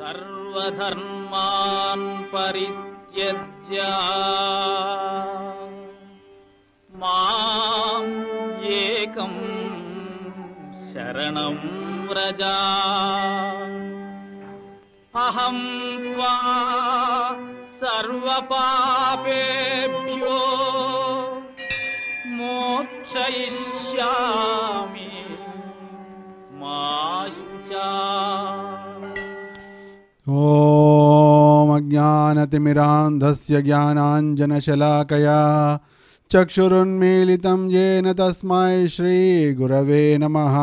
सर्वधर्मान् परित्यज्य माम् एकम् शरणम् व्रजा अहम् त्वा सर्वपापेभ्यो मोक्षयिष्यामि मा ॐ अज्ञानतिमिरान्धस्य ज्ञानाञ्जनशलाकया चक्षुरुन्मीलितं येन तस्मै श्रीगुरवे नमः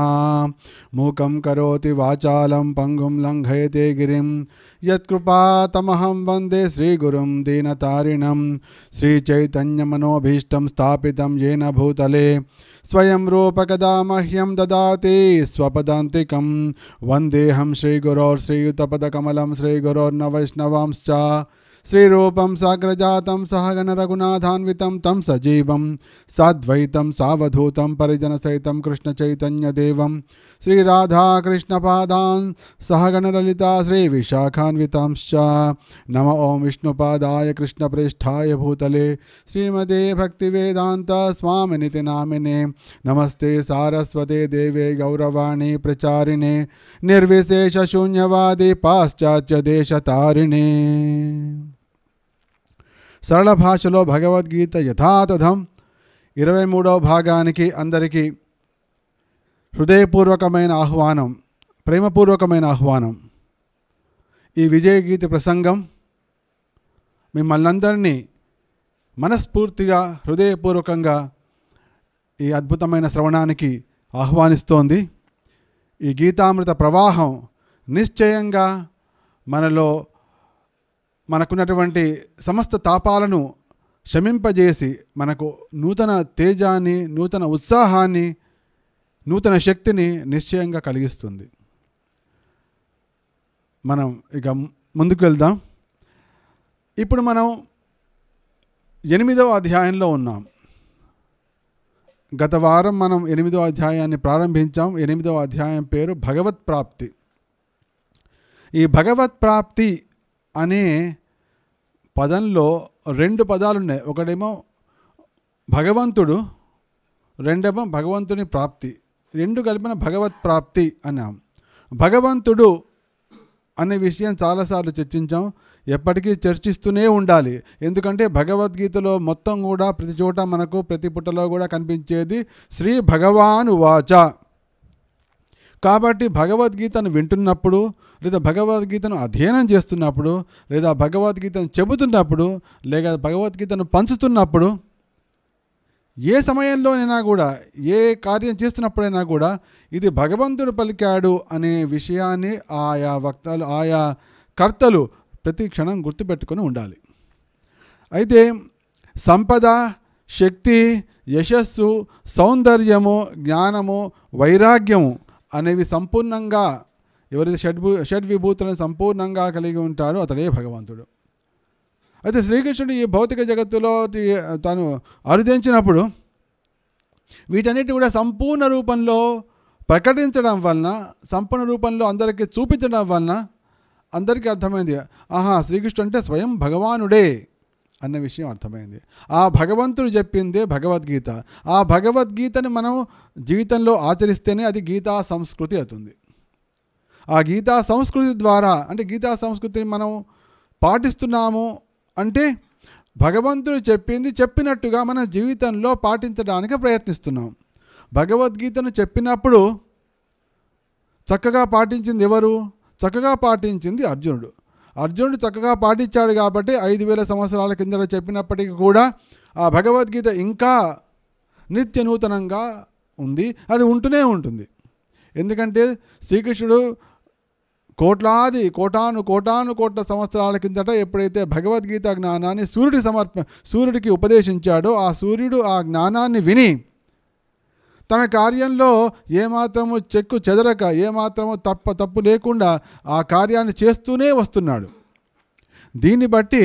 मूकं करोति वाचालं पङ्गुं लङ्घयते गिरिं यत्कृपातमहं वन्दे श्रीगुरुं दीनतारिणं श्रीचैतन्यमनोभीष्टं स्थापितं येन भूतले स्वयं रूपकदा मह्यं ददाति स्वपदान्तिकं वन्देऽहं श्रीगुरोर्श्रीयुतपदकमलं श्रीगुरोर्नवैष्णवांश्च श्रीरूपं सहित कृष्ण तं सजीवं साद्वैतं कृष्ण परिजनसहितं कृष्णचैतन्यदेवं ललिता श्री श्रीविशाखान्वितांश्च नम ॐ विष्णुपादाय कृष्णप्रेष्ठाय भूतले श्रीमदे भक्तिवेदान्त स्वामी नामिने नमस्ते सारस्वते देवे गौरवाणी प्रचारिणे निर्विशेष देश पाश्चात्यदेशतारिणे సరళ భాషలో భగవద్గీత యథాతథం ఇరవై మూడవ భాగానికి అందరికీ హృదయపూర్వకమైన ఆహ్వానం ప్రేమపూర్వకమైన ఆహ్వానం ఈ గీత ప్రసంగం మిమ్మల్ని అందరినీ మనస్ఫూర్తిగా హృదయపూర్వకంగా ఈ అద్భుతమైన శ్రవణానికి ఆహ్వానిస్తోంది ఈ గీతామృత ప్రవాహం నిశ్చయంగా మనలో మనకున్నటువంటి సమస్త తాపాలను శమింపజేసి మనకు నూతన తేజాన్ని నూతన ఉత్సాహాన్ని నూతన శక్తిని నిశ్చయంగా కలిగిస్తుంది మనం ఇక ముందుకు వెళ్దాం ఇప్పుడు మనం ఎనిమిదవ అధ్యాయంలో ఉన్నాం గత వారం మనం ఎనిమిదవ అధ్యాయాన్ని ప్రారంభించాం ఎనిమిదవ అధ్యాయం పేరు భగవత్ ప్రాప్తి ఈ భగవత్ ప్రాప్తి అనే పదంలో రెండు పదాలు ఉన్నాయి ఒకటేమో భగవంతుడు రెండేమో భగవంతుని ప్రాప్తి రెండు కలిపిన భగవత్ ప్రాప్తి అన్నాం భగవంతుడు అనే విషయం చాలాసార్లు చర్చించాం ఎప్పటికీ చర్చిస్తూనే ఉండాలి ఎందుకంటే భగవద్గీతలో మొత్తం కూడా ప్రతి చోట మనకు ప్రతి పుట్టలో కూడా కనిపించేది శ్రీ భగవాను వాచ కాబట్టి భగవద్గీతను వింటున్నప్పుడు లేదా భగవద్గీతను అధ్యయనం చేస్తున్నప్పుడు లేదా భగవద్గీతను చెబుతున్నప్పుడు లేదా భగవద్గీతను పంచుతున్నప్పుడు ఏ సమయంలోనైనా కూడా ఏ కార్యం చేస్తున్నప్పుడైనా కూడా ఇది భగవంతుడు పలికాడు అనే విషయాన్ని ఆయా వక్తలు ఆయా కర్తలు ప్రతి క్షణం గుర్తుపెట్టుకొని ఉండాలి అయితే సంపద శక్తి యశస్సు సౌందర్యము జ్ఞానము వైరాగ్యము అనేవి సంపూర్ణంగా ఎవరైతే షడ్భూ షడ్ విభూతులను సంపూర్ణంగా కలిగి ఉంటాడో అతడే భగవంతుడు అయితే శ్రీకృష్ణుడు ఈ భౌతిక జగత్తులో తాను అరుదించినప్పుడు వీటన్నిటి కూడా సంపూర్ణ రూపంలో ప్రకటించడం వలన సంపూర్ణ రూపంలో అందరికీ చూపించడం వలన అందరికీ అర్థమైంది ఆహా శ్రీకృష్ణుడు అంటే స్వయం భగవానుడే అన్న విషయం అర్థమైంది ఆ భగవంతుడు చెప్పిందే భగవద్గీత ఆ భగవద్గీతని మనం జీవితంలో ఆచరిస్తేనే అది గీతా సంస్కృతి అవుతుంది ఆ గీతా సంస్కృతి ద్వారా అంటే గీతా సంస్కృతిని మనం పాటిస్తున్నాము అంటే భగవంతుడు చెప్పింది చెప్పినట్టుగా మన జీవితంలో పాటించడానికి ప్రయత్నిస్తున్నాం భగవద్గీతను చెప్పినప్పుడు చక్కగా పాటించింది ఎవరు చక్కగా పాటించింది అర్జునుడు అర్జునుడు చక్కగా పాటించాడు కాబట్టి ఐదు వేల సంవత్సరాల కిందట చెప్పినప్పటికీ కూడా ఆ భగవద్గీత ఇంకా నిత్య నూతనంగా ఉంది అది ఉంటూనే ఉంటుంది ఎందుకంటే శ్రీకృష్ణుడు కోట్లాది కోటాను కోటాను కోట్ల సంవత్సరాల కిందట ఎప్పుడైతే భగవద్గీత జ్ఞానాన్ని సూర్యుడి సమర్ప సూర్యుడికి ఉపదేశించాడో ఆ సూర్యుడు ఆ జ్ఞానాన్ని విని తన కార్యంలో ఏమాత్రము చెక్కు చెదరక ఏమాత్రము తప్ప తప్పు లేకుండా ఆ కార్యాన్ని చేస్తూనే వస్తున్నాడు దీన్ని బట్టి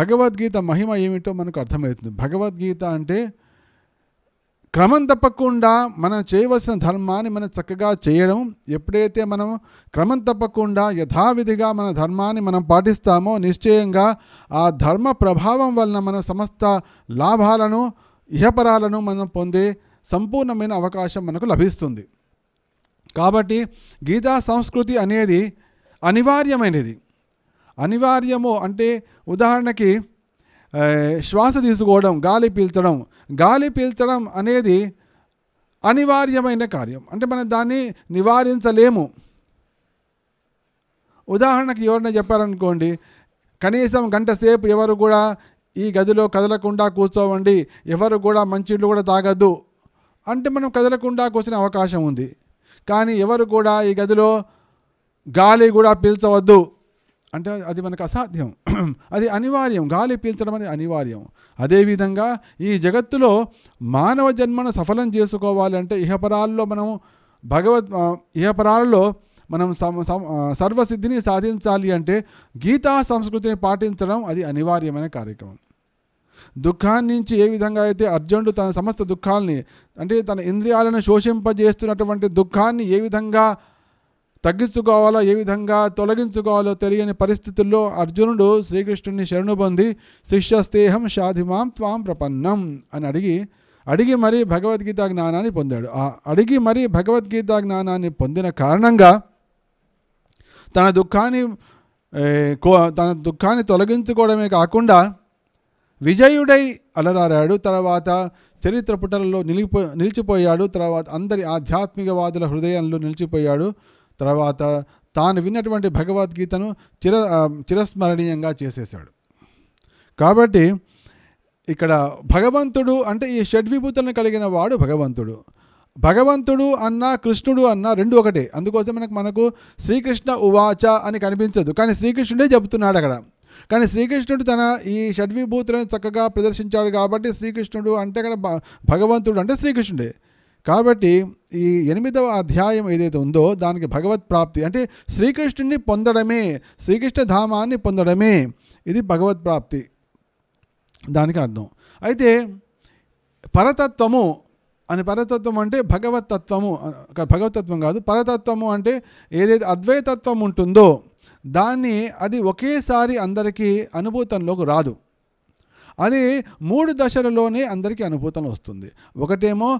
భగవద్గీత మహిమ ఏమిటో మనకు అర్థమవుతుంది భగవద్గీత అంటే క్రమం తప్పకుండా మనం చేయవలసిన ధర్మాన్ని మనం చక్కగా చేయడం ఎప్పుడైతే మనం క్రమం తప్పకుండా యథావిధిగా మన ధర్మాన్ని మనం పాటిస్తామో నిశ్చయంగా ఆ ధర్మ ప్రభావం వలన మన సమస్త లాభాలను ఇహపరాలను మనం పొందే సంపూర్ణమైన అవకాశం మనకు లభిస్తుంది కాబట్టి గీతా సంస్కృతి అనేది అనివార్యమైనది అనివార్యము అంటే ఉదాహరణకి శ్వాస తీసుకోవడం గాలి పీల్చడం గాలి పీల్చడం అనేది అనివార్యమైన కార్యం అంటే మనం దాన్ని నివారించలేము ఉదాహరణకి ఎవరైనా చెప్పారనుకోండి కనీసం గంట సేపు ఎవరు కూడా ఈ గదిలో కదలకుండా కూర్చోవండి ఎవరు కూడా మంచిళ్ళు కూడా తాగద్దు అంటే మనం కదలకుండా కూర్చునే అవకాశం ఉంది కానీ ఎవరు కూడా ఈ గదిలో గాలి కూడా పీల్చవద్దు అంటే అది మనకు అసాధ్యం అది అనివార్యం గాలి పీల్చడం అనేది అనివార్యం అదేవిధంగా ఈ జగత్తులో మానవ జన్మను సఫలం చేసుకోవాలంటే ఇహపరాల్లో మనం భగవద్ ఇహపరాల్లో మనం సర్వసిద్ధిని సాధించాలి అంటే గీతా సంస్కృతిని పాటించడం అది అనివార్యమైన కార్యక్రమం దుఃఖాన్ని నుంచి ఏ విధంగా అయితే అర్జునుడు తన సమస్త దుఃఖాలని అంటే తన ఇంద్రియాలను శోషింపజేస్తున్నటువంటి దుఃఖాన్ని ఏ విధంగా తగ్గించుకోవాలో ఏ విధంగా తొలగించుకోవాలో తెలియని పరిస్థితుల్లో అర్జునుడు శ్రీకృష్ణుని శరణు పొంది శిష్యస్తేహం షాధిమాం త్వాం ప్రపన్నం అని అడిగి అడిగి మరీ భగవద్గీత జ్ఞానాన్ని పొందాడు ఆ అడిగి మరీ భగవద్గీత జ్ఞానాన్ని పొందిన కారణంగా తన దుఃఖాన్ని తన దుఃఖాన్ని తొలగించుకోవడమే కాకుండా విజయుడై అలరారాడు తర్వాత చరిత్ర పుటలలో నిలిపో నిలిచిపోయాడు తర్వాత అందరి ఆధ్యాత్మికవాదుల హృదయంలో నిలిచిపోయాడు తర్వాత తాను విన్నటువంటి భగవద్గీతను చిర చిరస్మరణీయంగా చేసేశాడు కాబట్టి ఇక్కడ భగవంతుడు అంటే ఈ షడ్విభూతులను కలిగిన వాడు భగవంతుడు భగవంతుడు అన్న కృష్ణుడు అన్న రెండు ఒకటే అందుకోసం మనకు మనకు శ్రీకృష్ణ ఉవాచ అని కనిపించదు కానీ శ్రీకృష్ణుడే చెబుతున్నాడు అక్కడ కానీ శ్రీకృష్ణుడు తన ఈ షడ్విభూతులను చక్కగా ప్రదర్శించాడు కాబట్టి శ్రీకృష్ణుడు అంటే కదా భగవంతుడు అంటే శ్రీకృష్ణుడే కాబట్టి ఈ ఎనిమిదవ అధ్యాయం ఏదైతే ఉందో దానికి భగవత్ ప్రాప్తి అంటే శ్రీకృష్ణుడిని పొందడమే శ్రీకృష్ణ ధామాన్ని పొందడమే ఇది భగవత్ ప్రాప్తి దానికి అర్థం అయితే పరతత్వము అని పరతత్వం అంటే భగవతత్వము భగవతత్వం కాదు పరతత్వము అంటే ఏదైతే అద్వైతత్వం ఉంటుందో దాన్ని అది ఒకేసారి అందరికీ అనుభూతంలోకి రాదు అది మూడు దశలలోనే అందరికీ అనుభూతం వస్తుంది ఒకటేమో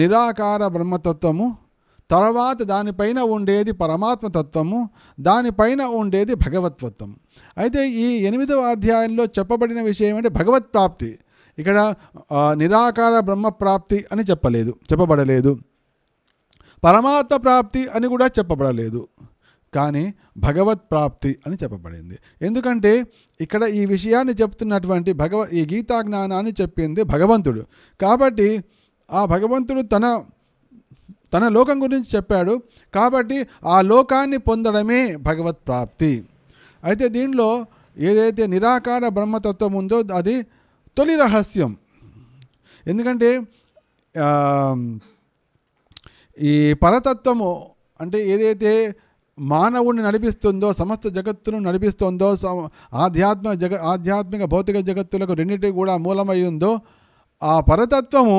నిరాకార బ్రహ్మతత్వము తర్వాత దానిపైన ఉండేది పరమాత్మతత్వము దానిపైన ఉండేది భగవత్వత్వం అయితే ఈ ఎనిమిదవ అధ్యాయంలో చెప్పబడిన విషయం అంటే భగవత్ ప్రాప్తి ఇక్కడ నిరాకార బ్రహ్మ ప్రాప్తి అని చెప్పలేదు చెప్పబడలేదు పరమాత్మ ప్రాప్తి అని కూడా చెప్పబడలేదు కానీ భగవత్ ప్రాప్తి అని చెప్పబడింది ఎందుకంటే ఇక్కడ ఈ విషయాన్ని చెప్తున్నటువంటి భగవ ఈ గీతా జ్ఞానాన్ని చెప్పింది భగవంతుడు కాబట్టి ఆ భగవంతుడు తన తన లోకం గురించి చెప్పాడు కాబట్టి ఆ లోకాన్ని పొందడమే భగవత్ ప్రాప్తి అయితే దీనిలో ఏదైతే నిరాకార బ్రహ్మతత్వం ఉందో అది తొలి రహస్యం ఎందుకంటే ఈ పరతత్వము అంటే ఏదైతే మానవుడిని నడిపిస్తుందో సమస్త జగత్తును నడిపిస్తుందో ఆధ్యాత్మిక జగ ఆధ్యాత్మిక భౌతిక జగత్తులకు రెండింటికి కూడా మూలమై ఉందో ఆ పరతత్వము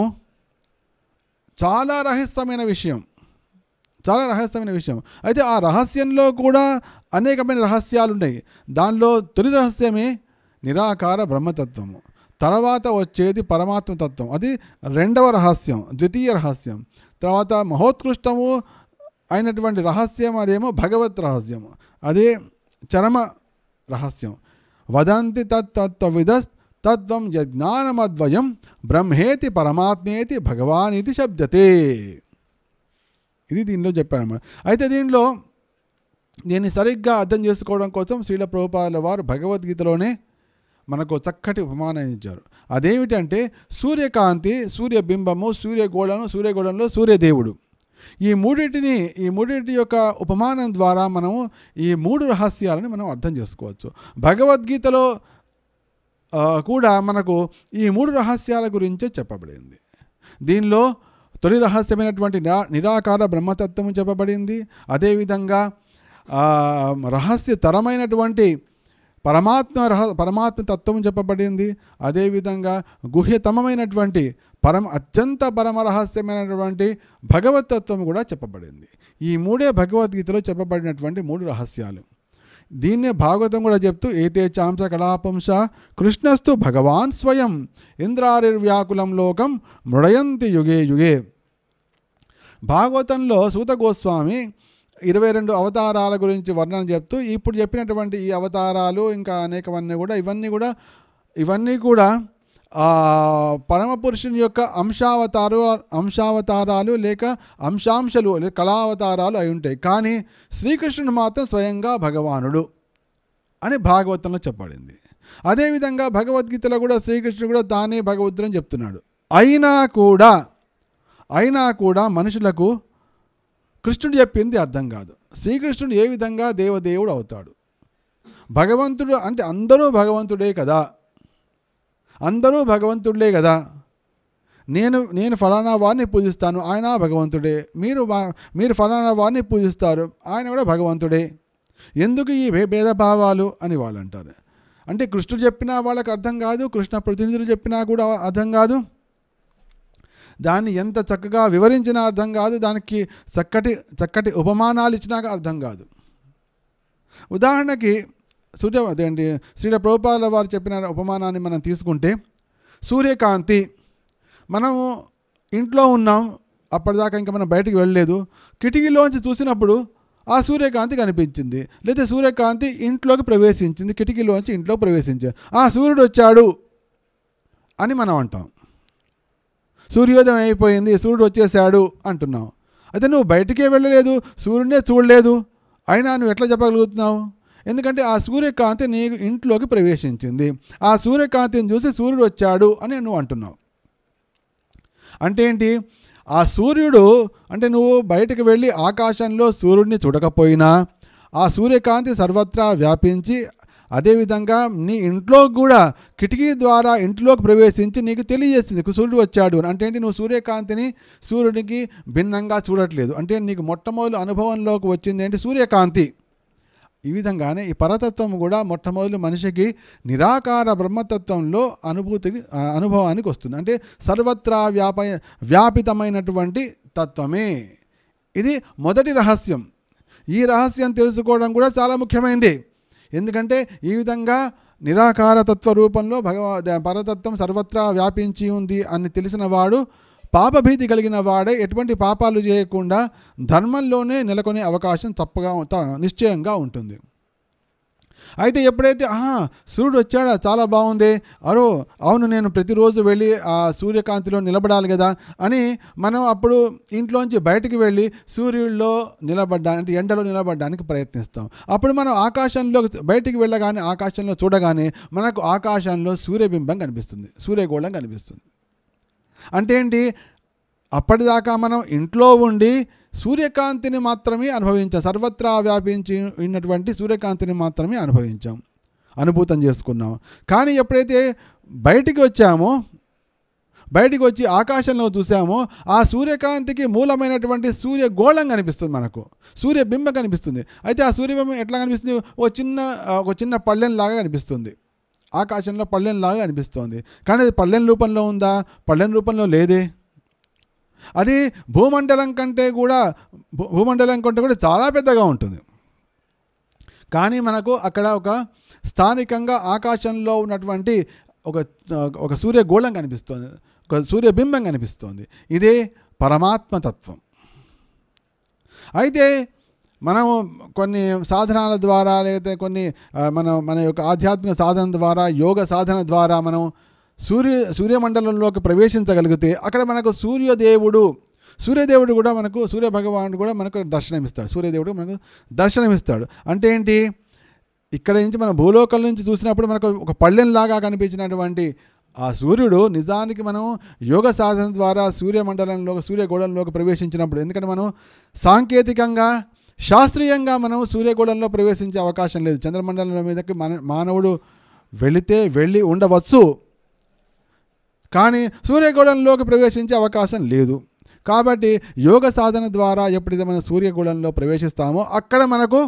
చాలా రహస్యమైన విషయం చాలా రహస్యమైన విషయం అయితే ఆ రహస్యంలో కూడా అనేకమైన రహస్యాలు ఉన్నాయి దానిలో తొలి రహస్యమే నిరాకార బ్రహ్మతత్వము తర్వాత వచ్చేది పరమాత్మతత్వం అది రెండవ రహస్యం ద్వితీయ రహస్యం తర్వాత మహోత్కృష్టము అయినటువంటి రహస్యం అదేమో భగవత్ రహస్యం అదే చరమ రహస్యం వదంతి తత్తత్వవిద తత్వం యజ్ఞానమద్వయం బ్రహ్మేతి పరమాత్మేతి భగవాన్ ఇది శబ్దతే ఇది దీనిలో చెప్పారన్నమాట అయితే దీనిలో దీన్ని సరిగ్గా అర్థం చేసుకోవడం కోసం శ్రీల ప్రభుపాల వారు భగవద్గీతలోనే మనకు చక్కటి ఉపమానం ఇచ్చారు అదేమిటంటే సూర్యకాంతి సూర్యబింబము సూర్యగోళము సూర్యగోళంలో సూర్యదేవుడు ఈ మూడింటిని ఈ మూడింటి యొక్క ఉపమానం ద్వారా మనం ఈ మూడు రహస్యాలని మనం అర్థం చేసుకోవచ్చు భగవద్గీతలో కూడా మనకు ఈ మూడు రహస్యాల గురించే చెప్పబడింది దీనిలో తొలి రహస్యమైనటువంటి నిరా నిరాకార బ్రహ్మతత్వం చెప్పబడింది అదేవిధంగా రహస్యతరమైనటువంటి పరమాత్మ రహ పరమాత్మ తత్వం చెప్పబడింది అదేవిధంగా గుహ్యతమైనటువంటి పరమ అత్యంత పరమ రహస్యమైనటువంటి భగవతత్వం కూడా చెప్పబడింది ఈ మూడే భగవద్గీతలో చెప్పబడినటువంటి మూడు రహస్యాలు దీన్నే భాగవతం కూడా చెప్తూ ఏతే చాంస కళాపంశ కృష్ణస్తు భగవాన్ స్వయం ఇంద్రారిర్వ్యాకులం లోకం మృడయంతి యుగే యుగే భాగవతంలో సూత గోస్వామి ఇరవై రెండు అవతారాల గురించి వర్ణన చెప్తూ ఇప్పుడు చెప్పినటువంటి ఈ అవతారాలు ఇంకా అనేకవన్నీ కూడా ఇవన్నీ కూడా ఇవన్నీ కూడా పరమపురుషుని యొక్క అంశావతారు అంశావతారాలు లేక అంశాంశలు లేక కళావతారాలు అయి ఉంటాయి కానీ శ్రీకృష్ణుడు మాత్రం స్వయంగా భగవానుడు అని భాగవతంలో చెప్పబడింది అదేవిధంగా భగవద్గీతలో కూడా శ్రీకృష్ణుడు కూడా తానే భగవంతుడు చెప్తున్నాడు అయినా కూడా అయినా కూడా మనుషులకు కృష్ణుడు చెప్పింది అర్థం కాదు శ్రీకృష్ణుడు ఏ విధంగా దేవదేవుడు అవుతాడు భగవంతుడు అంటే అందరూ భగవంతుడే కదా అందరూ భగవంతుడే కదా నేను నేను ఫలానా వారిని పూజిస్తాను ఆయన భగవంతుడే మీరు మీరు ఫలానా వారిని పూజిస్తారు ఆయన కూడా భగవంతుడే ఎందుకు ఈ భేదభావాలు అని వాళ్ళు అంటారు అంటే కృష్ణుడు చెప్పినా వాళ్ళకి అర్థం కాదు కృష్ణ ప్రతినిధులు చెప్పినా కూడా అర్థం కాదు దాన్ని ఎంత చక్కగా వివరించినా అర్థం కాదు దానికి చక్కటి చక్కటి ఉపమానాలు ఇచ్చినాక అర్థం కాదు ఉదాహరణకి సూర్య అదేంటి శ్రీ ప్రభుపాల వారు చెప్పిన ఉపమానాన్ని మనం తీసుకుంటే సూర్యకాంతి మనము ఇంట్లో ఉన్నాం అప్పటిదాకా ఇంకా మనం బయటికి వెళ్ళలేదు కిటికీలోంచి చూసినప్పుడు ఆ సూర్యకాంతి కనిపించింది లేదా సూర్యకాంతి ఇంట్లోకి ప్రవేశించింది కిటికీలోంచి ఇంట్లో ప్రవేశించింది ఆ సూర్యుడు వచ్చాడు అని మనం అంటాం సూర్యోదయం అయిపోయింది సూర్యుడు వచ్చేసాడు అంటున్నాం అయితే నువ్వు బయటికే వెళ్ళలేదు సూర్యుడే చూడలేదు అయినా నువ్వు ఎట్లా చెప్పగలుగుతున్నావు ఎందుకంటే ఆ సూర్యకాంతి నీ ఇంట్లోకి ప్రవేశించింది ఆ సూర్యకాంతిని చూసి సూర్యుడు వచ్చాడు అని నువ్వు అంటున్నావు అంటే ఏంటి ఆ సూర్యుడు అంటే నువ్వు బయటకు వెళ్ళి ఆకాశంలో సూర్యుడిని చూడకపోయినా ఆ సూర్యకాంతి సర్వత్రా వ్యాపించి అదేవిధంగా నీ ఇంట్లో కూడా కిటికీ ద్వారా ఇంట్లోకి ప్రవేశించి నీకు తెలియజేస్తుంది సూర్యుడు వచ్చాడు అని అంటే నువ్వు సూర్యకాంతిని సూర్యుడికి భిన్నంగా చూడట్లేదు అంటే నీకు మొట్టమొదటి అనుభవంలోకి వచ్చింది ఏంటి సూర్యకాంతి ఈ విధంగానే ఈ పరతత్వం కూడా మొట్టమొదటి మనిషికి నిరాకార బ్రహ్మతత్వంలో అనుభూతికి అనుభవానికి వస్తుంది అంటే సర్వత్రా వ్యాప వ్యాపితమైనటువంటి తత్వమే ఇది మొదటి రహస్యం ఈ రహస్యం తెలుసుకోవడం కూడా చాలా ముఖ్యమైనది ఎందుకంటే ఈ విధంగా నిరాకారతత్వ రూపంలో భగవ పరతత్వం సర్వత్రా వ్యాపించి ఉంది అని తెలిసిన వాడు పాపభీతి కలిగిన వాడే ఎటువంటి పాపాలు చేయకుండా ధర్మంలోనే నెలకొనే అవకాశం తప్పగా నిశ్చయంగా ఉంటుంది అయితే ఎప్పుడైతే ఆహా సూర్యుడు వచ్చాడా చాలా బాగుంది అరో అవును నేను ప్రతిరోజు వెళ్ళి ఆ సూర్యకాంతిలో నిలబడాలి కదా అని మనం అప్పుడు ఇంట్లోంచి బయటకు వెళ్ళి సూర్యుడిలో నిలబడ్డానికి ఎండలో నిలబడడానికి ప్రయత్నిస్తాం అప్పుడు మనం ఆకాశంలో బయటికి వెళ్ళగానే ఆకాశంలో చూడగానే మనకు ఆకాశంలో సూర్యబింబం కనిపిస్తుంది సూర్యగోళం కనిపిస్తుంది అంటే ఏంటి అప్పటిదాకా మనం ఇంట్లో ఉండి సూర్యకాంతిని మాత్రమే అనుభవించాం సర్వత్రా వ్యాపించి ఉన్నటువంటి సూర్యకాంతిని మాత్రమే అనుభవించాం అనుభూతం చేసుకున్నాం కానీ ఎప్పుడైతే బయటికి వచ్చామో బయటికి వచ్చి ఆకాశంలో చూసామో ఆ సూర్యకాంతికి మూలమైనటువంటి సూర్యగోళం కనిపిస్తుంది మనకు సూర్యబింబం కనిపిస్తుంది అయితే ఆ సూర్యబింబం ఎట్లా కనిపిస్తుంది ఓ చిన్న ఒక చిన్న పళ్ళెంలాగా కనిపిస్తుంది ఆకాశంలో పళ్ళెంలాగా అనిపిస్తోంది కానీ అది పళ్ళెం రూపంలో ఉందా పళ్ళెం రూపంలో లేదే అది భూమండలం కంటే కూడా భూమండలం కంటే కూడా చాలా పెద్దగా ఉంటుంది కానీ మనకు అక్కడ ఒక స్థానికంగా ఆకాశంలో ఉన్నటువంటి ఒక ఒక సూర్యగోళం కనిపిస్తోంది ఒక సూర్యబింబం కనిపిస్తోంది ఇదే పరమాత్మతత్వం అయితే మనము కొన్ని సాధనాల ద్వారా లేకపోతే కొన్ని మన మన యొక్క ఆధ్యాత్మిక సాధన ద్వారా యోగ సాధన ద్వారా మనం సూర్య సూర్యమండలంలోకి ప్రవేశించగలిగితే అక్కడ మనకు సూర్యదేవుడు సూర్యదేవుడు కూడా మనకు సూర్య భగవానుడు కూడా మనకు దర్శనమిస్తాడు సూర్యదేవుడు మనకు దర్శనమిస్తాడు అంటే ఏంటి ఇక్కడ నుంచి మన భూలోకం నుంచి చూసినప్పుడు మనకు ఒక పళ్ళెంలాగా కనిపించినటువంటి ఆ సూర్యుడు నిజానికి మనం యోగ సాధన ద్వారా సూర్యమండలంలో సూర్యగోళంలోకి ప్రవేశించినప్పుడు ఎందుకంటే మనం సాంకేతికంగా శాస్త్రీయంగా మనం సూర్యగోళంలో ప్రవేశించే అవకాశం లేదు చంద్రమండలం మీదకి మన మానవుడు వెళితే వెళ్ళి ఉండవచ్చు కానీ సూర్యగోళంలోకి ప్రవేశించే అవకాశం లేదు కాబట్టి యోగ సాధన ద్వారా ఎప్పుడైతే మనం సూర్యగోళంలో ప్రవేశిస్తామో అక్కడ మనకు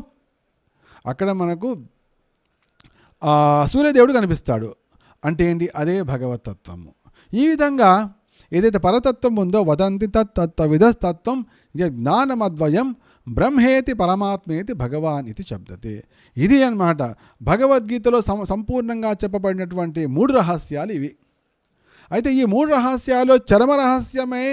అక్కడ మనకు సూర్యదేవుడు కనిపిస్తాడు అంటే ఏంటి అదే భగవతత్వము ఈ విధంగా ఏదైతే పరతత్వం ఉందో వదంతి తత్తత్వ విధస్తత్వం జ్ఞానమద్వయం బ్రహ్మేతి పరమాత్మేతి భగవాన్ ఇది శబ్దతే ఇది అనమాట భగవద్గీతలో సంపూర్ణంగా చెప్పబడినటువంటి మూడు రహస్యాలు ఇవి అయితే ఈ మూడు రహస్యాలు చరమ రహస్యమే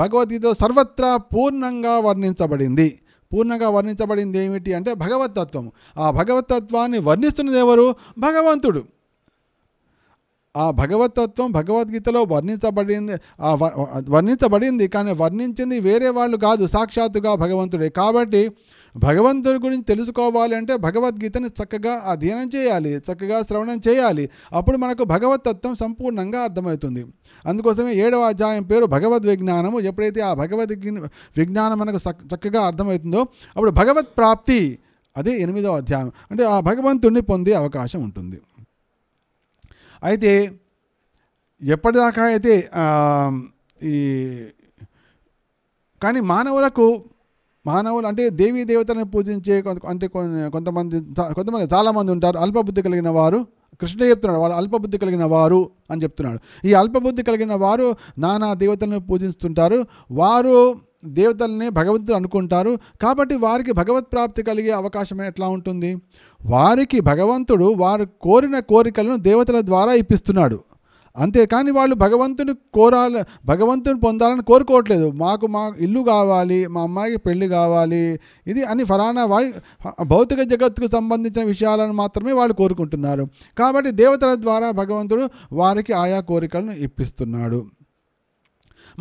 భగవద్గీత సర్వత్రా పూర్ణంగా వర్ణించబడింది పూర్ణంగా వర్ణించబడింది ఏమిటి అంటే భగవతత్వం ఆ భగవతత్వాన్ని వర్ణిస్తున్నది ఎవరు భగవంతుడు ఆ భగవతత్వం భగవద్గీతలో వర్ణించబడింది వర్ణించబడింది కానీ వర్ణించింది వేరే వాళ్ళు కాదు సాక్షాత్తుగా భగవంతుడే కాబట్టి భగవంతుడి గురించి తెలుసుకోవాలి అంటే భగవద్గీతని చక్కగా అధ్యయనం చేయాలి చక్కగా శ్రవణం చేయాలి అప్పుడు మనకు భగవతత్వం సంపూర్ణంగా అర్థమవుతుంది అందుకోసమే ఏడవ అధ్యాయం పేరు భగవద్ విజ్ఞానము ఎప్పుడైతే ఆ భగవద్ విజ్ఞానం మనకు చక్కగా అర్థమవుతుందో అప్పుడు భగవత్ ప్రాప్తి అదే ఎనిమిదవ అధ్యాయం అంటే ఆ భగవంతుడిని పొందే అవకాశం ఉంటుంది అయితే ఎప్పటిదాకా అయితే ఈ కానీ మానవులకు మానవులు అంటే దేవీ దేవతలను పూజించే కొంత అంటే కొంతమంది కొంతమంది చాలామంది ఉంటారు అల్పబుద్ధి కలిగిన వారు కృష్ణ చెప్తున్నాడు వాళ్ళు అల్పబుద్ధి కలిగిన వారు అని చెప్తున్నాడు ఈ అల్పబుద్ధి కలిగిన వారు నానా దేవతలను పూజిస్తుంటారు వారు దేవతలనే భగవంతుడు అనుకుంటారు కాబట్టి వారికి భగవత్ ప్రాప్తి కలిగే అవకాశం ఎట్లా ఉంటుంది వారికి భగవంతుడు వారు కోరిన కోరికలను దేవతల ద్వారా ఇప్పిస్తున్నాడు అంతేకాని వాళ్ళు భగవంతుని కోరాల భగవంతుని పొందాలని కోరుకోవట్లేదు మాకు మా ఇల్లు కావాలి మా అమ్మాయికి పెళ్ళి కావాలి ఇది అని ఫలానా వాయి భౌతిక జగత్తుకు సంబంధించిన విషయాలను మాత్రమే వాళ్ళు కోరుకుంటున్నారు కాబట్టి దేవతల ద్వారా భగవంతుడు వారికి ఆయా కోరికలను ఇప్పిస్తున్నాడు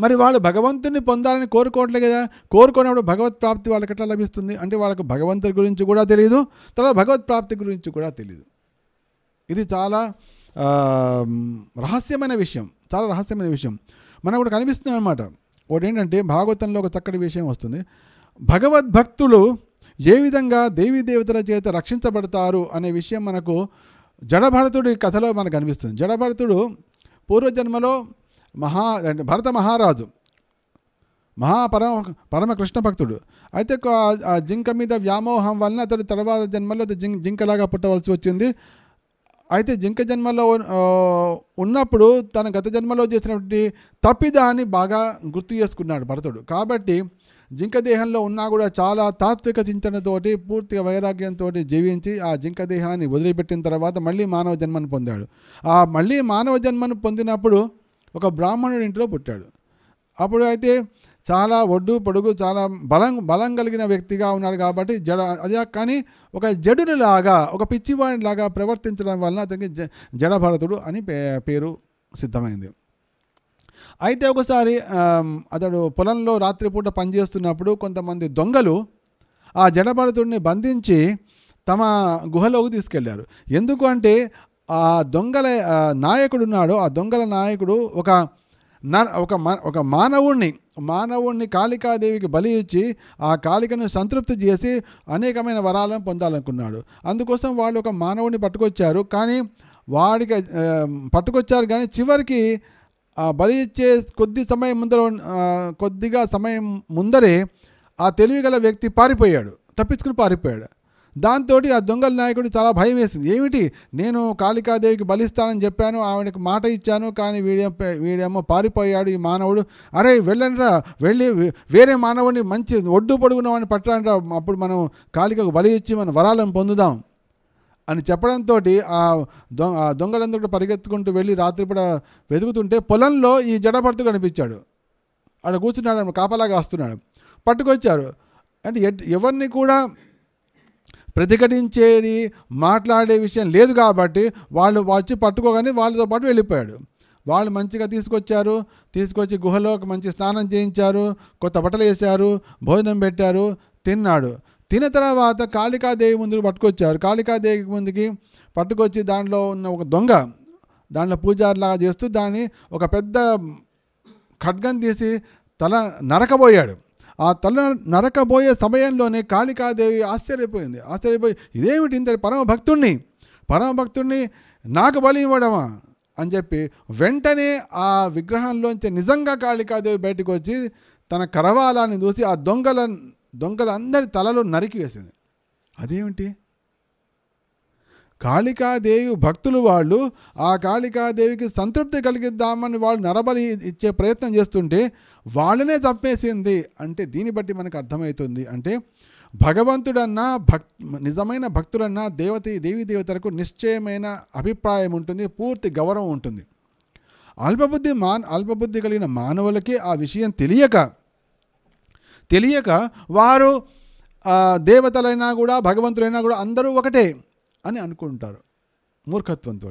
మరి వాళ్ళు భగవంతుని పొందాలని కోరుకోవట్లే కదా కోరుకున్నప్పుడు భగవత్ ప్రాప్తి వాళ్ళకి ఎట్లా లభిస్తుంది అంటే వాళ్ళకు భగవంతుడి గురించి కూడా తెలియదు తర్వాత భగవత్ ప్రాప్తి గురించి కూడా తెలియదు ఇది చాలా రహస్యమైన విషయం చాలా రహస్యమైన విషయం మనకు కూడా కనిపిస్తుంది అనమాట ఒకటి ఏంటంటే భాగవతంలో ఒక చక్కటి విషయం వస్తుంది భగవద్భక్తులు ఏ విధంగా దేవీ దేవతల చేత రక్షించబడతారు అనే విషయం మనకు జడభరతుడి కథలో మనకు కనిపిస్తుంది జడభరతుడు పూర్వజన్మలో మహా అంటే భరత మహారాజు మహాపరమ పరమ కృష్ణ భక్తుడు అయితే ఆ జింక మీద వ్యామోహం వలన అతడు తర్వాత జన్మలో జింక జింకలాగా పుట్టవలసి వచ్చింది అయితే జింక జన్మలో ఉన్నప్పుడు తన గత జన్మలో చేసినటువంటి తప్పిదాన్ని బాగా గుర్తు చేసుకున్నాడు భరతుడు కాబట్టి జింక దేహంలో ఉన్నా కూడా చాలా తాత్విక చింతనతోటి పూర్తిగా వైరాగ్యంతో జీవించి ఆ జింక దేహాన్ని వదిలిపెట్టిన తర్వాత మళ్ళీ మానవ జన్మను పొందాడు ఆ మళ్ళీ మానవ జన్మను పొందినప్పుడు ఒక బ్రాహ్మణుడి ఇంట్లో పుట్టాడు అప్పుడు అయితే చాలా ఒడ్డు పొడుగు చాలా బలం బలం కలిగిన వ్యక్తిగా ఉన్నాడు కాబట్టి జడ అదే కానీ ఒక జడునిలాగా ఒక లాగా ప్రవర్తించడం వలన అతనికి జ జడభరతుడు అని పేరు సిద్ధమైంది అయితే ఒకసారి అతడు పొలంలో రాత్రిపూట పనిచేస్తున్నప్పుడు కొంతమంది దొంగలు ఆ జడభరతుడిని బంధించి తమ గుహలోకి తీసుకెళ్లారు ఎందుకు అంటే ఆ దొంగల నాయకుడున్నాడు ఆ దొంగల నాయకుడు ఒక ఒక ఒక మానవుణ్ణి మానవుణ్ణి కాళికాదేవికి బలి ఇచ్చి ఆ కాళికను సంతృప్తి చేసి అనేకమైన వరాలను పొందాలనుకున్నాడు అందుకోసం వాళ్ళు ఒక మానవుణ్ణి పట్టుకొచ్చారు కానీ వాడికి పట్టుకొచ్చారు కానీ చివరికి బలి ఇచ్చే కొద్ది సమయం ముందర కొద్దిగా సమయం ముందరే ఆ తెలివి వ్యక్తి పారిపోయాడు తప్పించుకుని పారిపోయాడు దాంతో ఆ దొంగల నాయకుడు చాలా భయం వేసింది ఏమిటి నేను కాళికాదేవికి బలిస్తానని చెప్పాను ఆవిడకి మాట ఇచ్చాను కానీ వీడే వీడేమో పారిపోయాడు ఈ మానవుడు అరే రా వెళ్ళి వేరే మానవుడిని మంచి ఒడ్డు పొడుగున వాడిని పట్టడానికి అప్పుడు మనం కాళికకు బలి ఇచ్చి మనం వరాలను పొందుదాం అని చెప్పడంతో ఆ దొంగ ఆ దొంగలందరూ పరిగెత్తుకుంటూ వెళ్ళి రాత్రిపూట వెతుకుతుంటే పొలంలో ఈ జడపడుతు కనిపించాడు అక్కడ కూర్చున్నాడు కాపలాగా వస్తున్నాడు పట్టుకొచ్చారు అంటే ఎవరిని కూడా ప్రతిఘటించేది మాట్లాడే విషయం లేదు కాబట్టి వాళ్ళు వచ్చి పట్టుకోగానే వాళ్ళతో పాటు వెళ్ళిపోయాడు వాళ్ళు మంచిగా తీసుకొచ్చారు తీసుకొచ్చి గుహలో ఒక మంచి స్నానం చేయించారు కొత్త బట్టలు వేశారు భోజనం పెట్టారు తిన్నాడు తిన్న తర్వాత కాళికాదేవి ముందుకు పట్టుకొచ్చారు కాళికాదేవి ముందుకి పట్టుకొచ్చి దానిలో ఉన్న ఒక దొంగ దానిలో పూజారిలాగా చేస్తూ దాన్ని ఒక పెద్ద ఖడ్గం తీసి తల నరకబోయాడు ఆ తల నరకబోయే సమయంలోనే కాళికాదేవి ఆశ్చర్యపోయింది ఆశ్చర్యపోయి ఇదేమిటి ఇంత పరమభక్తుణ్ణి పరమభక్తుణ్ణి నాకు బలి ఇవ్వడమా అని చెప్పి వెంటనే ఆ విగ్రహంలోంచి నిజంగా కాళికాదేవి బయటకు వచ్చి తన కరవాలాన్ని చూసి ఆ దొంగల దొంగలందరి తలలు నరికి వేసింది అదేమిటి కాళికాదేవి భక్తులు వాళ్ళు ఆ కాళికాదేవికి సంతృప్తి కలిగిద్దామని వాళ్ళు నరబలి ఇచ్చే ప్రయత్నం చేస్తుంటే వాళ్ళనే చంపేసింది అంటే దీన్ని బట్టి మనకు అర్థమవుతుంది అంటే భగవంతుడన్నా భక్ నిజమైన భక్తులన్నా దేవత దేవీ దేవతలకు నిశ్చయమైన అభిప్రాయం ఉంటుంది పూర్తి గౌరవం ఉంటుంది అల్పబుద్ధి మాన్ అల్పబుద్ధి కలిగిన మానవులకి ఆ విషయం తెలియక తెలియక వారు దేవతలైనా కూడా భగవంతులైనా కూడా అందరూ ఒకటే అని అనుకుంటారు మూర్ఖత్వంతో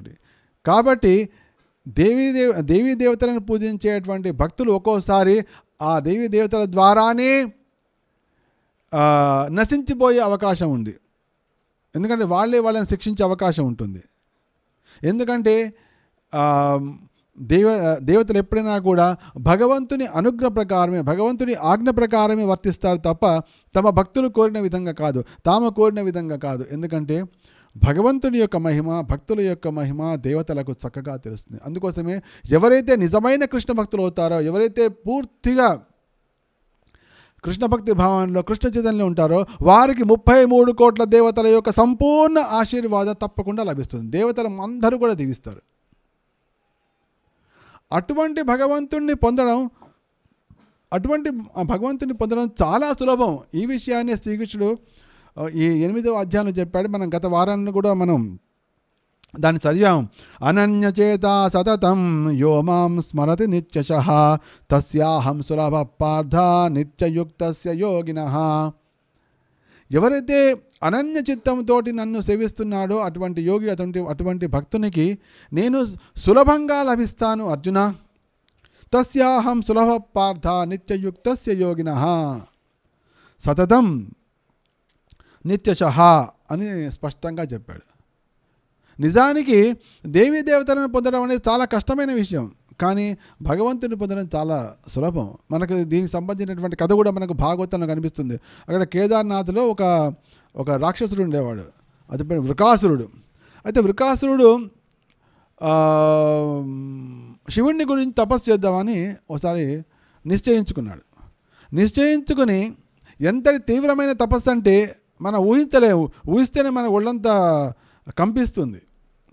కాబట్టి దేవీదేవ దేవీ దేవతలను పూజించేటువంటి భక్తులు ఒక్కోసారి ఆ దేవీ దేవతల ద్వారానే నశించిపోయే అవకాశం ఉంది ఎందుకంటే వాళ్ళే వాళ్ళని శిక్షించే అవకాశం ఉంటుంది ఎందుకంటే దేవ దేవతలు ఎప్పుడైనా కూడా భగవంతుని అనుగ్రహ ప్రకారమే భగవంతుని ఆజ్ఞ ప్రకారమే వర్తిస్తారు తప్ప తమ భక్తులు కోరిన విధంగా కాదు తాము కోరిన విధంగా కాదు ఎందుకంటే భగవంతుని యొక్క మహిమ భక్తుల యొక్క మహిమ దేవతలకు చక్కగా తెలుస్తుంది అందుకోసమే ఎవరైతే నిజమైన కృష్ణ భక్తులు అవుతారో ఎవరైతే పూర్తిగా కృష్ణ భక్తి భావనలో కృష్ణ చైతన్యంలో ఉంటారో వారికి ముప్పై మూడు కోట్ల దేవతల యొక్క సంపూర్ణ ఆశీర్వాదం తప్పకుండా లభిస్తుంది దేవతలు అందరూ కూడా దీవిస్తారు అటువంటి భగవంతుణ్ణి పొందడం అటువంటి భగవంతుని పొందడం చాలా సులభం ఈ విషయాన్ని శ్రీకృష్ణుడు ఈ ఎనిమిదవ అధ్యాయం చెప్పాడు మనం గత వారాన్ని కూడా మనం దాన్ని చదివాం అనన్యచేత సతతం యో మాం స్మరతి నిత్యశ తస్యాహం సులభ పార్థ నిత్యయుక్త యోగిన ఎవరైతే అనన్య చిత్తంతో నన్ను సేవిస్తున్నాడో అటువంటి యోగి అటువంటి అటువంటి భక్తునికి నేను సులభంగా లభిస్తాను అర్జున తస్యాహం సులభ పార్థ నిత్యయుక్త యోగిన సతతం నిత్యశహ అని స్పష్టంగా చెప్పాడు నిజానికి దేవీ దేవతలను పొందడం అనేది చాలా కష్టమైన విషయం కానీ భగవంతుని పొందడం చాలా సులభం మనకు దీనికి సంబంధించినటువంటి కథ కూడా మనకు భాగవతంలో కనిపిస్తుంది అక్కడ కేదార్నాథ్లో ఒక ఒక రాక్షసుడు ఉండేవాడు అది వృకాసురుడు అయితే వృకాసురుడు శివుణ్ణి గురించి తపస్సు చేద్దామని ఒకసారి నిశ్చయించుకున్నాడు నిశ్చయించుకుని ఎంతటి తీవ్రమైన తపస్సు అంటే మనం ఊహించలేము ఊహిస్తేనే మన ఒళ్ళంతా కంపిస్తుంది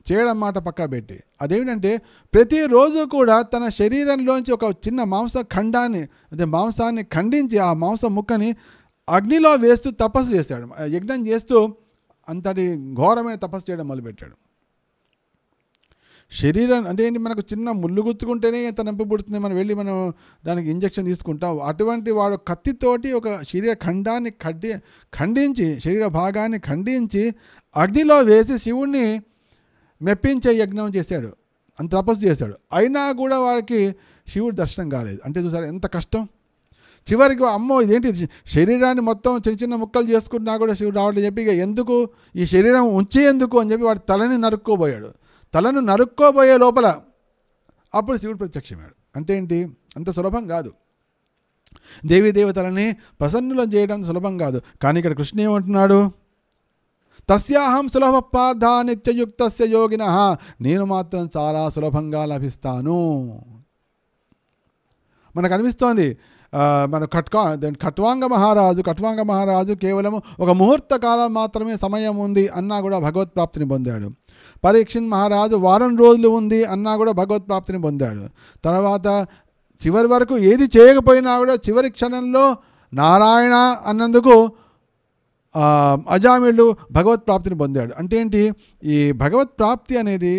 చేయడం మాట పక్కా పెట్టి అదేమిటంటే ప్రతిరోజు కూడా తన శరీరంలోంచి ఒక చిన్న మాంస ఖండాన్ని అంటే మాంసాన్ని ఖండించి ఆ మాంస ముక్కని అగ్నిలో వేస్తూ తపస్సు చేశాడు యజ్ఞం చేస్తూ అంతటి ఘోరమైన తపస్సు చేయడం మొదలుపెట్టాడు శరీరం అంటే ఏంటి మనకు చిన్న ముళ్ళు గుచ్చుకుంటేనే ఎంత పుడుతుంది మనం వెళ్ళి మనం దానికి ఇంజక్షన్ తీసుకుంటాం అటువంటి వాడు కత్తితోటి ఒక శరీర ఖండాన్ని ఖడ్డి ఖండించి శరీర భాగాన్ని ఖండించి అగ్నిలో వేసి శివుణ్ణి మెప్పించే యజ్ఞం చేశాడు అంత తపస్సు చేశాడు అయినా కూడా వాడికి శివుడు దర్శనం కాలేదు అంటే చూసారు ఎంత కష్టం చివరికి అమ్మో ఇదేంటి శరీరాన్ని మొత్తం చిన్న చిన్న ముక్కలు చేసుకున్నా కూడా శివుడు రావట్లేదు చెప్పి ఇక ఎందుకు ఈ శరీరం ఉంచేందుకు అని చెప్పి వాడు తలని నరుక్కోబోయాడు తలను నరుక్కోబోయే లోపల అప్పుడు శివుడు ప్రత్యక్షమాడు అంటే ఏంటి అంత సులభం కాదు దేవతలని ప్రసన్నులం చేయడం సులభం కాదు కానీ ఇక్కడ కృష్ణ ఏమంటున్నాడు తస్యాహం సులభ పార్థ నిత్యయుక్త యోగిన నేను మాత్రం చాలా సులభంగా లభిస్తాను మనకు అనిపిస్తోంది మన దెన్ కట్వాంగ మహారాజు కట్వాంగ మహారాజు కేవలం ఒక ముహూర్త కాలం మాత్రమే సమయం ఉంది అన్నా కూడా భగవత్ ప్రాప్తిని పొందాడు పరీక్షన్ మహారాజు వారం రోజులు ఉంది అన్నా కూడా భగవత్ ప్రాప్తిని పొందాడు తర్వాత చివరి వరకు ఏది చేయకపోయినా కూడా చివరి క్షణంలో నారాయణ అన్నందుకు అజామిళ్ళు భగవత్ ప్రాప్తిని పొందాడు అంటే ఏంటి ఈ భగవత్ ప్రాప్తి అనేది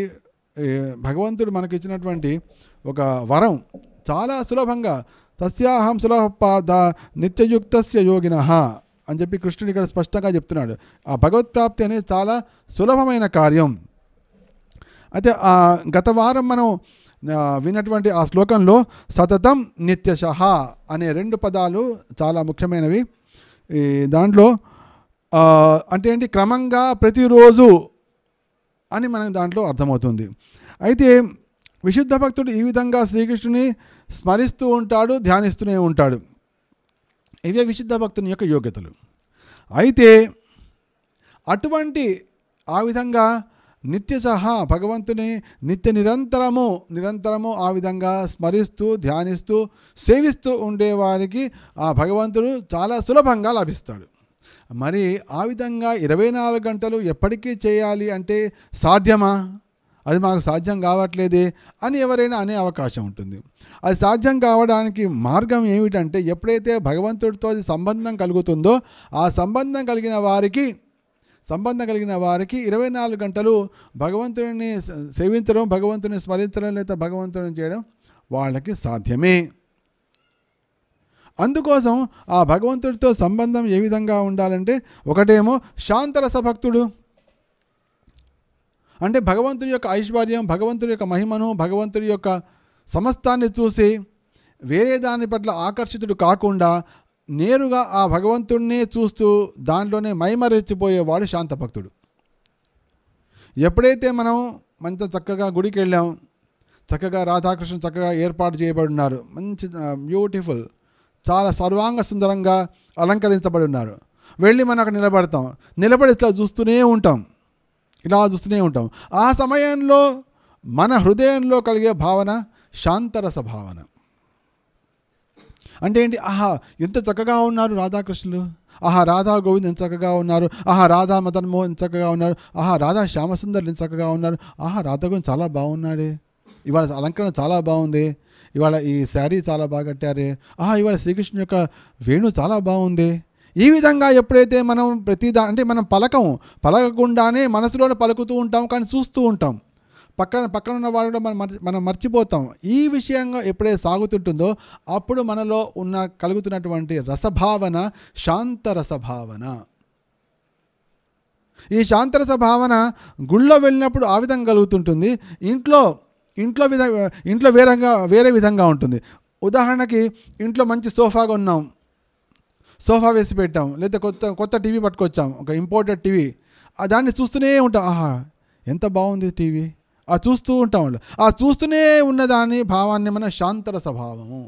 భగవంతుడు మనకు ఇచ్చినటువంటి ఒక వరం చాలా సులభంగా తస్యాహం సులభపాద నిత్యయుక్తస్య యోగిన అని చెప్పి కృష్ణుడు ఇక్కడ స్పష్టంగా చెప్తున్నాడు ఆ భగవత్ ప్రాప్తి అనేది చాలా సులభమైన కార్యం అయితే గత వారం మనం విన్నటువంటి ఆ శ్లోకంలో సతతం నిత్యశ అనే రెండు పదాలు చాలా ముఖ్యమైనవి ఈ దాంట్లో అంటే ఏంటి క్రమంగా ప్రతిరోజు అని మనకు దాంట్లో అర్థమవుతుంది అయితే విశుద్ధ భక్తుడు ఈ విధంగా శ్రీకృష్ణుని స్మరిస్తూ ఉంటాడు ధ్యానిస్తూనే ఉంటాడు ఇవే విశుద్ధ భక్తుని యొక్క యోగ్యతలు అయితే అటువంటి ఆ విధంగా నిత్య సహా భగవంతుని నిత్య నిరంతరము నిరంతరము ఆ విధంగా స్మరిస్తూ ధ్యానిస్తూ సేవిస్తూ ఉండేవారికి ఆ భగవంతుడు చాలా సులభంగా లభిస్తాడు మరి ఆ విధంగా ఇరవై నాలుగు గంటలు ఎప్పటికీ చేయాలి అంటే సాధ్యమా అది మాకు సాధ్యం కావట్లేదే అని ఎవరైనా అనే అవకాశం ఉంటుంది అది సాధ్యం కావడానికి మార్గం ఏమిటంటే ఎప్పుడైతే భగవంతుడితో అది సంబంధం కలుగుతుందో ఆ సంబంధం కలిగిన వారికి సంబంధం కలిగిన వారికి ఇరవై నాలుగు గంటలు భగవంతుడిని సేవించడం భగవంతుని స్మరించడం లేదా భగవంతుడిని చేయడం వాళ్ళకి సాధ్యమే అందుకోసం ఆ భగవంతుడితో సంబంధం ఏ విధంగా ఉండాలంటే ఒకటేమో శాంతరస భక్తుడు అంటే భగవంతుడి యొక్క ఐశ్వర్యం భగవంతుడి యొక్క మహిమను భగవంతుడి యొక్క సమస్తాన్ని చూసి వేరే దాని పట్ల ఆకర్షితుడు కాకుండా నేరుగా ఆ భగవంతుడినే చూస్తూ దాంట్లోనే మైమరెచ్చిపోయేవాడు శాంతభక్తుడు ఎప్పుడైతే మనం మంచి చక్కగా గుడికి వెళ్ళాం చక్కగా రాధాకృష్ణ చక్కగా ఏర్పాటు చేయబడి ఉన్నారు మంచి బ్యూటిఫుల్ చాలా సర్వాంగ సుందరంగా అలంకరించబడి ఉన్నారు వెళ్ళి మనం అక్కడ నిలబడతాం నిలబడి ఇట్లా చూస్తూనే ఉంటాం ఇలా చూస్తూనే ఉంటాం ఆ సమయంలో మన హృదయంలో కలిగే భావన శాంతరస భావన అంటే ఏంటి ఆహా ఎంత చక్కగా ఉన్నారు రాధాకృష్ణులు ఆహా రాధా గోవింద్ ఎంత చక్కగా ఉన్నారు ఆహా రాధా మదన్ మోహన్ ఎంత చక్కగా ఉన్నారు ఆహా రాధా శ్యామసుందర్ ఎంత చక్కగా ఉన్నారు ఆహా రాధా గోవింద్ చాలా బాగున్నాడే ఇవాళ అలంకరణ చాలా బాగుంది ఇవాళ ఈ శారీ చాలా బాగా కట్టారే ఆహా ఇవాళ శ్రీకృష్ణుని యొక్క వేణు చాలా బాగుంది ఈ విధంగా ఎప్పుడైతే మనం ప్రతిదా అంటే మనం పలకం పలకకుండానే మనసులోనే పలుకుతూ ఉంటాం కానీ చూస్తూ ఉంటాం పక్కన పక్కన ఉన్న వాళ్ళు కూడా మనం మనం మర్చిపోతాం ఈ విషయంగా ఎప్పుడైతే సాగుతుంటుందో అప్పుడు మనలో ఉన్న కలుగుతున్నటువంటి రసభావన శాంత రసభావన ఈ శాంతరస భావన గుళ్ళో వెళ్ళినప్పుడు ఆ విధంగా కలుగుతుంటుంది ఇంట్లో ఇంట్లో విధ ఇంట్లో వేరంగా వేరే విధంగా ఉంటుంది ఉదాహరణకి ఇంట్లో మంచి సోఫాగా ఉన్నాం సోఫా వేసి పెట్టాం లేదా కొత్త కొత్త టీవీ పట్టుకొచ్చాం ఒక ఇంపోర్టెడ్ టీవీ ఆ దాన్ని చూస్తూనే ఉంటాం ఆహా ఎంత బాగుంది టీవీ ఆ చూస్తూ ఉంటాం వాళ్ళు ఆ చూస్తూనే ఉన్నదాని భావాన్ని మన శాంతర స్వభావము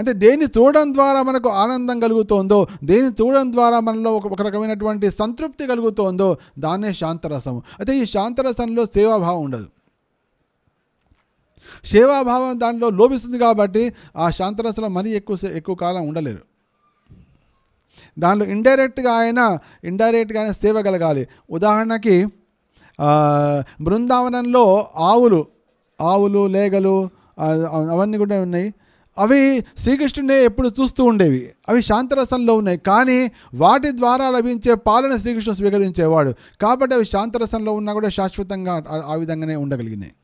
అంటే దేన్ని చూడడం ద్వారా మనకు ఆనందం కలుగుతోందో దేన్ని చూడడం ద్వారా మనలో ఒక రకమైనటువంటి సంతృప్తి కలుగుతోందో దాన్నే శాంతరసము అయితే ఈ శాంతరసంలో సేవాభావం ఉండదు సేవాభావం దానిలో లోపిస్తుంది కాబట్టి ఆ శాంతరసంలో మరీ ఎక్కువ ఎక్కువ కాలం ఉండలేరు దానిలో ఇండైరెక్ట్గా ఆయన ఇండైరెక్ట్గా ఆయన సేవగలగాలి ఉదాహరణకి బృందావనంలో ఆవులు ఆవులు లేగలు అవన్నీ కూడా ఉన్నాయి అవి శ్రీకృష్ణుడే ఎప్పుడు చూస్తూ ఉండేవి అవి శాంతరసంలో ఉన్నాయి కానీ వాటి ద్వారా లభించే పాలన శ్రీకృష్ణుడు స్వీకరించేవాడు కాబట్టి అవి శాంతరసంలో ఉన్నా కూడా శాశ్వతంగా ఆ విధంగానే ఉండగలిగినాయి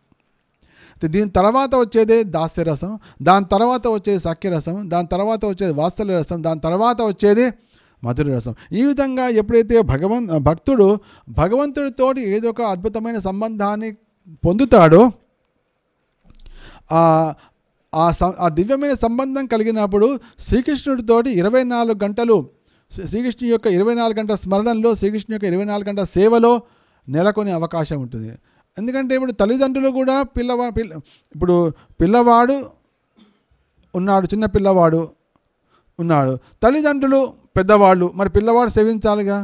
దీని తర్వాత వచ్చేది దాస్యరసం దాని తర్వాత వచ్చేది సఖ్యరసం దాని తర్వాత వచ్చేది వాత్సల్య రసం దాని తర్వాత వచ్చేది మధుర రసం ఈ విధంగా ఎప్పుడైతే భగవన్ భక్తుడు భగవంతుడితోటి ఏదో ఒక అద్భుతమైన సంబంధాన్ని పొందుతాడో ఆ దివ్యమైన సంబంధం కలిగినప్పుడు శ్రీకృష్ణుడితోటి ఇరవై నాలుగు గంటలు శ్రీకృష్ణు యొక్క ఇరవై నాలుగు గంటల స్మరణలో శ్రీకృష్ణు యొక్క ఇరవై నాలుగు గంటల సేవలో నెలకొనే అవకాశం ఉంటుంది ఎందుకంటే ఇప్పుడు తల్లిదండ్రులు కూడా పిల్లవా పిల్ల ఇప్పుడు పిల్లవాడు ఉన్నాడు చిన్న పిల్లవాడు ఉన్నాడు తల్లిదండ్రులు పెద్దవాళ్ళు మరి పిల్లవాడు సేవించాలిగా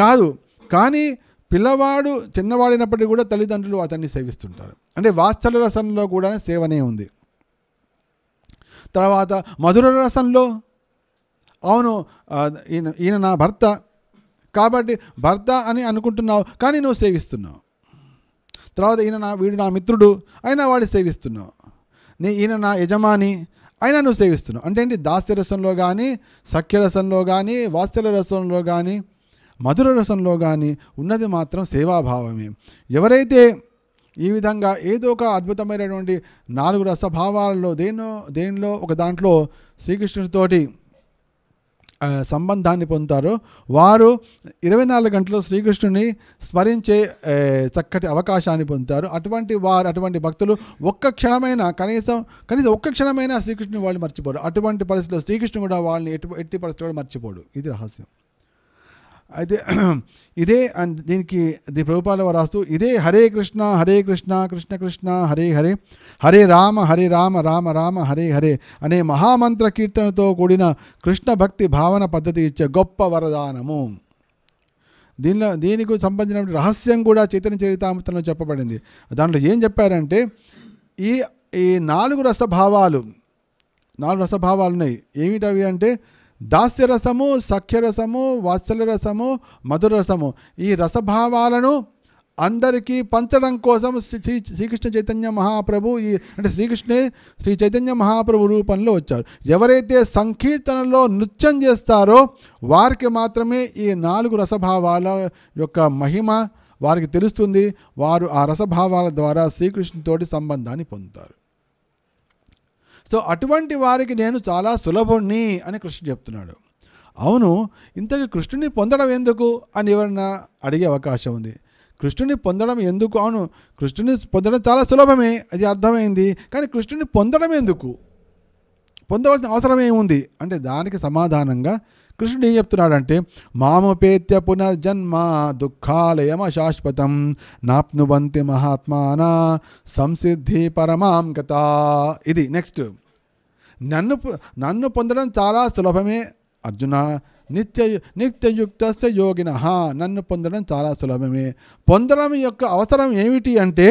కాదు కానీ పిల్లవాడు చిన్నవాడైనప్పటికీ కూడా తల్లిదండ్రులు అతన్ని సేవిస్తుంటారు అంటే వాత్సల రసంలో కూడా సేవనే ఉంది తర్వాత మధుర రసంలో అవును ఈయన ఈయన నా భర్త కాబట్టి భర్త అని అనుకుంటున్నావు కానీ నువ్వు సేవిస్తున్నావు తర్వాత ఈయన నా వీడు నా మిత్రుడు అయినా వాడు సేవిస్తున్నావు నీ ఈయన నా యజమాని అయినా నువ్వు సేవిస్తున్నావు అంటే ఏంటి దాస్య రసంలో కానీ సఖ్యరసంలో కానీ వాత్సల రసంలో కానీ మధుర రసంలో కానీ ఉన్నది మాత్రం సేవాభావమే ఎవరైతే ఈ విధంగా ఏదో ఒక అద్భుతమైనటువంటి నాలుగు రసభావాలలో దేనో దేనిలో ఒక దాంట్లో శ్రీకృష్ణుడితోటి సంబంధాన్ని పొందుతారో వారు ఇరవై నాలుగు గంటలు శ్రీకృష్ణుని స్మరించే చక్కటి అవకాశాన్ని పొందుతారు అటువంటి వారు అటువంటి భక్తులు ఒక్క క్షణమైనా కనీసం కనీసం ఒక్క క్షణమైనా శ్రీకృష్ణుని వాళ్ళు మర్చిపోరు అటువంటి పరిస్థితిలో శ్రీకృష్ణుడు కూడా వాళ్ళని ఎట్టి ఎట్టి పరిస్థితుల్లో మర్చిపోడు ఇది రహస్యం అయితే ఇదే దీనికి ది ప్రభుపాల రాస్తూ ఇదే హరే కృష్ణ హరే కృష్ణ కృష్ణ కృష్ణ హరే హరే హరే రామ హరే రామ రామ రామ హరే హరే అనే మహామంత్ర కీర్తనతో కూడిన కృష్ణ భక్తి భావన పద్ధతి ఇచ్చే గొప్ప వరదానము దీనిలో దీనికి సంబంధించిన రహస్యం కూడా చైతన్య చరితామృతంలో చెప్పబడింది దాంట్లో ఏం చెప్పారంటే ఈ ఈ నాలుగు రసభావాలు నాలుగు రసభావాలు ఉన్నాయి ఏమిటవి అంటే దాస్యరసము సఖ్యరసము మధుర రసము ఈ రసభావాలను అందరికీ పంచడం కోసం శ్రీ శ్రీకృష్ణ చైతన్య మహాప్రభు ఈ అంటే శ్రీకృష్ణే శ్రీ చైతన్య మహాప్రభు రూపంలో వచ్చారు ఎవరైతే సంకీర్తనలో నృత్యం చేస్తారో వారికి మాత్రమే ఈ నాలుగు రసభావాల యొక్క మహిమ వారికి తెలుస్తుంది వారు ఆ రసభావాల ద్వారా శ్రీకృష్ణుతోటి సంబంధాన్ని పొందుతారు సో అటువంటి వారికి నేను చాలా సులభుణ్ణి అని కృష్ణ చెప్తున్నాడు అవును ఇంతకీ కృష్ణుని పొందడం ఎందుకు అని ఎవరన్నా అడిగే అవకాశం ఉంది కృష్ణుని పొందడం ఎందుకు అవును కృష్ణుని పొందడం చాలా సులభమే అది అర్థమైంది కానీ కృష్ణుని పొందడం ఎందుకు పొందవలసిన అవసరం ఏముంది అంటే దానికి సమాధానంగా కృష్ణుడు ఏం చెప్తున్నాడంటే మామపేత్య పునర్జన్మ దుఃఖాలయమ శాశ్వతం నాప్నువంతి మహాత్మాన సంసిద్ధి పరమాం గత ఇది నెక్స్ట్ నన్ను నన్ను పొందడం చాలా సులభమే అర్జున నిత్య నిత్యయుక్త యోగిన నన్ను పొందడం చాలా సులభమే పొందడం యొక్క అవసరం ఏమిటి అంటే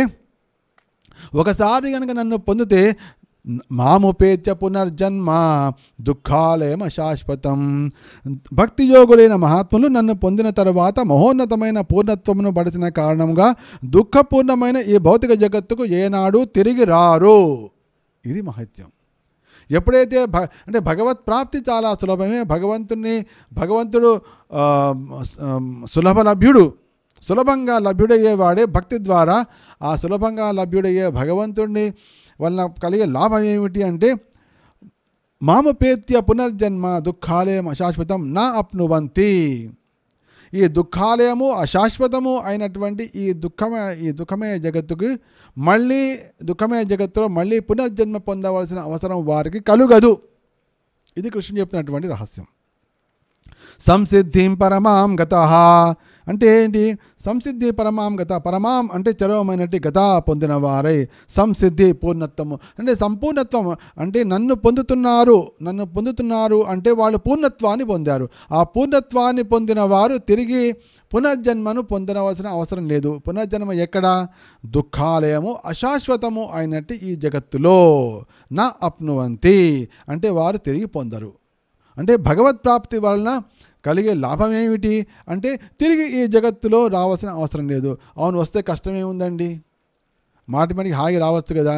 ఒకసారి కనుక నన్ను పొందితే మాముపేత్య పునర్జన్మ దుఃఖాలయం శాశ్వతం భక్తి యోగులైన మహాత్ములు నన్ను పొందిన తర్వాత మహోన్నతమైన పూర్ణత్వమును పడిచిన కారణంగా దుఃఖపూర్ణమైన ఈ భౌతిక జగత్తుకు ఏనాడు తిరిగి రారు ఇది మహత్యం ఎప్పుడైతే భ అంటే భగవత్ ప్రాప్తి చాలా సులభమే భగవంతుని భగవంతుడు సులభ లభ్యుడు సులభంగా లభ్యుడయ్యేవాడే భక్తి ద్వారా ఆ సులభంగా లభ్యుడయ్యే భగవంతుడిని వలన కలిగే లాభం ఏమిటి అంటే మామపేత్య పునర్జన్మ దుఃఖాలే శాశ్వతం నా అప్నువంతి ఈ దుఃఖాలయము అశాశ్వతము అయినటువంటి ఈ దుఃఖమే ఈ దుఃఖమే జగత్తుకు మళ్ళీ దుఃఖమే జగత్తులో మళ్ళీ పునర్జన్మ పొందవలసిన అవసరం వారికి కలుగదు ఇది కృష్ణుడు చెప్పినటువంటి రహస్యం సంసిద్ధిం పరమాం గత అంటే ఏంటి సంసిద్ధి పరమాం గత పరమాం అంటే చరవమైనట్టు గత పొందిన వారై సంసిద్ధి పూర్ణత్వము అంటే సంపూర్ణత్వం అంటే నన్ను పొందుతున్నారు నన్ను పొందుతున్నారు అంటే వాళ్ళు పూర్ణత్వాన్ని పొందారు ఆ పూర్ణత్వాన్ని పొందిన వారు తిరిగి పునర్జన్మను పొందనవలసిన అవసరం లేదు పునర్జన్మ ఎక్కడ దుఃఖాలయము అశాశ్వతము అయినట్టు ఈ జగత్తులో నా అప్నువంతి అంటే వారు తిరిగి పొందరు అంటే భగవత్ ప్రాప్తి వలన కలిగే లాభం ఏమిటి అంటే తిరిగి ఈ జగత్తులో రావాల్సిన అవసరం లేదు అవును వస్తే ఉందండి మాటి మనకి హాయి రావచ్చు కదా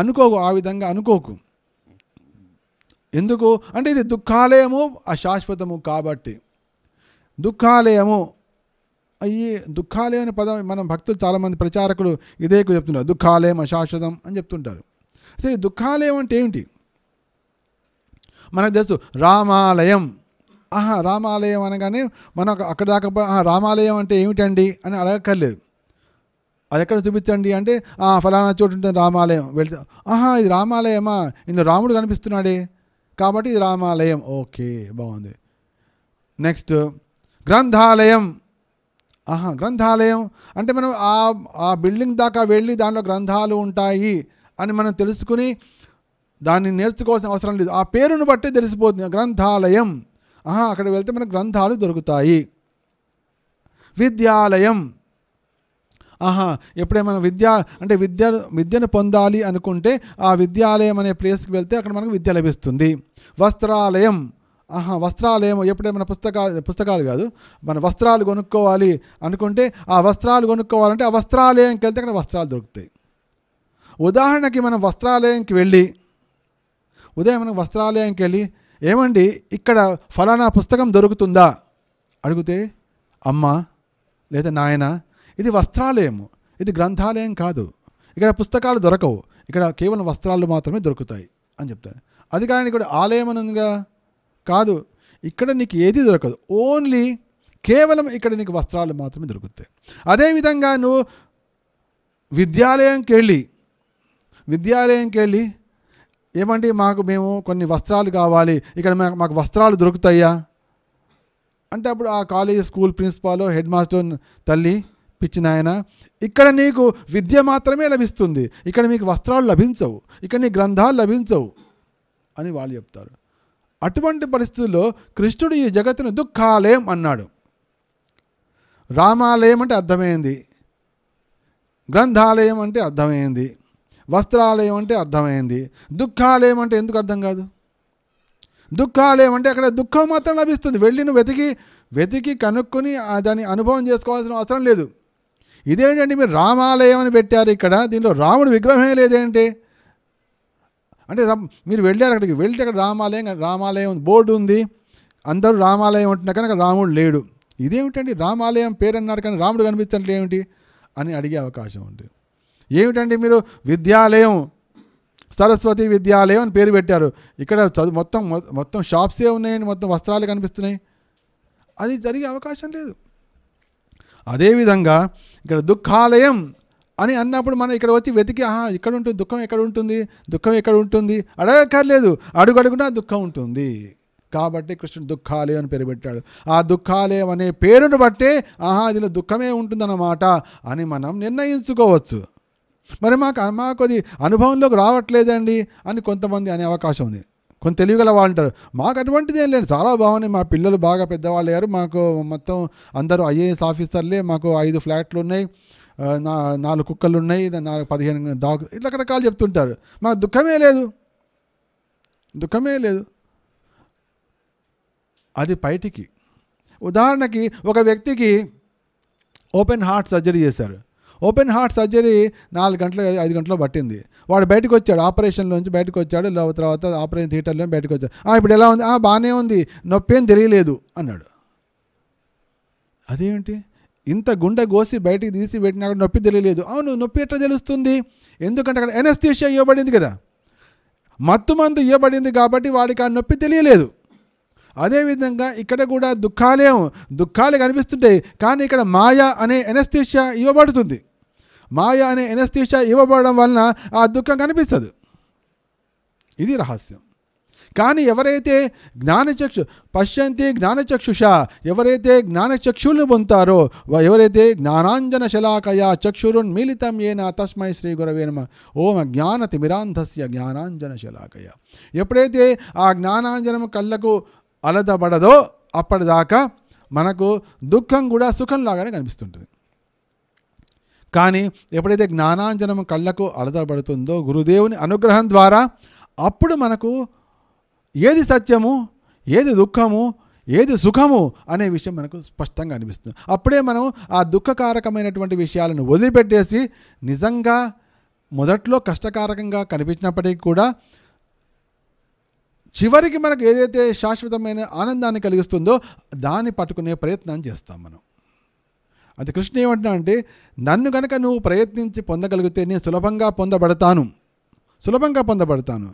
అనుకోకు ఆ విధంగా అనుకోకు ఎందుకు అంటే ఇది దుఃఖాలయము అశాశ్వతము కాబట్టి దుఃఖాలయము అయ్యి దుఃఖాలయం అనే పదం మనం భక్తులు చాలామంది ప్రచారకులు ఇదే చెప్తున్నారు దుఃఖాలయం అశాశ్వతం అని చెప్తుంటారు అసలు ఈ దుఃఖాలయం అంటే ఏమిటి మనకు తెలుసు రామాలయం ఆహా రామాలయం అనగానే మనం అక్కడ దాకా రామాలయం అంటే ఏమిటండి అని అడగక్కర్లేదు అది ఎక్కడ చూపించండి అంటే ఫలానా చోటు ఉంటుంది రామాలయం వెళ్తే ఆహా ఇది రామాలయమా ఇందులో రాముడు కనిపిస్తున్నాడే కాబట్టి ఇది రామాలయం ఓకే బాగుంది నెక్స్ట్ గ్రంథాలయం ఆహా గ్రంథాలయం అంటే మనం ఆ ఆ బిల్డింగ్ దాకా వెళ్ళి దానిలో గ్రంథాలు ఉంటాయి అని మనం తెలుసుకుని దాన్ని నేర్చుకోవాల్సిన అవసరం లేదు ఆ పేరును బట్టి తెలిసిపోతుంది గ్రంథాలయం ఆహా అక్కడ వెళ్తే మన గ్రంథాలు దొరుకుతాయి విద్యాలయం ఆహా ఎప్పుడే మనం విద్య అంటే విద్య విద్యను పొందాలి అనుకుంటే ఆ విద్యాలయం అనే ప్లేస్కి వెళ్తే అక్కడ మనకు విద్య లభిస్తుంది వస్త్రాలయం ఆహా వస్త్రాలయం ఎప్పుడే మన పుస్తకాలు పుస్తకాలు కాదు మన వస్త్రాలు కొనుక్కోవాలి అనుకుంటే ఆ వస్త్రాలు కొనుక్కోవాలంటే ఆ వస్త్రాలయంకి వెళ్తే అక్కడ వస్త్రాలు దొరుకుతాయి ఉదాహరణకి మనం వస్త్రాలయంకి వెళ్ళి ఉదయం మనం వస్త్రాలయంకి వెళ్ళి ఏమండి ఇక్కడ ఫలానా పుస్తకం దొరుకుతుందా అడిగితే అమ్మ లేదా నాయన ఇది వస్త్రాలయం ఇది గ్రంథాలయం కాదు ఇక్కడ పుస్తకాలు దొరకవు ఇక్కడ కేవలం వస్త్రాలు మాత్రమే దొరుకుతాయి అని చెప్తాను అది కానీ ఇక్కడ ఆలయం అనగా కాదు ఇక్కడ నీకు ఏది దొరకదు ఓన్లీ కేవలం ఇక్కడ నీకు వస్త్రాలు మాత్రమే దొరుకుతాయి అదేవిధంగా నువ్వు విద్యాలయంకి వెళ్ళి విద్యాలయంకి వెళ్ళి ఏమండి మాకు మేము కొన్ని వస్త్రాలు కావాలి ఇక్కడ మాకు వస్త్రాలు దొరుకుతాయా అంటే అప్పుడు ఆ college school principal head master తల్లి పిచ్చిన ఆయన ఇక్కడ నీకు విద్య మాత్రమే లభిస్తుంది ఇక్కడ మీకు వస్త్రాలు లభించవు ఇక్కడ నీ గ్రంథాలు లభించవు అని వాళ్ళు చెప్తారు అటువంటి పరిస్థితుల్లో కృష్ణుడు ఈ జగత్తును దుఃఖాలయం అన్నాడు రామాలయం అంటే అర్థమైంది గ్రంథాలయం అంటే అర్థమైంది వస్త్రాలయం అంటే అర్థమైంది దుఃఖాలయం అంటే ఎందుకు అర్థం కాదు దుఃఖాలయం అంటే అక్కడ దుఃఖం మాత్రం లభిస్తుంది వెళ్ళి నువ్వు వెతికి వెతికి కనుక్కొని దాని అనుభవం చేసుకోవాల్సిన అవసరం లేదు ఇదేంటంటే మీరు రామాలయం అని పెట్టారు ఇక్కడ దీనిలో రాముడు విగ్రహమే లేదేంటి అంటే మీరు వెళ్ళారు అక్కడికి వెళ్తే అక్కడ రామాలయం రామాలయం బోర్డు ఉంది అందరూ రామాలయం ఉంటున్నా కానీ అక్కడ రాముడు లేడు ఇదేమిటండి రామాలయం పేరు అన్నారు కానీ రాముడు కనిపించట్లే ఏమిటి అని అడిగే అవకాశం ఉంది ఏమిటండి మీరు విద్యాలయం సరస్వతి విద్యాలయం అని పేరు పెట్టారు ఇక్కడ చదువు మొత్తం మొత్తం షాప్సే ఉన్నాయని మొత్తం వస్త్రాలు కనిపిస్తున్నాయి అది జరిగే అవకాశం లేదు అదేవిధంగా ఇక్కడ దుఃఖాలయం అని అన్నప్పుడు మనం ఇక్కడ వచ్చి వెతికి ఆహా ఇక్కడ ఉంటుంది దుఃఖం ఎక్కడ ఉంటుంది దుఃఖం ఎక్కడ ఉంటుంది అడగక్కర్లేదు అడుగడుగునా దుఃఖం ఉంటుంది కాబట్టి కృష్ణుడు దుఃఖాలయం అని పేరు పెట్టాడు ఆ దుఃఖాలయం అనే పేరును బట్టే ఆహా దీనిలో దుఃఖమే ఉంటుందన్నమాట అని మనం నిర్ణయించుకోవచ్చు మరి మాకు మాకు అది అనుభవంలోకి రావట్లేదండి అని కొంతమంది అనే అవకాశం ఉంది కొంత తెలియగల వాళ్ళు ఉంటారు మాకు అటువంటిది ఏం లేదు చాలా బాగున్నాయి మా పిల్లలు బాగా పెద్దవాళ్ళు అయ్యారు మాకు మొత్తం అందరూ ఐఏఎస్ ఆఫీసర్లే మాకు ఐదు ఫ్లాట్లు ఉన్నాయి నా నాలుగు కుక్కలు ఉన్నాయి నాలుగు పదిహేను డాగ్ ఇట్లా రకరకాలు చెప్తుంటారు మాకు దుఃఖమే లేదు దుఃఖమే లేదు అది బయటికి ఉదాహరణకి ఒక వ్యక్తికి ఓపెన్ హార్ట్ సర్జరీ చేశారు ఓపెన్ హార్ట్ సర్జరీ నాలుగు గంటలు ఐదు గంటలు పట్టింది వాడు బయటకు వచ్చాడు ఆపరేషన్లోంచి బయటకు వచ్చాడు తర్వాత ఆపరేషన్ థియేటర్లో బయటకు వచ్చాడు ఇప్పుడు ఎలా ఉంది బాగానే ఉంది నొప్పి ఏం తెలియలేదు అన్నాడు అదేంటి ఇంత గుండె గోసి బయటికి తీసి పెట్టినా కూడా నొప్పి తెలియలేదు అవును నొప్పి ఎట్లా తెలుస్తుంది ఎందుకంటే అక్కడ ఎనస్థీషియా ఇవ్వబడింది కదా మత్తు మందు ఇవ్వబడింది కాబట్టి వాడికి ఆ నొప్పి తెలియలేదు అదేవిధంగా ఇక్కడ కూడా దుఃఖాలే దుఃఖాలు కనిపిస్తుంటాయి కానీ ఇక్కడ మాయ అనే ఎనస్తీష ఇవ్వబడుతుంది మాయ అనే ఎనస్తీష ఇవ్వబడడం వలన ఆ దుఃఖం కనిపిస్తుంది ఇది రహస్యం కానీ ఎవరైతే జ్ఞానచక్షు పశ్యంతి జ్ఞానచక్షుష ఎవరైతే జ్ఞానచక్షుల్ని పొందుతారో ఎవరైతే జ్ఞానాంజన శలాకయ చక్షురున్ మిలితం ఏనా తస్మై శ్రీ గురవే నమ జ్ఞాన తిమిరాంధస్య జ్ఞానాంజన శలాకయ ఎప్పుడైతే ఆ జ్ఞానాంజనం కళ్ళకు అలదబడదో అప్పటిదాకా మనకు దుఃఖం కూడా సుఖంలాగానే కనిపిస్తుంటుంది కానీ ఎప్పుడైతే జ్ఞానాంజనం కళ్ళకు అలదబడుతుందో గురుదేవుని అనుగ్రహం ద్వారా అప్పుడు మనకు ఏది సత్యము ఏది దుఃఖము ఏది సుఖము అనే విషయం మనకు స్పష్టంగా అనిపిస్తుంది అప్పుడే మనం ఆ దుఃఖకారకమైనటువంటి విషయాలను వదిలిపెట్టేసి నిజంగా మొదట్లో కష్టకారకంగా కనిపించినప్పటికీ కూడా చివరికి మనకు ఏదైతే శాశ్వతమైన ఆనందాన్ని కలిగిస్తుందో దాన్ని పట్టుకునే ప్రయత్నం చేస్తాం మనం అది కృష్ణ ఏమంటున్నా అంటే నన్ను కనుక నువ్వు ప్రయత్నించి పొందగలిగితే నేను సులభంగా పొందబడతాను సులభంగా పొందబడతాను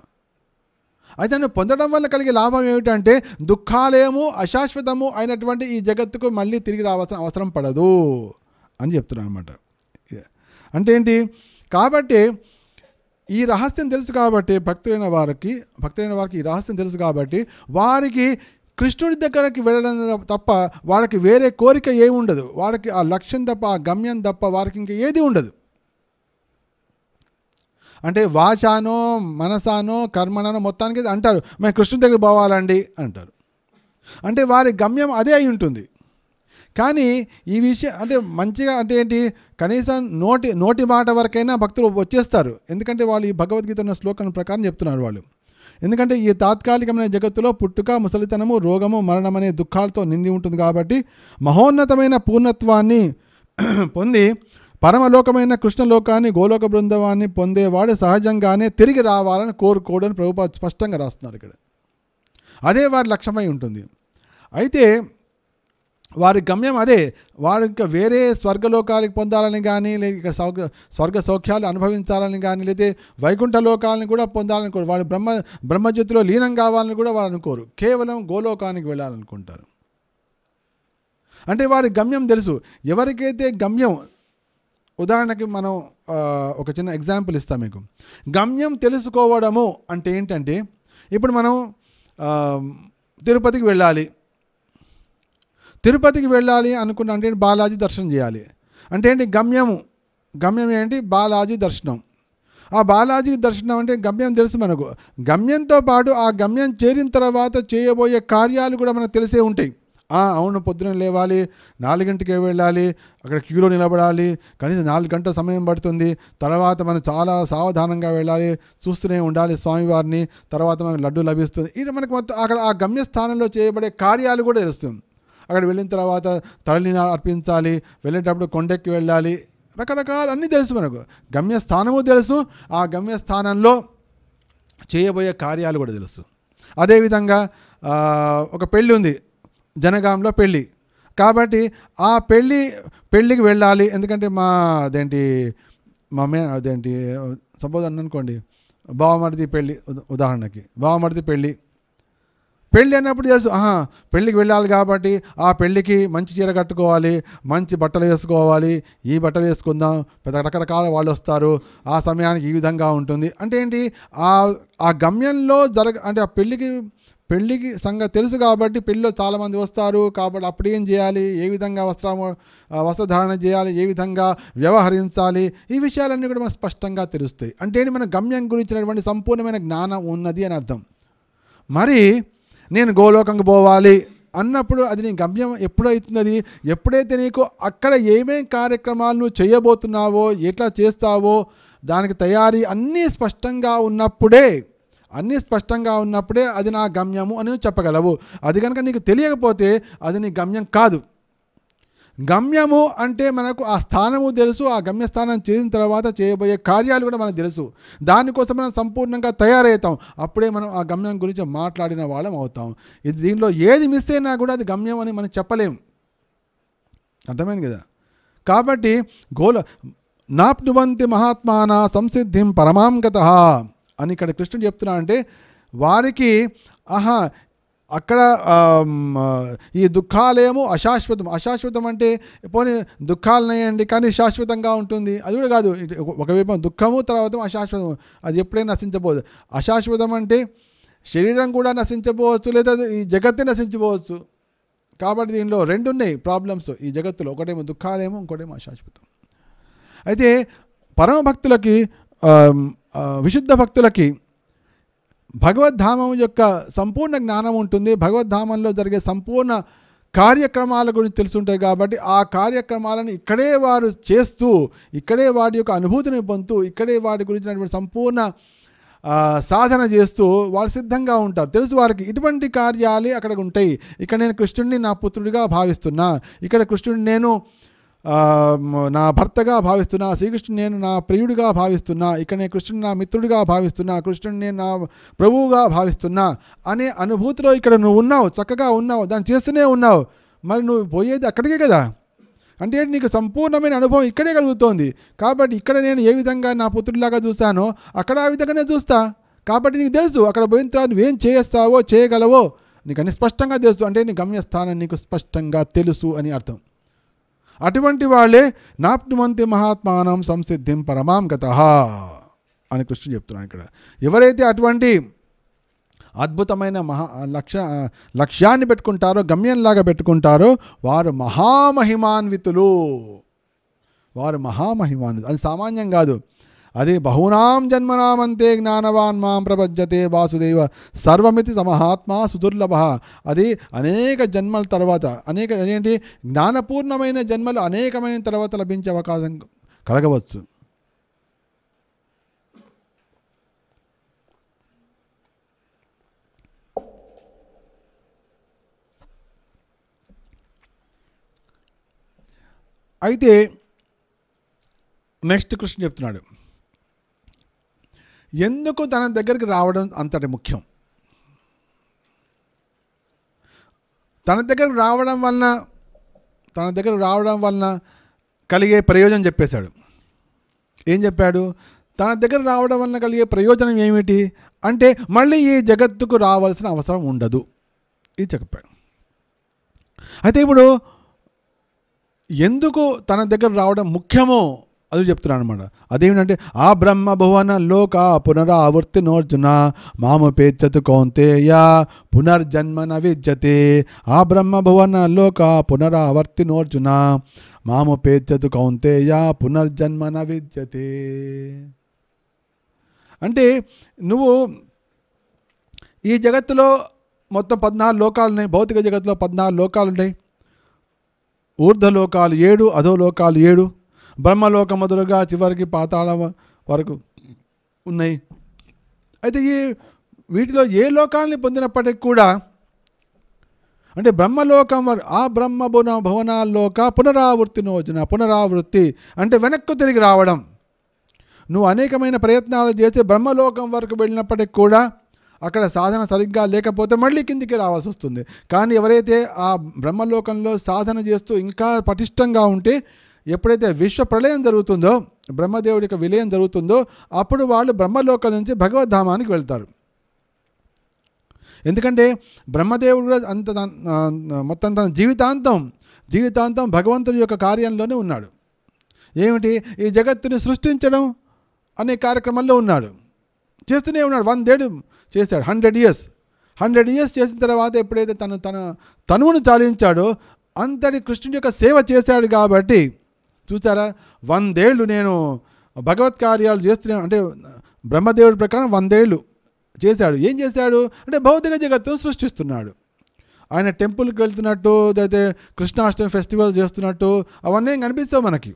అయితే నువ్వు పొందడం వల్ల కలిగే లాభం ఏమిటంటే దుఃఖాలేము అశాశ్వతము అయినటువంటి ఈ జగత్తుకు మళ్ళీ తిరిగి రావాల్సిన అవసరం పడదు అని చెప్తున్నాను అనమాట అంటే ఏంటి కాబట్టి ఈ రహస్యం తెలుసు కాబట్టి భక్తులైన వారికి భక్తులైన వారికి ఈ రహస్యం తెలుసు కాబట్టి వారికి కృష్ణుడి దగ్గరకి వెళ్ళడం తప్ప వాళ్ళకి వేరే కోరిక ఏమి ఉండదు వాళ్ళకి ఆ లక్ష్యం తప్ప ఆ గమ్యం తప్ప వారికి ఇంకా ఏది ఉండదు అంటే వాచానో మనసానో కర్మనో మొత్తానికి అంటారు మేము కృష్ణుడి దగ్గర పోవాలండి అంటారు అంటే వారి గమ్యం అదే అయి ఉంటుంది కానీ ఈ విషయం అంటే మంచిగా అంటే ఏంటి కనీసం నోటి నోటి మాట వరకైనా భక్తులు వచ్చేస్తారు ఎందుకంటే వాళ్ళు ఈ భగవద్గీత ఉన్న శ్లోకం ప్రకారం చెప్తున్నారు వాళ్ళు ఎందుకంటే ఈ తాత్కాలికమైన జగత్తులో పుట్టుక ముసలితనము రోగము మరణం అనే దుఃఖాలతో నిండి ఉంటుంది కాబట్టి మహోన్నతమైన పూర్ణత్వాన్ని పొంది పరమలోకమైన కృష్ణలోకాన్ని గోలోక బృందవాన్ని పొందేవాడు సహజంగానే తిరిగి రావాలని కోరుకోడని ప్రభుపాద స్పష్టంగా రాస్తున్నారు ఇక్కడ అదే వారి లక్ష్యమై ఉంటుంది అయితే వారి గమ్యం అదే వారి ఇంకా వేరే స్వర్గలోకాలకు పొందాలని కానీ లేదా సౌక స్వర్గ సౌఖ్యాలు అనుభవించాలని కానీ లేదా వైకుంఠ లోకాలను కూడా పొందాలని కోరు వాళ్ళు బ్రహ్మ బ్రహ్మజ్యోతిలో లీనం కావాలని కూడా వారు అనుకోరు కేవలం గోలోకానికి వెళ్ళాలనుకుంటారు అంటే వారి గమ్యం తెలుసు ఎవరికైతే గమ్యం ఉదాహరణకి మనం ఒక చిన్న ఎగ్జాంపుల్ ఇస్తాం మీకు గమ్యం తెలుసుకోవడము అంటే ఏంటంటే ఇప్పుడు మనం తిరుపతికి వెళ్ళాలి తిరుపతికి వెళ్ళాలి అనుకున్న అంటే బాలాజీ దర్శనం చేయాలి అంటే ఏంటి గమ్యము గమ్యం ఏంటి బాలాజీ దర్శనం ఆ బాలాజీ దర్శనం అంటే గమ్యం తెలుసు మనకు గమ్యంతో పాటు ఆ గమ్యం చేరిన తర్వాత చేయబోయే కార్యాలు కూడా మనకు తెలిసే ఉంటాయి అవును పొద్దున లేవాలి నాలుగింటికే వెళ్ళాలి అక్కడ క్యూలో నిలబడాలి కనీసం నాలుగు గంటల సమయం పడుతుంది తర్వాత మనం చాలా సావధానంగా వెళ్ళాలి చూస్తూనే ఉండాలి స్వామివారిని తర్వాత మనకు లడ్డు లభిస్తుంది ఇది మనకు మొత్తం అక్కడ ఆ గమ్యస్థానంలో చేయబడే కార్యాలు కూడా తెలుస్తుంది అక్కడ వెళ్ళిన తర్వాత తలని అర్పించాలి వెళ్ళేటప్పుడు కొండెక్కి వెళ్ళాలి రకరకాల అన్నీ తెలుసు మనకు గమ్యస్థానము తెలుసు ఆ గమ్యస్థానంలో చేయబోయే కార్యాలు కూడా తెలుసు అదేవిధంగా ఒక పెళ్ళి ఉంది జనగాంలో పెళ్ళి కాబట్టి ఆ పెళ్ళి పెళ్ళికి వెళ్ళాలి ఎందుకంటే మా అదేంటి మా మే అదేంటి సపోజ్ అనుకోండి బావమరిది పెళ్ళి ఉదాహరణకి బావమరిది పెళ్ళి పెళ్ళి అన్నప్పుడు చేసు ఆహా పెళ్ళికి వెళ్ళాలి కాబట్టి ఆ పెళ్ళికి మంచి చీర కట్టుకోవాలి మంచి బట్టలు వేసుకోవాలి ఈ బట్టలు వేసుకుందాం పెద్ద రకరకాల వాళ్ళు వస్తారు ఆ సమయానికి ఈ విధంగా ఉంటుంది అంటే ఏంటి ఆ ఆ గమ్యంలో జరగ అంటే ఆ పెళ్ళికి పెళ్ళికి సంగతి తెలుసు కాబట్టి పెళ్ళిలో చాలామంది వస్తారు కాబట్టి అప్పుడు ఏం చేయాలి ఏ విధంగా వస్త్రము వస్త్రధారణ చేయాలి ఏ విధంగా వ్యవహరించాలి ఈ విషయాలన్నీ కూడా మనకు స్పష్టంగా తెలుస్తాయి అంటే మన గమ్యం గురించినటువంటి సంపూర్ణమైన జ్ఞానం ఉన్నది అని అర్థం మరి నేను గోలోకంకి పోవాలి అన్నప్పుడు అది నీ గమ్యం ఎప్పుడైతుంది ఎప్పుడైతే నీకు అక్కడ ఏమేం కార్యక్రమాలు నువ్వు చేయబోతున్నావో ఎట్లా చేస్తావో దానికి తయారీ అన్నీ స్పష్టంగా ఉన్నప్పుడే అన్నీ స్పష్టంగా ఉన్నప్పుడే అది నా గమ్యము అని చెప్పగలవు అది కనుక నీకు తెలియకపోతే అది నీ గమ్యం కాదు గమ్యము అంటే మనకు ఆ స్థానము తెలుసు ఆ గమ్యస్థానం చేసిన తర్వాత చేయబోయే కార్యాలు కూడా మనకు తెలుసు దానికోసం మనం సంపూర్ణంగా తయారవుతాం అప్పుడే మనం ఆ గమ్యం గురించి మాట్లాడిన వాళ్ళం అవుతాం ఇది దీనిలో ఏది మిస్ అయినా కూడా అది గమ్యం అని మనం చెప్పలేము అర్థమైంది కదా కాబట్టి గోల నాప్నువంతి మహాత్మాన సంసిద్ధిం పరమాంగత అని ఇక్కడ కృష్ణుడు చెప్తున్నా అంటే వారికి ఆహా అక్కడ ఈ దుఃఖాలయము అశాశ్వతం అశాశ్వతం అంటే పోనీ దుఃఖాలనేయండి కానీ శాశ్వతంగా ఉంటుంది అది కూడా కాదు ఒకవేపు దుఃఖము తర్వాత అశాశ్వతం అది ఎప్పుడైనా నశించబోదు అశాశ్వతం అంటే శరీరం కూడా నశించబోవచ్చు లేదా ఈ జగత్తే నశించబోవచ్చు కాబట్టి దీనిలో రెండు ఉన్నాయి ప్రాబ్లమ్స్ ఈ జగత్తులో ఒకటేమో దుఃఖాలయము ఇంకోటేమో అశాశ్వతం అయితే పరమ భక్తులకి విశుద్ధ భక్తులకి భగవద్ధామం యొక్క సంపూర్ణ జ్ఞానం ఉంటుంది భగవద్ధామంలో జరిగే సంపూర్ణ కార్యక్రమాల గురించి తెలుసుంటాయి కాబట్టి ఆ కార్యక్రమాలను ఇక్కడే వారు చేస్తూ ఇక్కడే వాటి యొక్క అనుభూతిని పొందుతూ ఇక్కడే వాటి గురించినటువంటి సంపూర్ణ సాధన చేస్తూ వాళ్ళు సిద్ధంగా ఉంటారు తెలుసు వారికి ఇటువంటి కార్యాలే అక్కడ ఉంటాయి ఇక్కడ నేను కృష్ణుడిని నా పుత్రుడిగా భావిస్తున్నా ఇక్కడ కృష్ణుడిని నేను నా భర్తగా భావిస్తున్నా శ్రీకృష్ణుని నేను నా ప్రియుడిగా భావిస్తున్నా ఇక నేను కృష్ణుడు నా మిత్రుడిగా భావిస్తున్నా కృష్ణుని నేను నా ప్రభువుగా భావిస్తున్నా అనే అనుభూతిలో ఇక్కడ నువ్వు ఉన్నావు చక్కగా ఉన్నావు దాన్ని చేస్తూనే ఉన్నావు మరి నువ్వు పోయేది అక్కడికే కదా అంటే నీకు సంపూర్ణమైన అనుభవం ఇక్కడే కలుగుతోంది కాబట్టి ఇక్కడ నేను ఏ విధంగా నా పుత్రుడిలాగా చూస్తానో అక్కడ ఆ విధంగానే చూస్తా కాబట్టి నీకు తెలుసు అక్కడ పోయిన తర్వాత నువ్వేం చేస్తావో చేయగలవో నీకు అన్ని స్పష్టంగా తెలుసు అంటే నీ గమ్యస్థానం నీకు స్పష్టంగా తెలుసు అని అర్థం అటువంటి వాళ్ళే నాప్నుమంతి మహాత్మానం సంసిద్ధిం పరమాం గత అని కృష్ణుడు చెప్తున్నాను ఇక్కడ ఎవరైతే అటువంటి అద్భుతమైన మహా లక్ష లక్ష్యాన్ని పెట్టుకుంటారో గమ్యంలాగా పెట్టుకుంటారో వారు మహామహిమాన్వితులు వారు మహామహిమాన్వితులు అది సామాన్యం కాదు అదే బహునాం జన్మనామంతే జ్ఞానవాన్ మాం ప్రపంచతే వాసుదేవ సర్వమితి సమహాత్మా సుదుర్లభ అది అనేక జన్మల తర్వాత అనేక ఏంటి జ్ఞానపూర్ణమైన జన్మలు అనేకమైన తర్వాత లభించే అవకాశం కలగవచ్చు అయితే నెక్స్ట్ కృష్ణ చెప్తున్నాడు ఎందుకు తన దగ్గరికి రావడం అంతటి ముఖ్యం తన దగ్గరకు రావడం వలన తన దగ్గర రావడం వలన కలిగే ప్రయోజనం చెప్పేశాడు ఏం చెప్పాడు తన దగ్గర రావడం వలన కలిగే ప్రయోజనం ఏమిటి అంటే మళ్ళీ ఈ జగత్తుకు రావాల్సిన అవసరం ఉండదు ఇది చెప్పాడు అయితే ఇప్పుడు ఎందుకు తన దగ్గర రావడం ముఖ్యమో అది చెప్తున్నాను అనమాట అదేమిటంటే ఆ బ్రహ్మ భువన లోక పునరావృత్తి నోర్జున మాము పేర్చతు కౌంతేయ పునర్జన్మన విద్యతే ఆ బ్రహ్మ భువన లోక పునరావర్తి నోర్జున మాము పేర్చతు కౌంతేయ పునర్జన్మన విద్యతే అంటే నువ్వు ఈ జగత్తులో మొత్తం పద్నాలుగు లోకాలు ఉన్నాయి భౌతిక జగత్తులో పద్నాలుగు లోకాలు ఉన్నాయి ఊర్ధ్వలోకాలు ఏడు అధోలోకాలు ఏడు బ్రహ్మలోక మొదలుగా చివరికి పాతాళ వరకు ఉన్నాయి అయితే ఈ వీటిలో ఏ లోకాన్ని పొందినప్పటికి కూడా అంటే బ్రహ్మలోకం ఆ బ్రహ్మభున భువనాల్లోక పునరావృత్తి నోజన పునరావృత్తి అంటే వెనక్కు తిరిగి రావడం నువ్వు అనేకమైన ప్రయత్నాలు చేసి బ్రహ్మలోకం వరకు వెళ్ళినప్పటికి కూడా అక్కడ సాధన సరిగ్గా లేకపోతే మళ్ళీ కిందికి రావాల్సి వస్తుంది కానీ ఎవరైతే ఆ బ్రహ్మలోకంలో సాధన చేస్తూ ఇంకా పటిష్టంగా ఉంటే ఎప్పుడైతే విశ్వ ప్రళయం జరుగుతుందో బ్రహ్మదేవుడి యొక్క విలయం జరుగుతుందో అప్పుడు వాళ్ళు బ్రహ్మలోకం నుంచి భగవద్ధామానికి వెళ్తారు ఎందుకంటే బ్రహ్మదేవుడు అంత మొత్తం తన జీవితాంతం జీవితాంతం భగవంతుడి యొక్క కార్యంలోనే ఉన్నాడు ఏమిటి ఈ జగత్తుని సృష్టించడం అనే కార్యక్రమంలో ఉన్నాడు చేస్తూనే ఉన్నాడు వన్ డేడు చేశాడు హండ్రెడ్ ఇయర్స్ హండ్రెడ్ ఇయర్స్ చేసిన తర్వాత ఎప్పుడైతే తను తన తనువును చాలించాడో అంతటి కృష్ణుడి యొక్క సేవ చేశాడు కాబట్టి చూసారా వందేళ్ళు నేను భగవత్ కార్యాలు చేస్తున్నాను అంటే బ్రహ్మదేవుడి ప్రకారం వందేళ్ళు చేశాడు ఏం చేశాడు అంటే భౌతిక జగత్తును సృష్టిస్తున్నాడు ఆయన టెంపుల్కి వెళ్తున్నట్టు అయితే కృష్ణాష్టమి ఫెస్టివల్ చేస్తున్నట్టు అవన్నీ కనిపిస్తావు మనకి